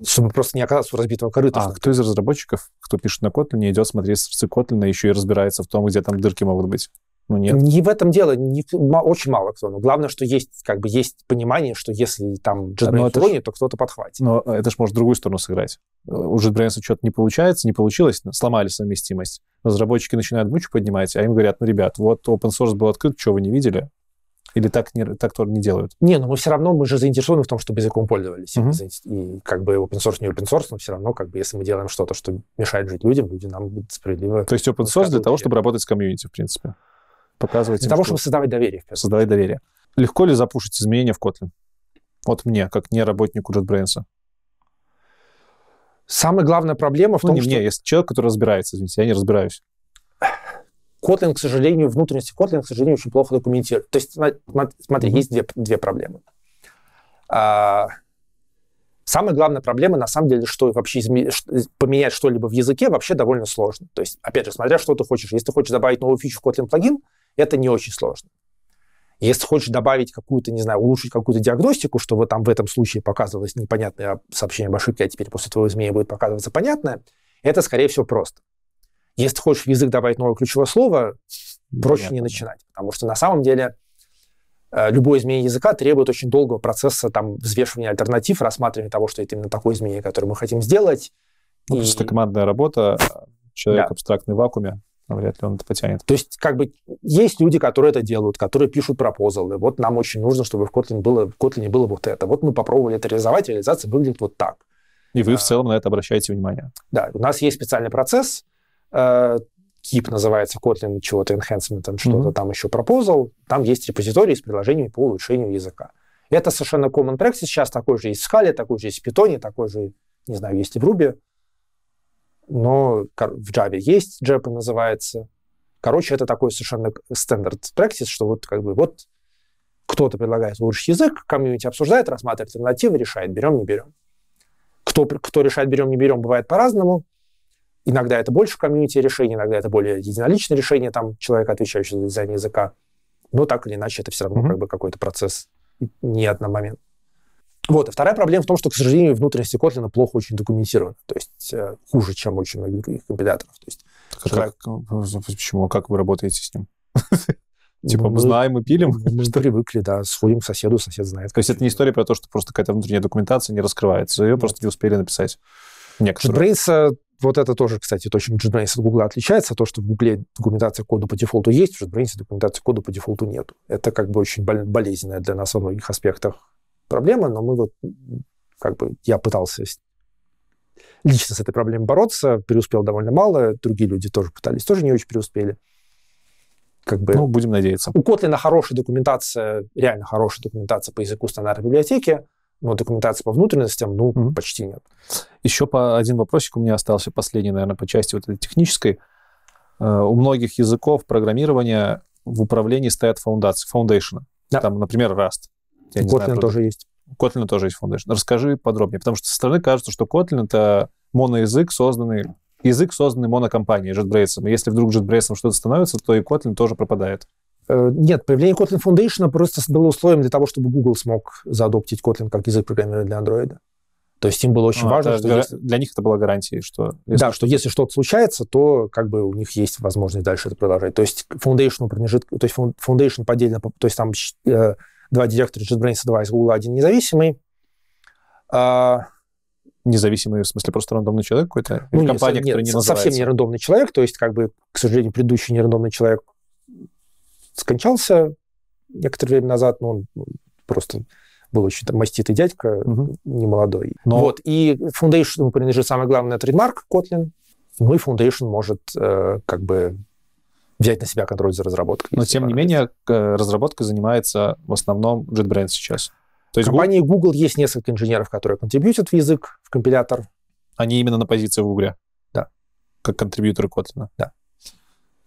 чтобы просто не оказаться у разбитого корыта. А кто из разработчиков, кто пишет на Kotlin, идет смотреть сорцы Kotlin, и еще и разбирается в том, где там дырки могут быть? Ну, нет. Не в этом дело, не, очень мало кто. Но главное, что есть, как бы, есть понимание, что если там джетбрейн уронит, то кто-то подхватит. Но это же может другую сторону сыграть. Э, У джетбрейнса что-то не получается, не получилось, сломали совместимость. Разработчики начинают бучу поднимать, а им говорят, ну, ребят, вот open source был открыт, что вы не видели? Или так, не, так тоже не делают? Не, но ну, мы все равно, мы же заинтересованы в том, чтобы языком пользовались. Mm-hmm. И как бы open source не open source, но все равно, как бы, если мы делаем что-то, что мешает жить людям, люди нам будут справедливо... То есть open source для того, чтобы работать с комьюнити, в принципе? показывать. Для того, что... чтобы создавать доверие. Создавать доверие. Легко ли запушить изменения в Kotlin? Вот мне, как не работнику JetBrains. Самая главная проблема в ну, том, не что... мне, если человек, который разбирается, извините, я не разбираюсь. Kotlin, к сожалению, внутренности Kotlin, к сожалению, очень плохо документирует. То есть, смотри, mm-hmm. есть две, две проблемы. А, самая главная проблема, на самом деле, что вообще изме... поменять что-либо в языке вообще довольно сложно. То есть, опять же, смотря что ты хочешь. Если ты хочешь добавить новую фичу в Kotlin плагин, это не очень сложно. Если хочешь добавить какую-то, не знаю, улучшить какую-то диагностику, что вот там в этом случае показывалось непонятное сообщение об ошибке, а теперь после твоего изменения будет показываться понятное, это, скорее всего, просто. Если хочешь в язык добавить новое ключевое слово, проще Понятно. не начинать, потому что на самом деле э, любое изменение языка требует очень долгого процесса там, взвешивания альтернатив, рассматривания того, что это именно такое изменение, которое мы хотим сделать. Ну, и... Просто командная работа, а, человек да. в вакууме, вряд ли он это потянет. То есть, как бы, есть люди, которые это делают, которые пишут пропозалы. Вот нам очень нужно, чтобы в Kotlin было, в Kotlin было вот это. Вот мы попробовали это реализовать, реализация выглядит вот так. И вы а, в целом на это обращаете внимание. Да, у нас есть специальный процесс, э, KIP называется, Kotlin чего-то, enhancement, там что-то mm-hmm. там еще, пропозал. Там есть репозитории с приложениями по улучшению языка. Это совершенно common practice. Сейчас такой же есть в Scala, такой же есть в Python, такой же, не знаю, есть и в Ruby но в Java есть, Java называется. Короче, это такой совершенно стандарт practice, что вот как бы вот кто-то предлагает лучший язык, комьюнити обсуждает, рассматривает альтернативы, решает, берем, не берем. Кто, кто решает, берем, не берем, бывает по-разному. Иногда это больше комьюнити решение, иногда это более единоличное решение, там, человека, отвечающего за дизайн языка. Но так или иначе, это все равно mm-hmm. как бы какой-то процесс, не одномоментный. Вот. И вторая проблема в том, что, к сожалению, внутренности Котлина плохо очень документирована, То есть э, хуже, чем очень многих других компиляторов. То есть, а как, человек... Э, как, почему? А как вы работаете с ним? Типа, ну, мы знаем и пилим? Ну, мы привыкли, да, сходим к соседу, сосед знает. То есть это не история про то, что просто какая-то внутренняя документация не раскрывается, ее просто не успели написать некоторые. JetBrains, вот это тоже, кстати, то, чем JetBrains от Google отличается, то, что в Google документация кода по дефолту есть, в JetBrains документации кода по дефолту нет. Это как бы очень болезненная для нас во многих аспектах проблема, но мы вот, как бы, я пытался лично с этой проблемой бороться, преуспел довольно мало, другие люди тоже пытались, тоже не очень преуспели. Как бы, ну, будем надеяться. У Котлина хорошая документация, реально хорошая документация по языку стандартной библиотеки, но документации по внутренностям, ну, mm-hmm. почти нет. Еще по один вопросик у меня остался, последний, наверное, по части вот этой технической. Э, у многих языков программирования в управлении стоят фундации, фаундейшены. Да. Там, например, Rust. Я Kotlin знаю, тоже есть. У Kotlin тоже есть Foundation. Расскажи подробнее, потому что со стороны кажется, что Kotlin — это моноязык, созданный язык, созданный монокомпанией JetBrains. если вдруг JetBrains что-то становится, то и Kotlin тоже пропадает. Э, нет, появление Kotlin Foundation просто было условием для того, чтобы Google смог заадоптить Kotlin как язык программирования для Android. То есть им было очень а, важно, что... Гар... Если... Для них это была гарантия, что... Если... Да, что если что-то случается, то как бы у них есть возможность дальше это продолжать. То есть Foundation принадлежит... То есть Foundation поделено... То есть там э, два директора JetBrains Advice Google, один независимый. А, независимый, в смысле, просто рандомный человек какой-то? Ну, нет, компания, нет, которая не называется? совсем не рандомный человек, то есть, как бы, к сожалению, предыдущий нерандомный человек скончался некоторое время назад, но он просто был очень там, маститый дядька, угу. немолодой. Но... Вот, и Foundation принадлежит самое главное, трейдмарк Kotlin, ну и Foundation может э, как бы взять на себя контроль за разработкой. Но, тем не менее, э, разработка занимается в основном JetBrains сейчас. То есть в компании Google... Google есть несколько инженеров, которые контрибьютят в язык, в компилятор. Они именно на позиции в Google? Да. Как контрибьюторы Kotlin? Да.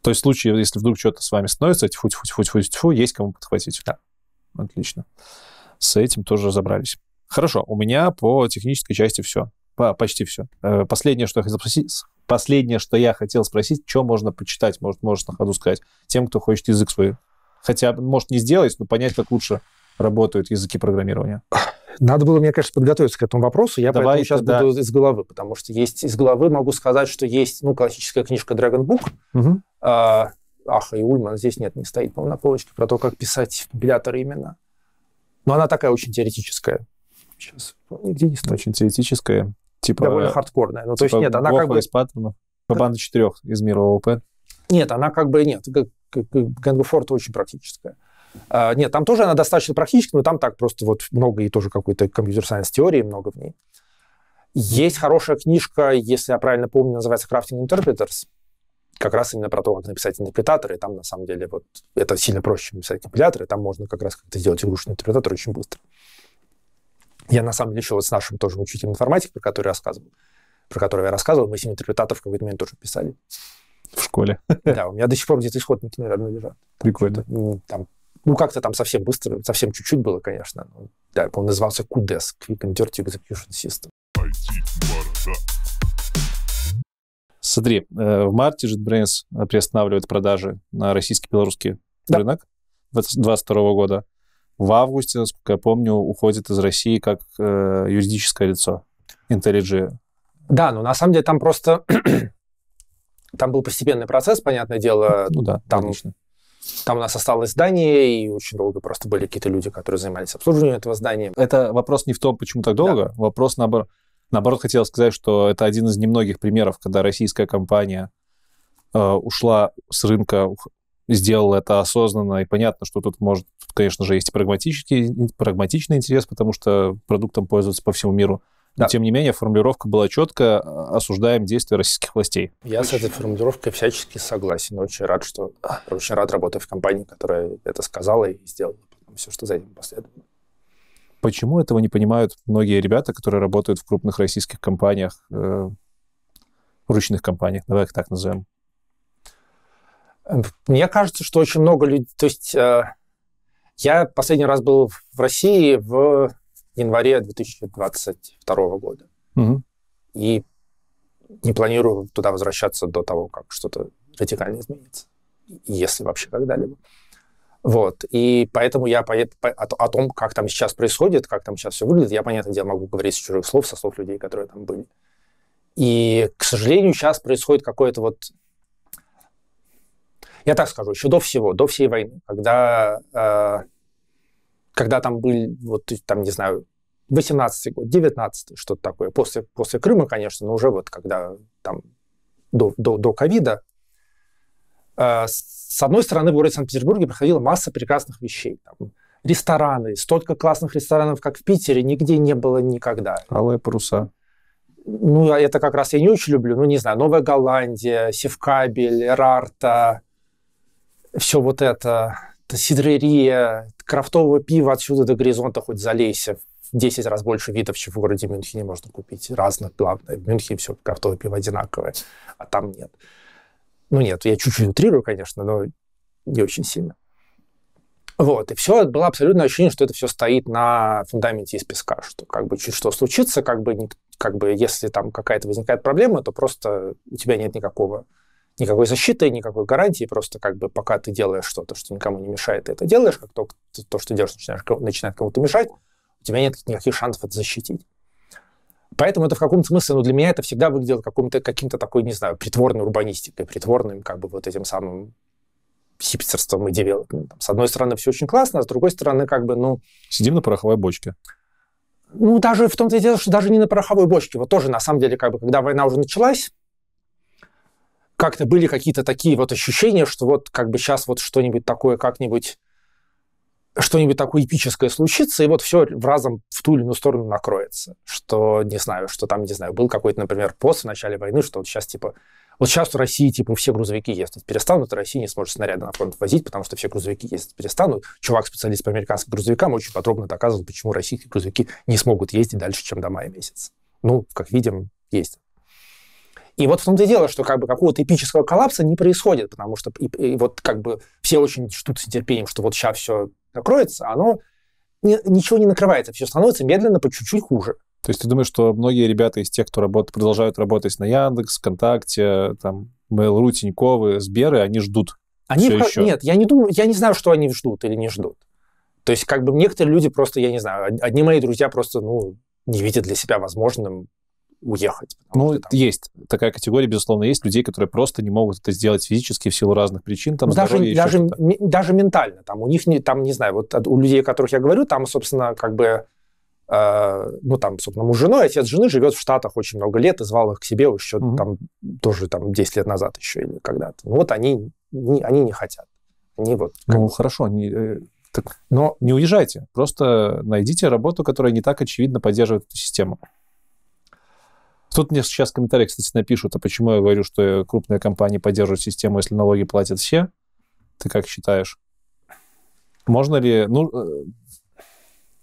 То есть в случае, если вдруг что-то с вами становится, тьфу тьфу тьфу тьфу тьфу есть кому подхватить? Да. Отлично. С этим тоже разобрались. Хорошо, у меня по технической части все почти все. Э, последнее, что я хотел спросить, последнее, что я хотел спросить, что можно почитать, может, можешь на ходу сказать, тем, кто хочет язык свой. Хотя, может, не сделать, но понять, как лучше работают языки программирования. Надо было, мне кажется, подготовиться к этому вопросу. Я Давай сейчас да. буду из головы, потому что есть из головы могу сказать, что есть ну, классическая книжка Dragon Book. Угу. А, ах, и Ульман здесь нет, не стоит, по-моему, на полочке, про то, как писать компиляторы именно. Но она такая очень теоретическая. Сейчас, где ну, стоит. Очень теоретическая типа, довольно хардкорная. Ну, типа то есть типа нет, она как бы... из по Команда четырех из мира ООП. Нет, она как бы нет. Гэнгофорд очень практическая. А, нет, там тоже она достаточно практическая, но там так просто вот много и тоже какой-то компьютер-сайенс теории, много в ней. Есть хорошая книжка, если я правильно помню, называется «Crafting Interpreters», как раз именно про то, как написать интерпретаторы. Там, на самом деле, вот это сильно проще, чем написать компиляторы. Там можно как раз как-то сделать игрушечный интерпретатор очень быстро. Uh, я, на самом деле, еще вот с нашим тоже учителем информатики, про который я рассказывал, про который я рассказывал, мы с ним интерпретатор в какой-то момент тоже писали. В школе. Да, у меня до сих пор где-то исходники, наверное, лежат. Прикольно. Там, ну, как-то там совсем быстро, совсем чуть-чуть было, конечно. Да, он назывался QDES, Quick and Dirty Execution System. Смотри, э, в марте JetBrains приостанавливает продажи на российский белорусский да. рынок 2022 года в августе, насколько я помню, уходит из России как э, юридическое лицо IntelliJ. Да, но ну, на самом деле там просто... там был постепенный процесс, понятное дело. Ну да, там, конечно. Там у нас осталось здание, и очень долго просто были какие-то люди, которые занимались обслуживанием этого здания. Это вопрос не в том, почему так долго, да. вопрос наоборот. Наоборот, хотел сказать, что это один из немногих примеров, когда российская компания э, ушла с рынка, сделал это осознанно, и понятно, что тут может, тут, конечно же, есть и прагматический, прагматичный интерес, потому что продуктом пользуются по всему миру. Но, да. тем не менее, формулировка была четко а, «осуждаем действия российских властей». Я очень... с этой формулировкой всячески согласен. Очень рад, что... Очень рад работать в компании, которая это сказала и сделала все, что за этим последовало. Почему этого не понимают многие ребята, которые работают в крупных российских компаниях, э, ручных компаниях, давай их так назовем? Эм, мне кажется, что очень много людей... То есть э, я последний раз был в России в январе 2022 года. Угу. И не планирую туда возвращаться до того, как что-то радикально изменится, если вообще когда-либо. Вот. И поэтому я по, по, о, о том, как там сейчас происходит, как там сейчас все выглядит, я, понятное дело, могу говорить с чужих слов, со слов людей, которые там были. И, к сожалению, сейчас происходит какое-то вот я так скажу, еще до всего, до всей войны, когда, э, когда там были, вот там, не знаю, 18-й год, 19-й, что-то такое. После, после Крыма, конечно, но уже вот когда там до, до, до ковида, э, с одной стороны, в городе Санкт-Петербурге проходила масса прекрасных вещей. Там, рестораны, столько классных ресторанов, как в Питере, нигде не было никогда. Алые паруса. Ну, а это как раз я не очень люблю, ну, не знаю, Новая Голландия, Севкабель, Рарта, все вот это, сидрерия, крафтовое пиво отсюда до горизонта хоть залейся. В 10 раз больше видов, чем в городе Мюнхене можно купить. Разных, главное. В Мюнхене все крафтовое пиво одинаковое, а там нет. Ну нет, я чуть-чуть утрирую, конечно, но не очень сильно. Вот, и все, было абсолютное ощущение, что это все стоит на фундаменте из песка, что как бы что случится, как бы, как бы если там какая-то возникает проблема, то просто у тебя нет никакого никакой защиты, никакой гарантии, просто как бы пока ты делаешь что-то, что никому не мешает, ты это делаешь, как только то, что делаешь, начинаешь, начинает кому-то мешать, у тебя нет никаких шансов это защитить. Поэтому это в каком-то смысле, ну, для меня это всегда выглядело каким-то, каким-то такой, не знаю, притворной урбанистикой, притворным как бы вот этим самым хипстерством и девелопментом. С одной стороны, все очень классно, а с другой стороны, как бы, ну... Сидим на пороховой бочке. Ну, даже в том-то и дело, что даже не на пороховой бочке. Вот тоже, на самом деле, как бы, когда война уже началась, как-то были какие-то такие вот ощущения, что вот как бы сейчас вот что-нибудь такое как-нибудь что-нибудь такое эпическое случится, и вот все в разом в ту или иную сторону накроется. Что, не знаю, что там, не знаю, был какой-то, например, пост в начале войны, что вот сейчас, типа, вот сейчас в России, типа, все грузовики ездят, перестанут, и Россия не сможет снаряды на фронт возить, потому что все грузовики ездят, перестанут. Чувак, специалист по американским грузовикам, очень подробно доказывал, почему российские грузовики не смогут ездить дальше, чем до мая месяца. Ну, как видим, ездят. И вот в том-то и дело, что как бы какого-то эпического коллапса не происходит, потому что и, и вот как бы все очень ждут с нетерпением, что вот сейчас все накроется, а оно не, ничего не накрывается, все становится медленно по чуть-чуть хуже. То есть ты думаешь, что многие ребята из тех, кто работ... продолжают работать на Яндекс, ВКонтакте, там, Mail.ru, Тиньковы, Сберы, они ждут они все про... еще? Нет, я не думаю, я не знаю, что они ждут или не ждут. То есть как бы некоторые люди просто, я не знаю, одни мои друзья просто, ну, не видят для себя возможным уехать. Ну, там... есть такая категория, безусловно, есть людей, которые просто не могут это сделать физически в силу разных причин. Там, ну, даже, даже, м- даже ментально. Там, у них, не, там, не знаю, вот у людей, о которых я говорю, там, собственно, как бы, э, ну, там, собственно, муж женой, отец жены живет в Штатах очень много лет и звал их к себе еще угу. там тоже там 10 лет назад еще или когда-то. Ну, вот они не, они не хотят. Они вот, как... Ну, хорошо, они... Э, так, но не уезжайте, просто найдите работу, которая не так очевидно поддерживает эту систему. Тут мне сейчас в комментариях, кстати, напишут, а почему я говорю, что крупные компании поддерживают систему, если налоги платят все? Ты как считаешь? Можно ли, ну, э,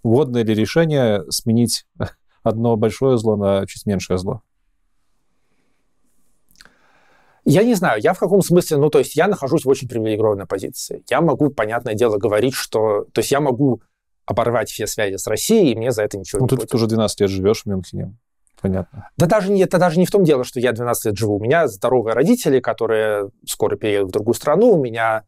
водное ли решение сменить одно большое зло на чуть меньшее зло? Я не знаю, я в каком смысле, ну, то есть я нахожусь в очень привилегированной позиции. Я могу, понятное дело, говорить, что... То есть я могу оборвать все связи с Россией, и мне за это ничего ну, не будет. Ну, ты уже 12 лет живешь в Мюнхене понятно. Да даже не, это даже не в том дело, что я 12 лет живу. У меня здоровые родители, которые скоро переедут в другую страну. У меня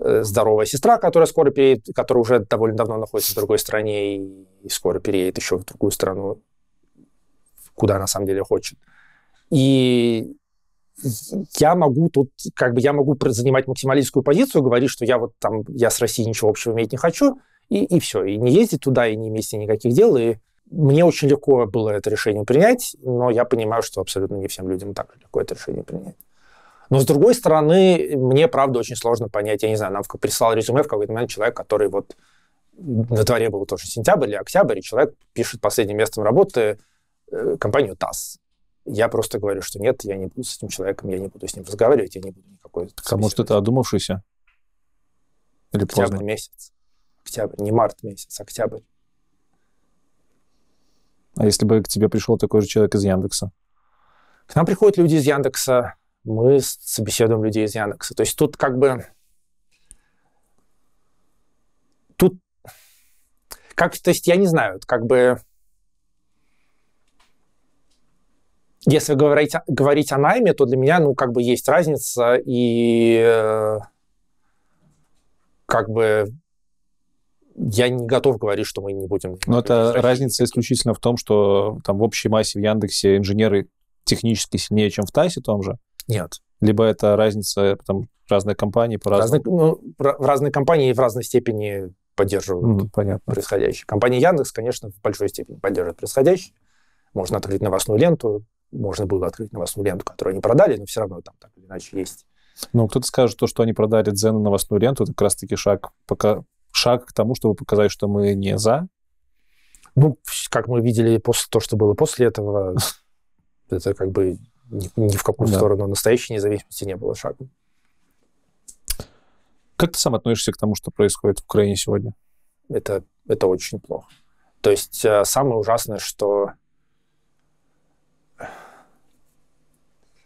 э, здоровая сестра, которая скоро переедет, которая уже довольно давно находится в другой стране и, и скоро переедет еще в другую страну, куда на самом деле хочет. И я могу тут, как бы я могу занимать максималистскую позицию, говорить, что я вот там, я с Россией ничего общего иметь не хочу, и, и все, и не ездить туда, и не иметь никаких дел, и мне очень легко было это решение принять, но я понимаю, что абсолютно не всем людям так легко это решение принять. Но, с другой стороны, мне, правда, очень сложно понять, я не знаю, нам прислал резюме в какой-то момент человек, который вот на дворе был тоже сентябрь или октябрь, и человек пишет последним местом работы э, компанию ТАСС. Я просто говорю, что нет, я не буду с этим человеком, я не буду с ним разговаривать, я не буду никакой... Потому что ты одумавшийся? Или октябрь поздно? месяц. Октябрь, не март месяц, октябрь. А если бы к тебе пришел такой же человек из Яндекса? К нам приходят люди из Яндекса, мы собеседуем людей из Яндекса. То есть тут как бы... Тут... Как, то есть я не знаю, как бы... Если говорить, говорить о найме, то для меня, ну, как бы есть разница, и э, как бы я не готов говорить, что мы не будем... Но это разница исключительно в том, что там в общей массе в Яндексе инженеры технически сильнее, чем в ТАСе том же? Нет. Либо это разница, э, там, разных компании по разному... Разные, ну, в разные компании в разной степени поддерживают mm, понятно. происходящее. Компания Яндекс, конечно, в большой степени поддерживает происходящее. Можно открыть новостную ленту, можно было открыть новостную ленту, которую они продали, но все равно там так или иначе есть. Ну, кто-то скажет, то, что они продали Дзену новостную ленту, это как раз-таки шаг пока шаг к тому, чтобы показать, что мы не за. Ну, как мы видели после то, что было после этого, это как бы ни, ни в какую да. сторону настоящей независимости не было шага. Как ты сам относишься к тому, что происходит в Украине сегодня? Это, это очень плохо. То есть э, самое ужасное, что...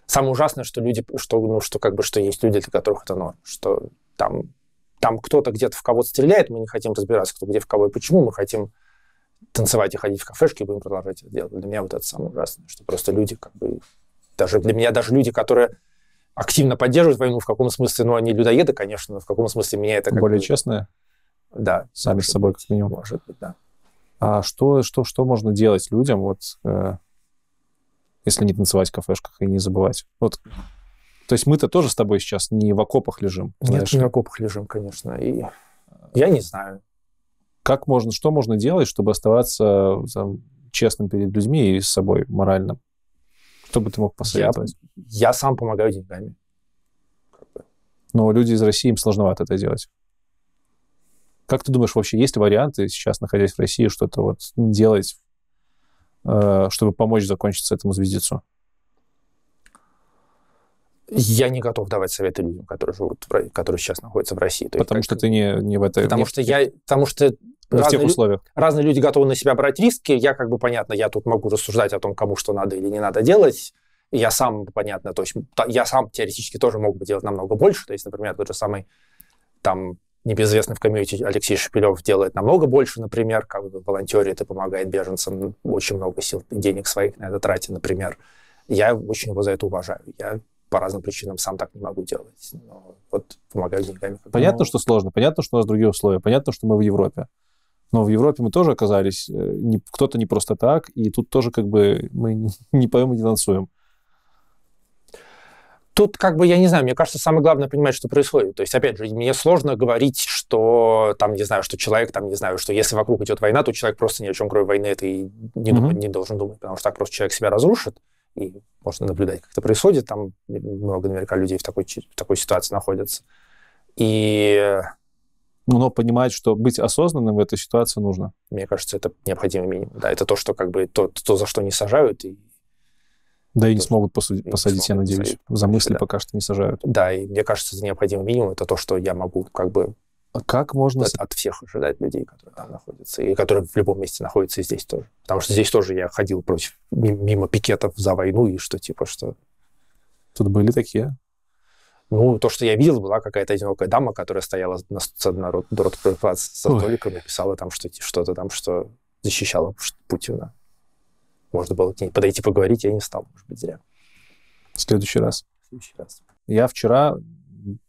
Самое ужасное, что люди, что, ну, что как бы, что есть люди, для которых это норм, что там там кто-то где-то в кого-то стреляет, мы не хотим разбираться, кто где в кого и почему, мы хотим танцевать и ходить в кафешки и будем продолжать это делать. Для меня вот это самое ужасное, что просто люди как бы... Даже для меня даже люди, которые активно поддерживают войну, в каком смысле, ну, они людоеды, конечно, но в каком смысле меня это как Более бы... честные? Да. Сами с собой, быть, как минимум. Может быть, да. А что, что, что можно делать людям, вот, э, если не танцевать в кафешках и не забывать? Вот то есть мы-то тоже с тобой сейчас не в окопах лежим. Знаешь? Нет, не в окопах лежим, конечно. И я не знаю. Как можно, что можно делать, чтобы оставаться там, честным перед людьми и с собой морально? Что бы ты мог посоветовать? Я, я сам помогаю деньгами. Но люди из России, им сложновато это делать. Как ты думаешь, вообще есть варианты сейчас, находясь в России, что-то вот делать, э, чтобы помочь закончиться этому звездецу? Я не готов давать советы людям, которые живут, которые сейчас находятся в России. То потому есть, что ты не, не в этой... Потому не... что я... Потому что в разные, тех условиях. разные люди готовы на себя брать риски. Я как бы, понятно, я тут могу рассуждать о том, кому что надо или не надо делать. Я сам, понятно, то есть я сам теоретически тоже мог бы делать намного больше. То есть, например, тот же самый там небезызвестный в комьюнити Алексей Шепелев делает намного больше, например, как бы волонтерит и помогает беженцам, очень много сил и денег своих на это тратит, например. Я очень его за это уважаю. Я по разным причинам сам так не могу делать. Но вот помогаю деньгами. Понятно, что сложно, понятно, что у нас другие условия, понятно, что мы в Европе. Но в Европе мы тоже оказались, э, не, кто-то не просто так, и тут тоже как бы мы не поем и не танцуем. Тут как бы, я не знаю, мне кажется, самое главное понимать, что происходит. То есть, опять же, мне сложно говорить, что там, не знаю, что человек, там, не знаю, что если вокруг идет война, то человек просто ни о чем, кроме войны, это и не, mm-hmm. не должен думать, потому что так просто человек себя разрушит и можно наблюдать, как это происходит. Там много наверняка людей в такой, в такой ситуации находятся. И... Э, Но понимать, что быть осознанным в этой ситуации нужно. Мне кажется, это необходимый минимум. Да, это то, что как бы то, то за что не сажают, и да и не смогут посадить, не посадить я надеюсь. Посадить. За мысли да. пока что не сажают. Да, и мне кажется, необходимый минимум это то, что я могу как бы как можно... Это от всех ожидать людей, которые там находятся, и которые в любом месте находятся и здесь тоже. Потому что здесь тоже я ходил против, мимо пикетов за войну, и что типа, что... Тут были такие? Ну, то, что я видел, была какая-то одинокая дама, которая стояла на, на рот, рот со столиком и писала там что, что-то там, что защищала Путина. Можно было к ней подойти поговорить, я не стал, может быть, зря. В следующий раз. В следующий раз. Я вчера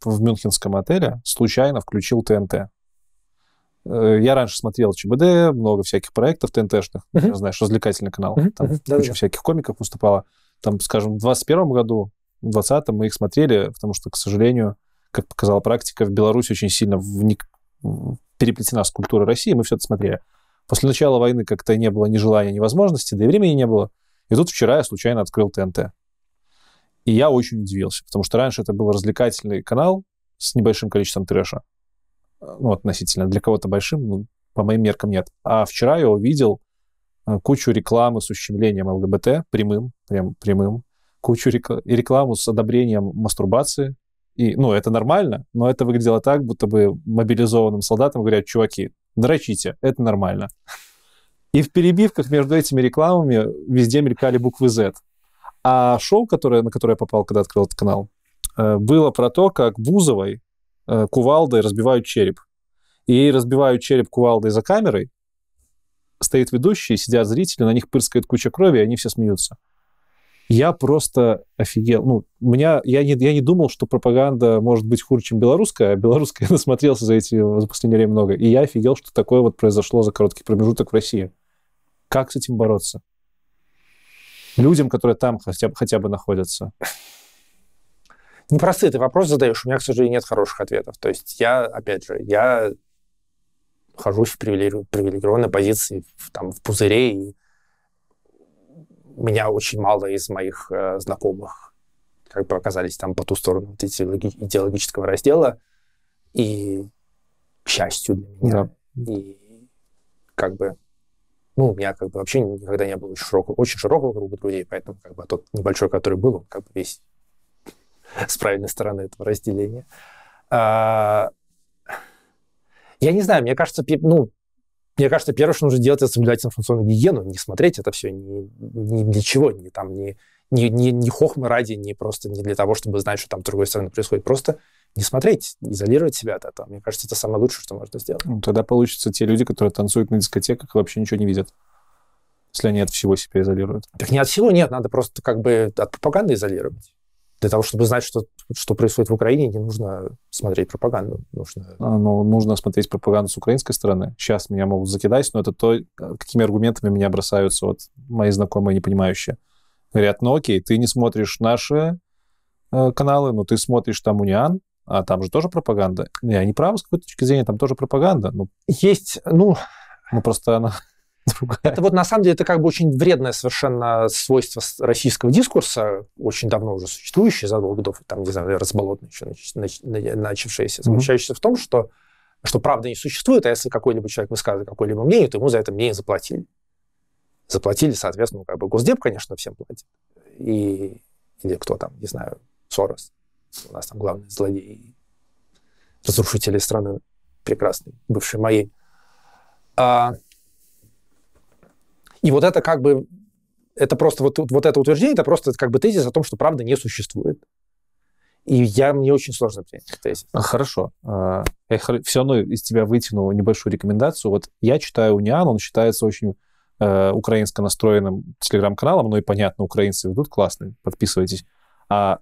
в мюнхенском отеле случайно включил ТНТ. Э, я раньше смотрел ЧБД, много всяких проектов ТНТшных, uh-huh. знаешь, развлекательный канал, uh-huh. там uh-huh. куча да да всяких комиков выступала. Там, скажем, в 21 году, в 20 мы их смотрели, потому что, к сожалению, как показала практика, в Беларуси очень сильно вник... переплетена с культурой России, мы все это смотрели. После начала войны как-то не было ни желания, ни возможности, да и времени не было. И тут вчера я случайно открыл ТНТ. И я очень удивился, потому что раньше это был развлекательный канал с небольшим количеством трэша. Э, ну, относительно. Для кого-то большим, ну, по моим меркам, нет. А вчера я увидел э, кучу рекламы с ущемлением ЛГБТ, прямым, прям прямым, кучу и рекламу с одобрением мастурбации. И, ну, это нормально, но это выглядело так, будто бы мобилизованным солдатам говорят, чуваки, дрочите, это нормально. И в перебивках между этими рекламами везде мелькали буквы Z. А шоу, которое, на которое я попал, когда открыл этот канал, э, было про то, как Бузовой э, кувалдой разбивают череп. И разбивают череп кувалдой за камерой, стоит ведущий, сидят зрители, на них пырскает куча крови, и они все смеются. Я просто офигел. Ну, меня, я, не, я не думал, что пропаганда может быть хуже, чем белорусская, а Белорусская я насмотрелся за эти за последнее время много. И я офигел, что такое вот произошло за короткий промежуток в России. Как с этим бороться? людям, которые там хотя, хотя бы находятся? Непростые ты вопрос задаешь. У меня, к сожалению, нет хороших ответов. То есть я, опять же, я хожусь в привилегированной позиции, в, там, в пузыре, и меня очень мало из моих э, знакомых как бы оказались там по ту сторону эти идеологического раздела. И к счастью для меня. Да. И как бы ну, у меня как бы вообще никогда не было очень широкого, очень широкого круга друзей, поэтому как бы тот небольшой, который был, он как бы весь с правильной стороны этого разделения. А, я не знаю, мне кажется, ну, мне кажется, первое, что нужно делать, это соблюдать информационную гигиену, не смотреть это все, ни, ни, чего не там, не не, не, не хохмы ради, не просто не для того, чтобы знать, что там с другой стороны происходит. Просто не смотреть, изолировать себя от этого. Мне кажется, это самое лучшее, что можно сделать. Ну, тогда получится те люди, которые танцуют на дискотеках, и вообще ничего не видят. Если они от всего себя изолируют. Так не от всего, нет. Надо просто как бы от пропаганды изолировать. Для того, чтобы знать, что, что происходит в Украине, не нужно смотреть пропаганду. Нужно... А, ну, нужно смотреть пропаганду с украинской стороны. Сейчас меня могут закидать, но это то, э, какими аргументами меня бросаются вот мои знакомые, не понимающие. Говорят, ну окей, ты не смотришь наши э, каналы, но ты смотришь там Униан, а там же тоже пропаганда. Не, они правы с какой-то точки зрения, там тоже пропаганда. Ну, Есть, ну... Ну просто она другая. Это вот на самом деле это как бы очень вредное совершенно свойство российского дискурса, очень давно уже существующее, задолго до, там, не знаю, разболотное еще начавшееся, заключающееся mm-hmm. в том, что, что правда не существует, а если какой-либо человек высказывает какое-либо мнение, то ему за это мнение заплатили. Заплатили, соответственно, как бы Госдеп, конечно, всем платит. И, или кто там, не знаю, Сорос. У нас там главный злодей, разрушители страны прекрасный, бывший моей. А, и вот это как бы, это просто вот, вот это утверждение, это просто как бы тезис о том, что правда не существует. И я, мне очень сложно принять этот тезис. А, хорошо. А, я все равно из тебя вытяну небольшую рекомендацию. Вот я читаю Униан, он считается очень э, украинско настроенным телеграм-каналом, ну и, понятно, украинцы ведут классные, подписывайтесь. А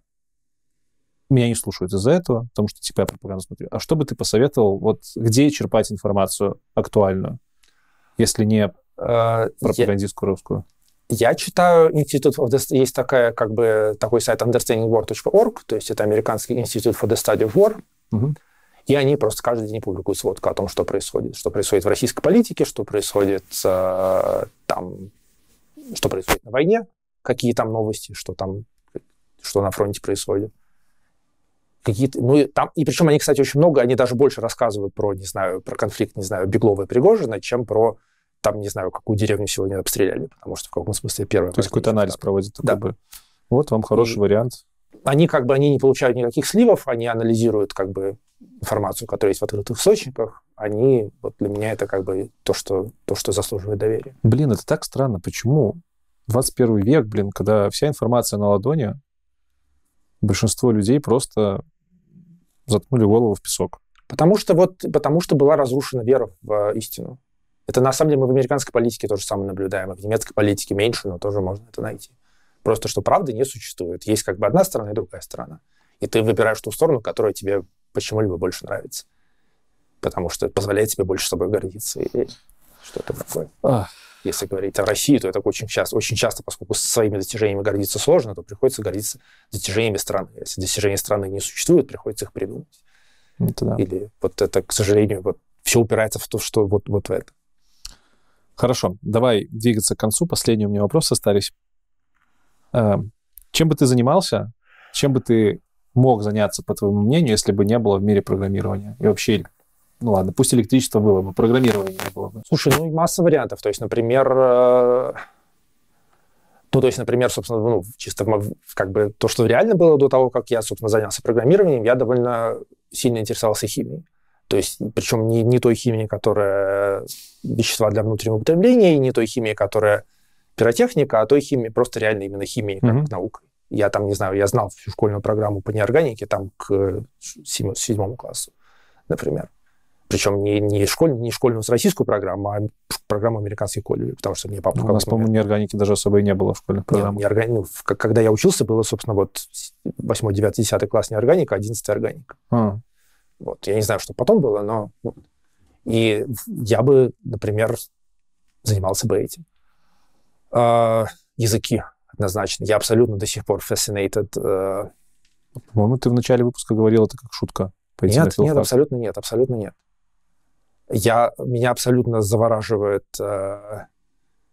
меня не слушают из-за этого, потому что, типа, я пропаганду смотрю. А что бы ты посоветовал, вот где черпать информацию актуальную, если не э, пропагандистскую русскую? Я читаю институт, есть такая, как бы, такой сайт understandingwar.org, то есть это американский институт for the study of war. Uh-huh. И они просто каждый день публикуют сводку о том, что происходит. Что происходит в российской политике, что происходит э, там, что происходит на войне, какие там новости, что там, что на фронте происходит. Какие-то, ну, и там, и причем они, кстати, очень много, они даже больше рассказывают про, не знаю, про конфликт, не знаю, Беглова и Пригожина, чем про там, не знаю, какую деревню сегодня обстреляли, потому что в каком смысле первое. То есть какой-то анализ проводит. Да. Бы. Вот вам хороший и, вариант они как бы они не получают никаких сливов, они анализируют как бы информацию, которая есть в открытых источниках, они, вот для меня это как бы то, что, то, что заслуживает доверия. Блин, это так странно. Почему 21 век, блин, когда вся информация на ладони, большинство людей просто заткнули голову в песок. Потому что вот, потому что была разрушена вера в э, истину. Это на самом деле мы в американской политике то же самое наблюдаем, а в немецкой политике меньше, но тоже можно это найти. Просто что правды не существует. Есть как бы одна сторона и другая сторона. И ты выбираешь ту сторону, которая тебе почему-либо больше нравится. Потому что это позволяет тебе больше собой гордиться. И что-то такое. Если говорить о России, то это очень часто, очень часто, поскольку своими достижениями гордиться сложно, то приходится гордиться достижениями страны. Если достижения страны не существуют, приходится их придумать. Это да. Или вот это, к сожалению, вот все упирается в то, что вот, вот в это. Хорошо, давай двигаться к концу. Последние у меня вопросы остались. Эм, чем бы ты занимался, чем бы ты мог заняться, по твоему мнению, если бы не было в мире программирования? И вообще, ну ладно, пусть электричество было бы, программирование было бы. Слушай, ну масса вариантов. То есть, например, э, ну, то есть, например, собственно, ну, чисто как бы то, что реально было до того, как я, собственно, занялся программированием, я довольно сильно интересовался химией. То есть, причем не, не той химией, которая вещества для внутреннего употребления, и не той химией, которая пиротехника, а то и химия, просто реально именно химия как mm-hmm. наука. Я там, не знаю, я знал всю школьную программу по неорганике там к седьмому классу, например. Причем не, не, школь, не школьную российскую программу, а программу американских колледжей, потому что мне папа... Ну, у нас, по-моему, неорганики даже особо и не было в школьных программах. Нет, неоргани... Ну, когда я учился, было, собственно, вот 8, 9, 10 класс неорганика, 11 органика. А. Вот. Я не знаю, что потом было, но... И я бы, например, занимался бы этим. Э, языки, однозначно. Я абсолютно до сих пор fascinated. Э... По-моему, ты в начале выпуска говорил это как шутка. Нет, нет, абсолютно нет, абсолютно нет. Я, меня абсолютно завораживает э,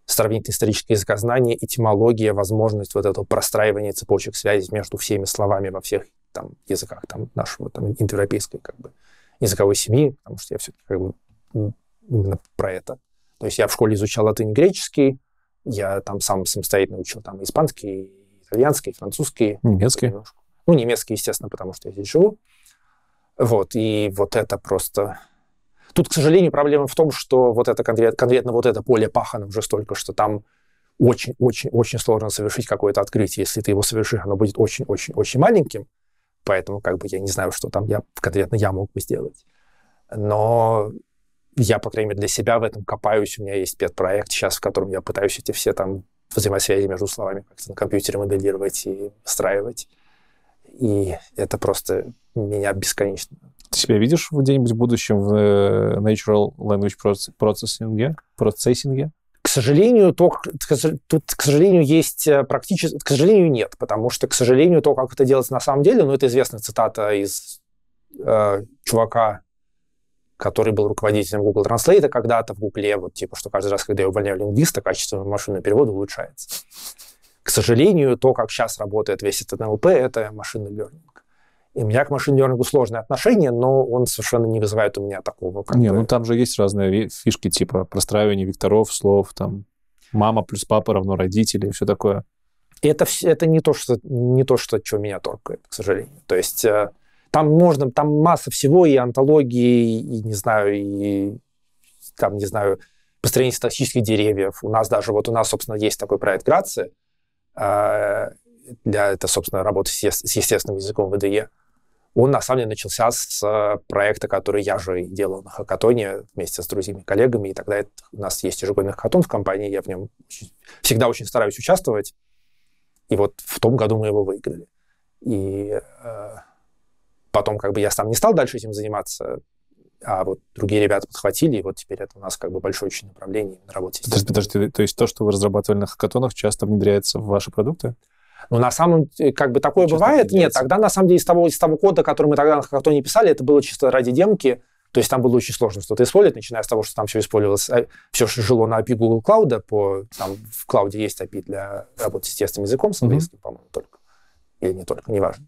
сравнить историческое языкознание, этимология, возможность вот этого простраивания цепочек связи между всеми словами во всех там, языках там, нашего там, индоевропейской как бы, языковой семьи, потому что я все-таки как бы, именно про это. То есть я в школе изучал латынь-греческий, я там сам самостоятельно учил там испанский, итальянский, французский. Немецкий. Немножко. Ну, немецкий, естественно, потому что я здесь живу. Вот, и вот это просто... Тут, к сожалению, проблема в том, что вот это конкрет, конкретно вот это поле пахано уже столько, что там очень-очень-очень сложно совершить какое-то открытие. Если ты его совершишь, оно будет очень-очень-очень маленьким. Поэтому как бы я не знаю, что там я конкретно я мог бы сделать. Но я, по крайней мере, для себя в этом копаюсь. У меня есть педпроект сейчас, в котором я пытаюсь эти все там взаимосвязи между словами как-то на компьютере моделировать и встраивать. И это просто меня бесконечно. Ты себя видишь где-нибудь в будущем в э, Natural Language Processing? процессинге? К сожалению, то, тут, к сожалению, есть э, практически... К сожалению, нет, потому что, к сожалению, то, как это делается на самом деле, ну, это известная цитата из э, чувака, который был руководителем Google Translate когда-то в Гугле, вот типа, что каждый раз, когда я увольняю лингвиста, качество машинного перевода улучшается. К сожалению, то, как сейчас работает весь этот НЛП, это машинный лернинг. И у меня к машин-лернингу сложное отношение, но он совершенно не вызывает у меня такого. Как не, ну, бы... ну там же есть разные фишки, типа простраивание векторов, слов, там мама плюс папа равно родители, все такое. И это, это не то, что, не то, что, что меня торкает, к сожалению. То есть э, там можно, там масса всего, и антологии, и, не знаю, и там, не знаю, построение статистических деревьев. У нас даже, вот у нас, собственно, есть такой проект Грации, а, для, это, собственно, работа с, с естественным языком ВДЕ. Он, на самом деле, начался с э, проекта, который я же делал на хакатоне вместе с друзьями, коллегами. И тогда это, у нас есть ежегодный хакатон в компании, я в нем всегда очень стараюсь участвовать. И вот в том году мы его выиграли. И э, потом как бы я сам не стал дальше этим заниматься, а вот другие ребята подхватили, и вот теперь это у нас как бы большое очень направление на работе. Подожди, подожди, то есть то, что вы разрабатывали на хакатонах, часто внедряется в ваши продукты? Ну, на самом э, как бы такое часто бывает. Нет, тогда на самом деле из того, из того кода, который мы тогда на хакатоне писали, это было чисто ради демки, то есть там было очень сложно что-то использовать, начиная с того, что там все использовалось, э, все что жило на API Google Cloud, а по, там в клауде есть API для работы с тестным языком, с английским, mm-hmm. по-моему, только. Или не только, неважно.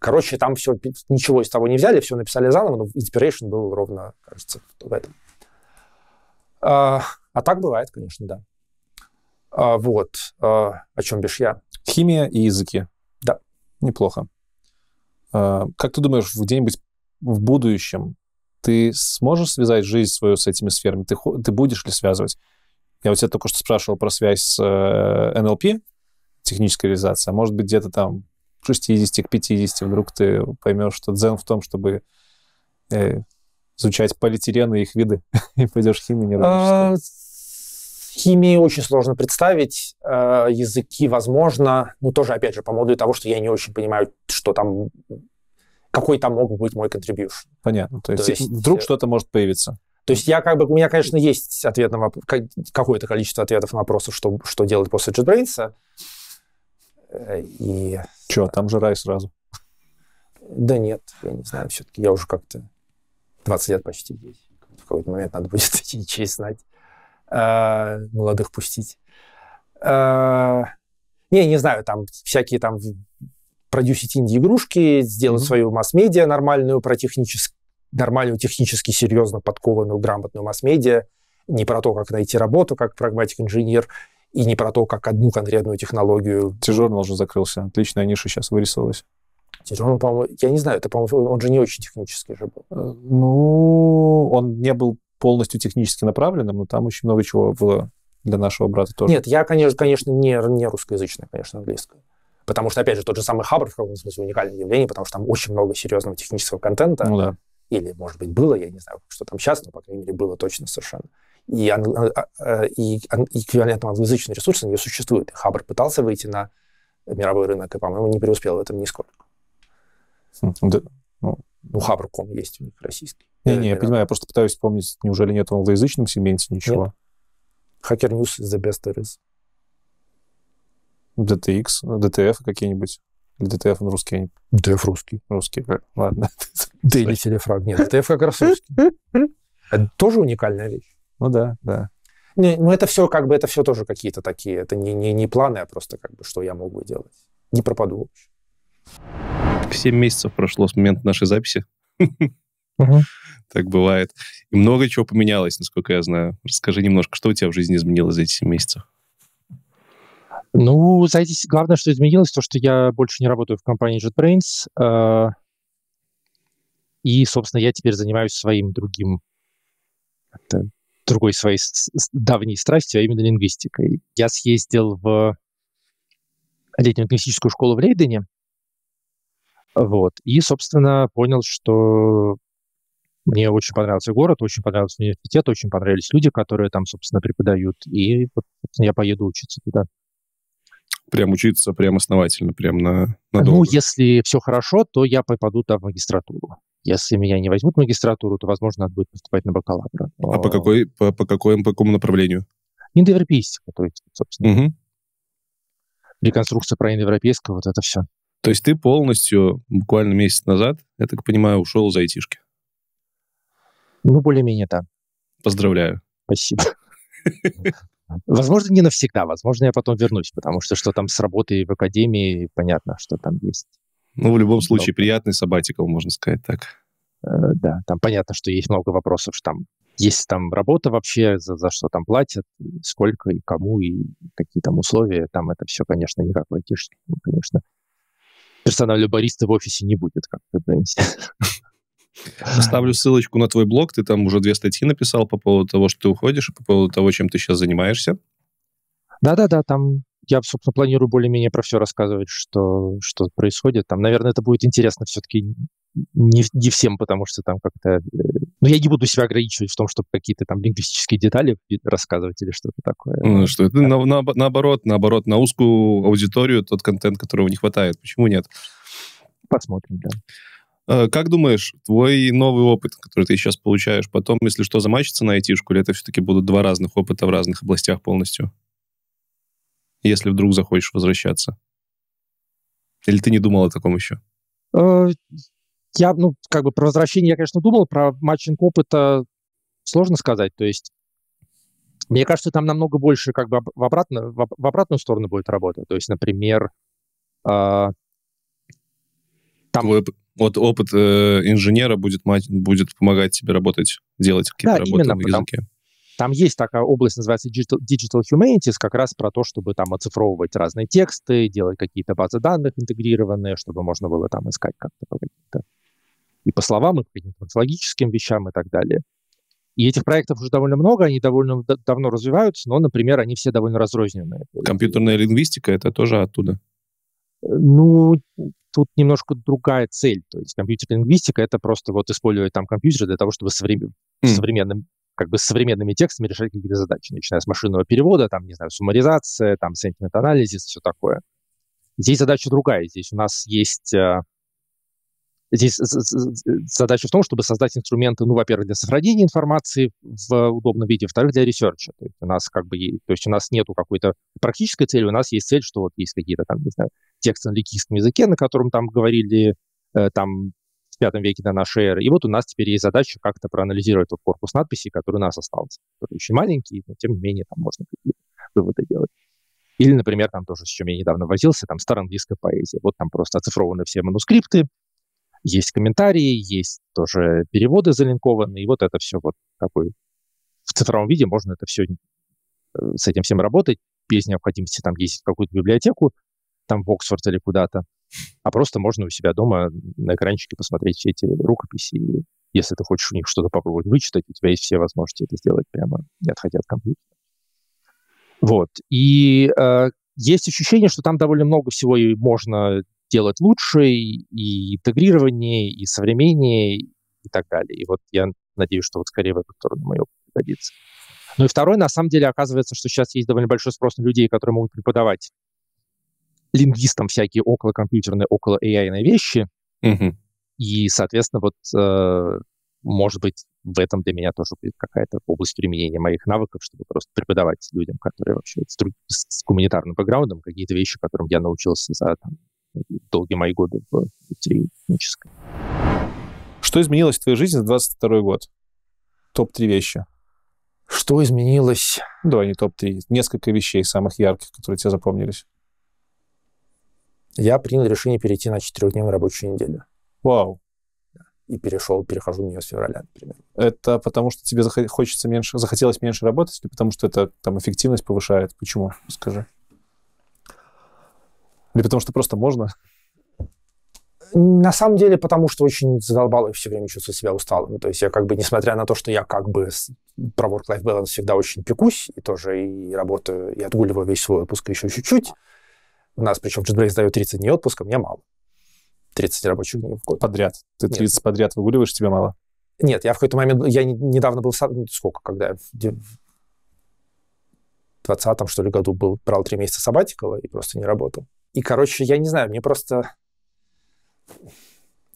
Короче, там все, ничего из того не взяли, все написали заново, но inspiration был ровно, кажется, в этом. А, а так бывает, конечно, да. А, вот, а, о чем бишь я. Химия и языки. Да. Неплохо. А, как ты думаешь, где-нибудь в будущем ты сможешь связать жизнь свою с этими сферами? Ты, ты будешь ли связывать? Я у тебя только что спрашивал про связь с э, NLP, техническая реализация. А может быть, где-то там 60 к 50 вдруг ты поймешь, что дзен в том, чтобы э, изучать полиэтилены и их виды, и пойдешь химией не а, Химии очень сложно представить, э, языки, возможно, ну тоже, опять же, по поводу того, что я не очень понимаю, что там, какой там мог бы быть мой контрибьюшн. Понятно, то, то есть, вдруг э, что-то может появиться. То есть я как бы, у меня, конечно, есть ответ на вопрос, какое-то количество ответов на вопросы, что, что делать после JetBrains, и... Че, там же рай сразу? Да нет, я не знаю, все-таки я уже как-то 20 лет почти здесь. В какой-то момент надо будет эти знать, а, молодых пустить. А, не, не знаю, там всякие там продюсить инди-игрушки, сделать mm-hmm. свою масс-медиа нормальную, про технически, нормальную, технически серьезно подкованную, грамотную масс-медиа, не про то, как найти работу, как прагматик-инженер, и не про то, как одну конкретную технологию. Тижорнал уже закрылся. Отличная ниша сейчас вырисовалась. Тижорнал, по-моему, я не знаю, это, по-моему, он же не очень технический же был. Э, ну, он не был полностью технически направленным, но там очень много чего было для нашего брата тоже. Нет, я, конечно, конечно не, не русскоязычная, конечно, английский, Потому что, опять же, тот же самый Хабр в каком смысле уникальное явление, потому что там очень много серьезного технического контента. Ну да. Или, может быть, было, я не знаю, что там сейчас, но, по крайней мере, было точно совершенно и, англо- а, а, а, и, и эквивалентом англоязычные ресурсы не существует. И Хабр пытался выйти на мировой рынок, и, по-моему, не преуспел в этом нисколько. Хм, да. Ну, ну Хабр.ком есть у них российский. Не, э, не, я понимаю, я просто пытаюсь вспомнить, неужели нет в англоязычном сегменте ничего? Нет. Hacker News is the best there is. DTX, DTF какие-нибудь? Или DTF он русский? Я DTF русский. Русский, ладно. Да или телефраг. Нет, DTF как раз русский. Это тоже уникальная вещь. Ну да, да. Не, ну это все как бы, это все тоже какие-то такие, это не, не, не планы, а просто как бы, что я могу делать. Не пропаду вообще. Семь месяцев прошло с момента нашей записи. Так бывает. И много чего поменялось, насколько я знаю. Расскажи немножко, что у тебя в жизни изменилось за эти семь месяцев? Ну, за эти... Главное, что изменилось, то, что я больше не работаю в компании JetBrains. А, и, собственно, я теперь занимаюсь своим другим другой своей давней страстью, а именно лингвистикой. Я съездил в летнюю лингвистическую школу в Лейдене, вот, и, собственно, понял, что мне очень понравился город, очень понравился университет, очень понравились люди, которые там, собственно, преподают, и, собственно, я поеду учиться туда. Прям учиться, прям основательно, прям на, на Ну, если все хорошо, то я попаду там в магистратуру. Если меня не возьмут в магистратуру, то, возможно, надо будет поступать на бакалавра. А по, какой, по, по, какой, по какому направлению? Индоевропейстика, то есть, собственно. Угу. Реконструкция про индоевропейского, вот это все. То есть ты полностью, буквально месяц назад, я так понимаю, ушел из айтишки? Ну, более-менее, да. Поздравляю. Спасибо. Возможно, не навсегда. Возможно, я потом вернусь, потому что что там с работой в академии, понятно, что там есть ну, в любом ну, случае, приятный сабатикл, можно сказать так. Э, да, там понятно, что есть много вопросов, что там есть там работа вообще, за, за что там платят, сколько и кому, и какие там условия, там это все, конечно, никак в айтишке, ну, конечно. Персонального бариста в офисе не будет, как вы понимаете. Оставлю ссылочку на твой блог, ты там уже две статьи написал по поводу того, что ты уходишь, по поводу того, чем ты сейчас занимаешься. Да-да-да, там я, собственно, планирую более-менее про все рассказывать, что, что происходит. Там, наверное, это будет интересно все-таки не, не всем, потому что там как-то... Э, ну, я не буду себя ограничивать в том, чтобы какие-то там лингвистические детали рассказывать или что-то такое. Ну, что это да. на, на, наоборот, наоборот, на узкую аудиторию тот контент, которого не хватает. Почему нет? Посмотрим, да. А, как думаешь, твой новый опыт, который ты сейчас получаешь, потом, если что, замачится на айтишку, или это все-таки будут два разных опыта в разных областях полностью? если вдруг захочешь возвращаться? Или ты не думал о таком еще? Э, я, ну, как бы про возвращение я, конечно, думал, про матчинг опыта сложно сказать. То есть, мне кажется, там намного больше как бы в, обратно, в обратную сторону будет работа. То есть, например, э, там... Твой, вот опыт э, инженера будет, будет помогать тебе работать, делать какие-то да, работы именно, на языке. Потому, там есть такая область, называется Digital, Digital Humanities, как раз про то, чтобы там оцифровывать разные тексты, делать какие-то базы данных интегрированные, чтобы можно было там искать как-то по то и по словам, и по каким-то логическим вещам и так далее. И этих проектов уже довольно много, они довольно давно развиваются, но, например, они все довольно разрозненные. Компьютерная лингвистика — это тоже оттуда? Э, ну, тут немножко другая цель. То есть компьютерная лингвистика — это просто вот использовать там компьютеры для того, чтобы современ... mm. Хм. в современном как бы с современными текстами решать какие-то задачи, начиная с машинного перевода, там, не знаю, суммаризация, там, сентимент-анализис, все такое. Здесь задача другая. Здесь у нас есть... Э, здесь задача в том, чтобы создать инструменты, ну, во-первых, для сохранения информации в удобном виде, во-вторых, для ресерча. То есть у нас как бы, то есть у нас нету какой-то практической цели, у нас есть цель, что вот есть какие-то там, не знаю, тексты на ликийском языке, на котором там говорили э, там 25 веке до нашей эры. И вот у нас теперь есть задача как-то проанализировать этот корпус надписей, который у нас остался, который очень маленький, но тем не менее там можно какие-то выводы делать. Или, например, там тоже, с чем я недавно возился, там староанглийская поэзия. Вот там просто оцифрованы все манускрипты, есть комментарии, есть тоже переводы залинкованы, и вот это все вот такой в цифровом виде можно это все э, с этим всем работать, без необходимости там ездить в какую-то библиотеку, там в Оксфорд или куда-то а просто можно у себя дома на экранчике посмотреть все эти рукописи. если ты хочешь у них что-то попробовать вычитать, у тебя есть все возможности это сделать прямо не отходя от компьютера. Вот. И э, есть ощущение, что там довольно много всего и можно делать лучше, и интегрирование, и современнее, и так далее. И вот я надеюсь, что вот скорее в эту сторону мое пригодится. Ну и второй, на самом деле, оказывается, что сейчас есть довольно большой спрос на людей, которые могут преподавать лингвистам всякие около компьютерные, около AI на вещи. Угу. И, соответственно, вот, э, может быть, в этом для меня тоже будет какая-то область применения моих навыков, чтобы просто преподавать людям, которые вообще с, друг... с гуманитарным бэкграундом, какие-то вещи, которым я научился за там, долгие мои годы в технической. Что изменилось в твоей жизни за 22 год? Топ-3 вещи. Что изменилось? Да, не топ-3. Несколько вещей самых ярких, которые тебе запомнились я принял решение перейти на четырехдневную рабочую неделю. Вау. И перешел, перехожу на нее с февраля, например. Это потому, что тебе хочется меньше, захотелось меньше работать, или потому что это там эффективность повышает? Почему? Скажи. Или потому что просто можно? На самом деле, потому что очень задолбало и все время чувствую себя усталым. То есть я как бы, несмотря на то, что я как бы про work-life balance всегда очень пекусь, и тоже и работаю, и отгуливаю весь свой отпуск еще чуть-чуть, у нас, причем, JetBrains дает 30 дней отпуска, мне мало. 30 рабочих дней в год. Подряд? Ты 30 Нет. подряд выгуливаешь, тебе мало? Нет, я в какой-то момент... Я недавно был... Сколько, когда? Я в 20 что ли, году был, брал 3 месяца сабатикала и просто не работал. И, короче, я не знаю, мне просто...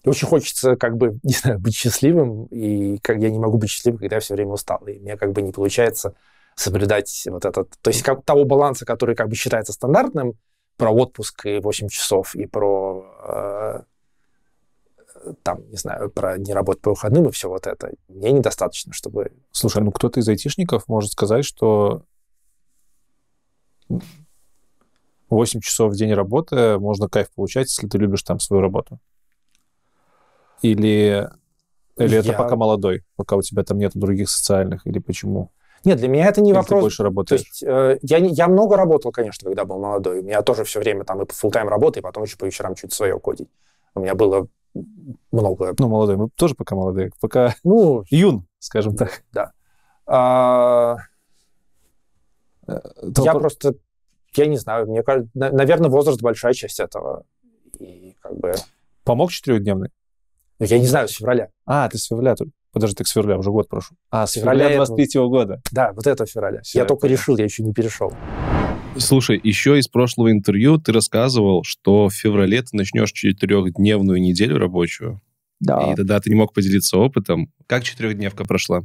Очень хочется, как бы, не знаю, быть счастливым, и как я не могу быть счастливым, когда я все время устал, и мне как бы не получается соблюдать вот этот... То есть как, того баланса, который как бы считается стандартным, про отпуск и 8 часов, и про э, там, не знаю, про не работать по выходным и все вот это. Мне недостаточно, чтобы... Слушай, ну кто-то из айтишников может сказать, что 8 часов в день работы можно кайф получать, если ты любишь там свою работу. Или, или Я... это пока молодой, пока у тебя там нет других социальных, или почему? Нет, для меня это не Или вопрос. Ты больше работаешь? То есть э, я, я много работал, конечно, когда был молодой. У меня тоже все время там и по full-time работа, и потом еще по вечерам чуть свое кодить. У меня было много... Ну, молодой, мы тоже пока молодые. Пока ну, юн, скажем так. Да. А... Э, то я по... просто... Я не знаю, мне кажется... Наверное, возраст большая часть этого. И как бы... Помог четырехдневный? Ну, я не знаю, с февраля. А, ты с февраля Подожди, так к февраля уже год прошу. А, с февраля, февраля 23 -го года. Да, вот это февраля. Все, я только решил, я еще не перешел. Слушай, еще из прошлого интервью ты рассказывал, что в феврале ты начнешь четырехдневную неделю рабочую. Да. И тогда ты не мог поделиться опытом. Как четырехдневка прошла?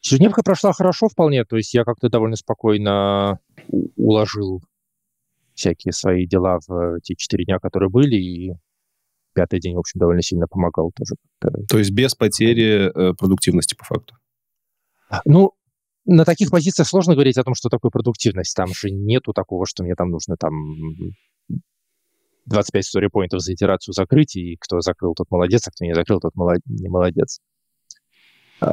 Четырехдневка прошла хорошо вполне, то есть я как-то довольно спокойно уложил всякие свои дела в те четыре дня, которые были, и пятый день, в общем, довольно сильно помогал тоже. То есть без потери э, продуктивности по факту? Ну, на таких позициях сложно говорить о том, что такое продуктивность. Там же нету такого, что мне там нужно там 25 сторипоинтов за итерацию закрыть, и кто закрыл, тот молодец, а кто не закрыл, тот молод... не молодец. А,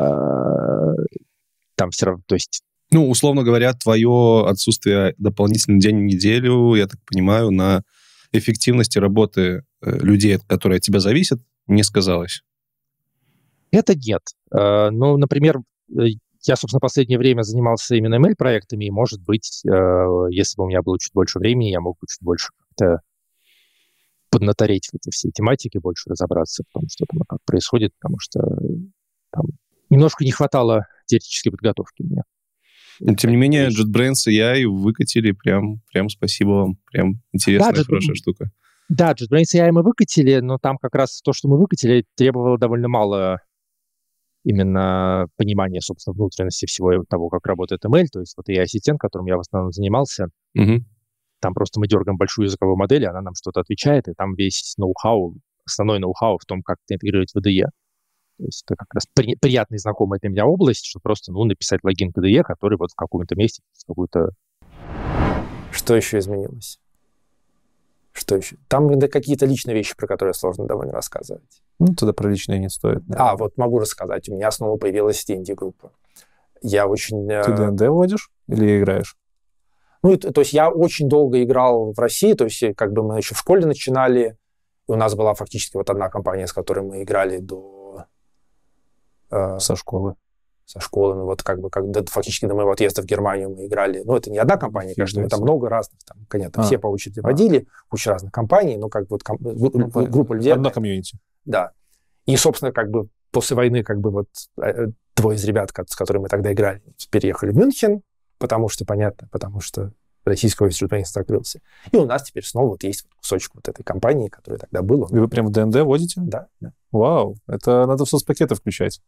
там все равно, то есть... Ну, условно говоря, твое отсутствие дополнительный день в неделю, я так понимаю, на эффективности работы Э, людей, которые от тебя зависят, не сказалось? Это нет. Э, ну, например, э, я, собственно, последнее время занимался именно ML-проектами, и, может быть, если бы у меня было чуть больше времени, я мог бы чуть больше как-то поднатореть в эти все тематики, больше разобраться в том, что там как происходит, потому что там немножко не хватало теоретической подготовки мне. Ну, тем не менее, JetBrains и я и выкатили прям, прям спасибо вам. Прям интересная, да, хорошая Jet... штука. Да, JetBrains AI мы выкатили, но там как раз то, что мы выкатили, требовало довольно мало именно понимания, собственно, внутренности всего того, как работает ML, то есть вот и ассистент, которым я в основном занимался, угу. там просто мы дергаем большую языковую модель, она нам что-то отвечает, и там весь ноу-хау, основной ноу-хау в том, как интегрировать в То есть это как раз при, приятная и знакомая для меня область, что просто, ну, написать логин к который вот в каком-то месте, в какую-то... Что еще изменилось? Что еще? Там да, какие-то личные вещи, про которые сложно довольно рассказывать. Ну, тогда про личные не стоит. Да. А, вот могу рассказать. У меня снова появилась D&D-группа. Я очень... Э, Ты D&D вводишь или играешь? Ну, то есть я очень долго играл в России, то есть э, как бы мы еще в школе начинали, и у нас была фактически вот одна компания, с которой мы играли до... Э, Со школы со школы, ну вот как бы как до, фактически до моего отъезда в Германию мы играли. Ну, это не одна компания, конечно, мы там много разных, там, конечно, а, все по очереди а. водили, куча разных компаний, но ну, как бы вот, ком, э, группа, ну, группа людей. Одна комьюнити. Да. И, собственно, как бы после войны как бы вот э, э, двое из ребят, с которыми мы тогда играли, переехали в Мюнхен, потому что, понятно, потому что российского инструмента закрылся. И у нас теперь снова вот есть кусочек вот этой компании, которая тогда была. И вы прям в ДНД водите? Да. да. Вау, это надо в соцпакеты включать.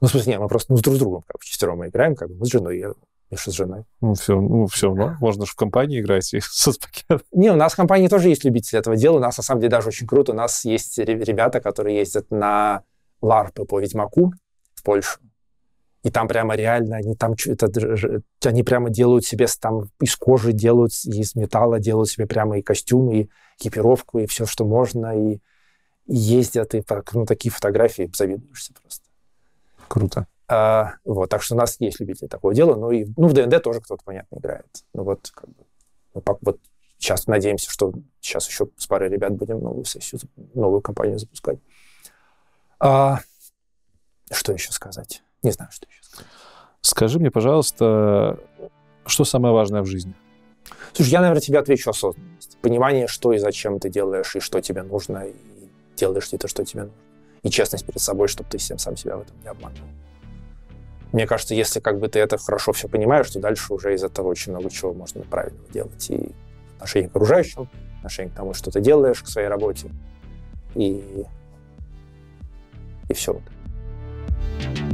Ну, в смысле, нет, мы просто ну, с друг с другом как бы мы играем, как бы мы с женой, я Миша с женой. Ну, все, ну, все, ну, можно же в компании играть и соцпакет. Не, у нас в компании тоже есть любители этого дела. У нас, на самом деле, даже очень круто. У нас есть ребята, которые ездят на ларпы по Ведьмаку в Польшу. И там прямо реально они там это, они прямо делают себе там из кожи делают, из металла делают себе прямо и костюмы, и экипировку, и все, что можно, и, и ездят, и ну, такие фотографии завидуешься просто. Круто. А, вот, так что у нас есть любители такого дела. Ну и ну, в ДНД тоже кто-то, понятно, играет. Ну вот, как бы, ну, вот сейчас надеемся, что сейчас еще с парой ребят будем новую сессию, новую компанию запускать. А, что еще сказать? Не знаю, что еще сказать. Скажи мне, пожалуйста, что самое важное в жизни? Слушай, я, наверное, тебе отвечу осознанность. Понимание, что и зачем ты делаешь, и что тебе нужно, и делаешь ли то, что тебе нужно и честность перед собой, чтобы ты всем сам себя в этом не обманывал. Мне кажется, если как бы ты это хорошо все понимаешь, то дальше уже из этого очень много чего можно правильно делать. И отношение к окружающим, отношение к тому, что ты делаешь, к своей работе. И, и все. Вот.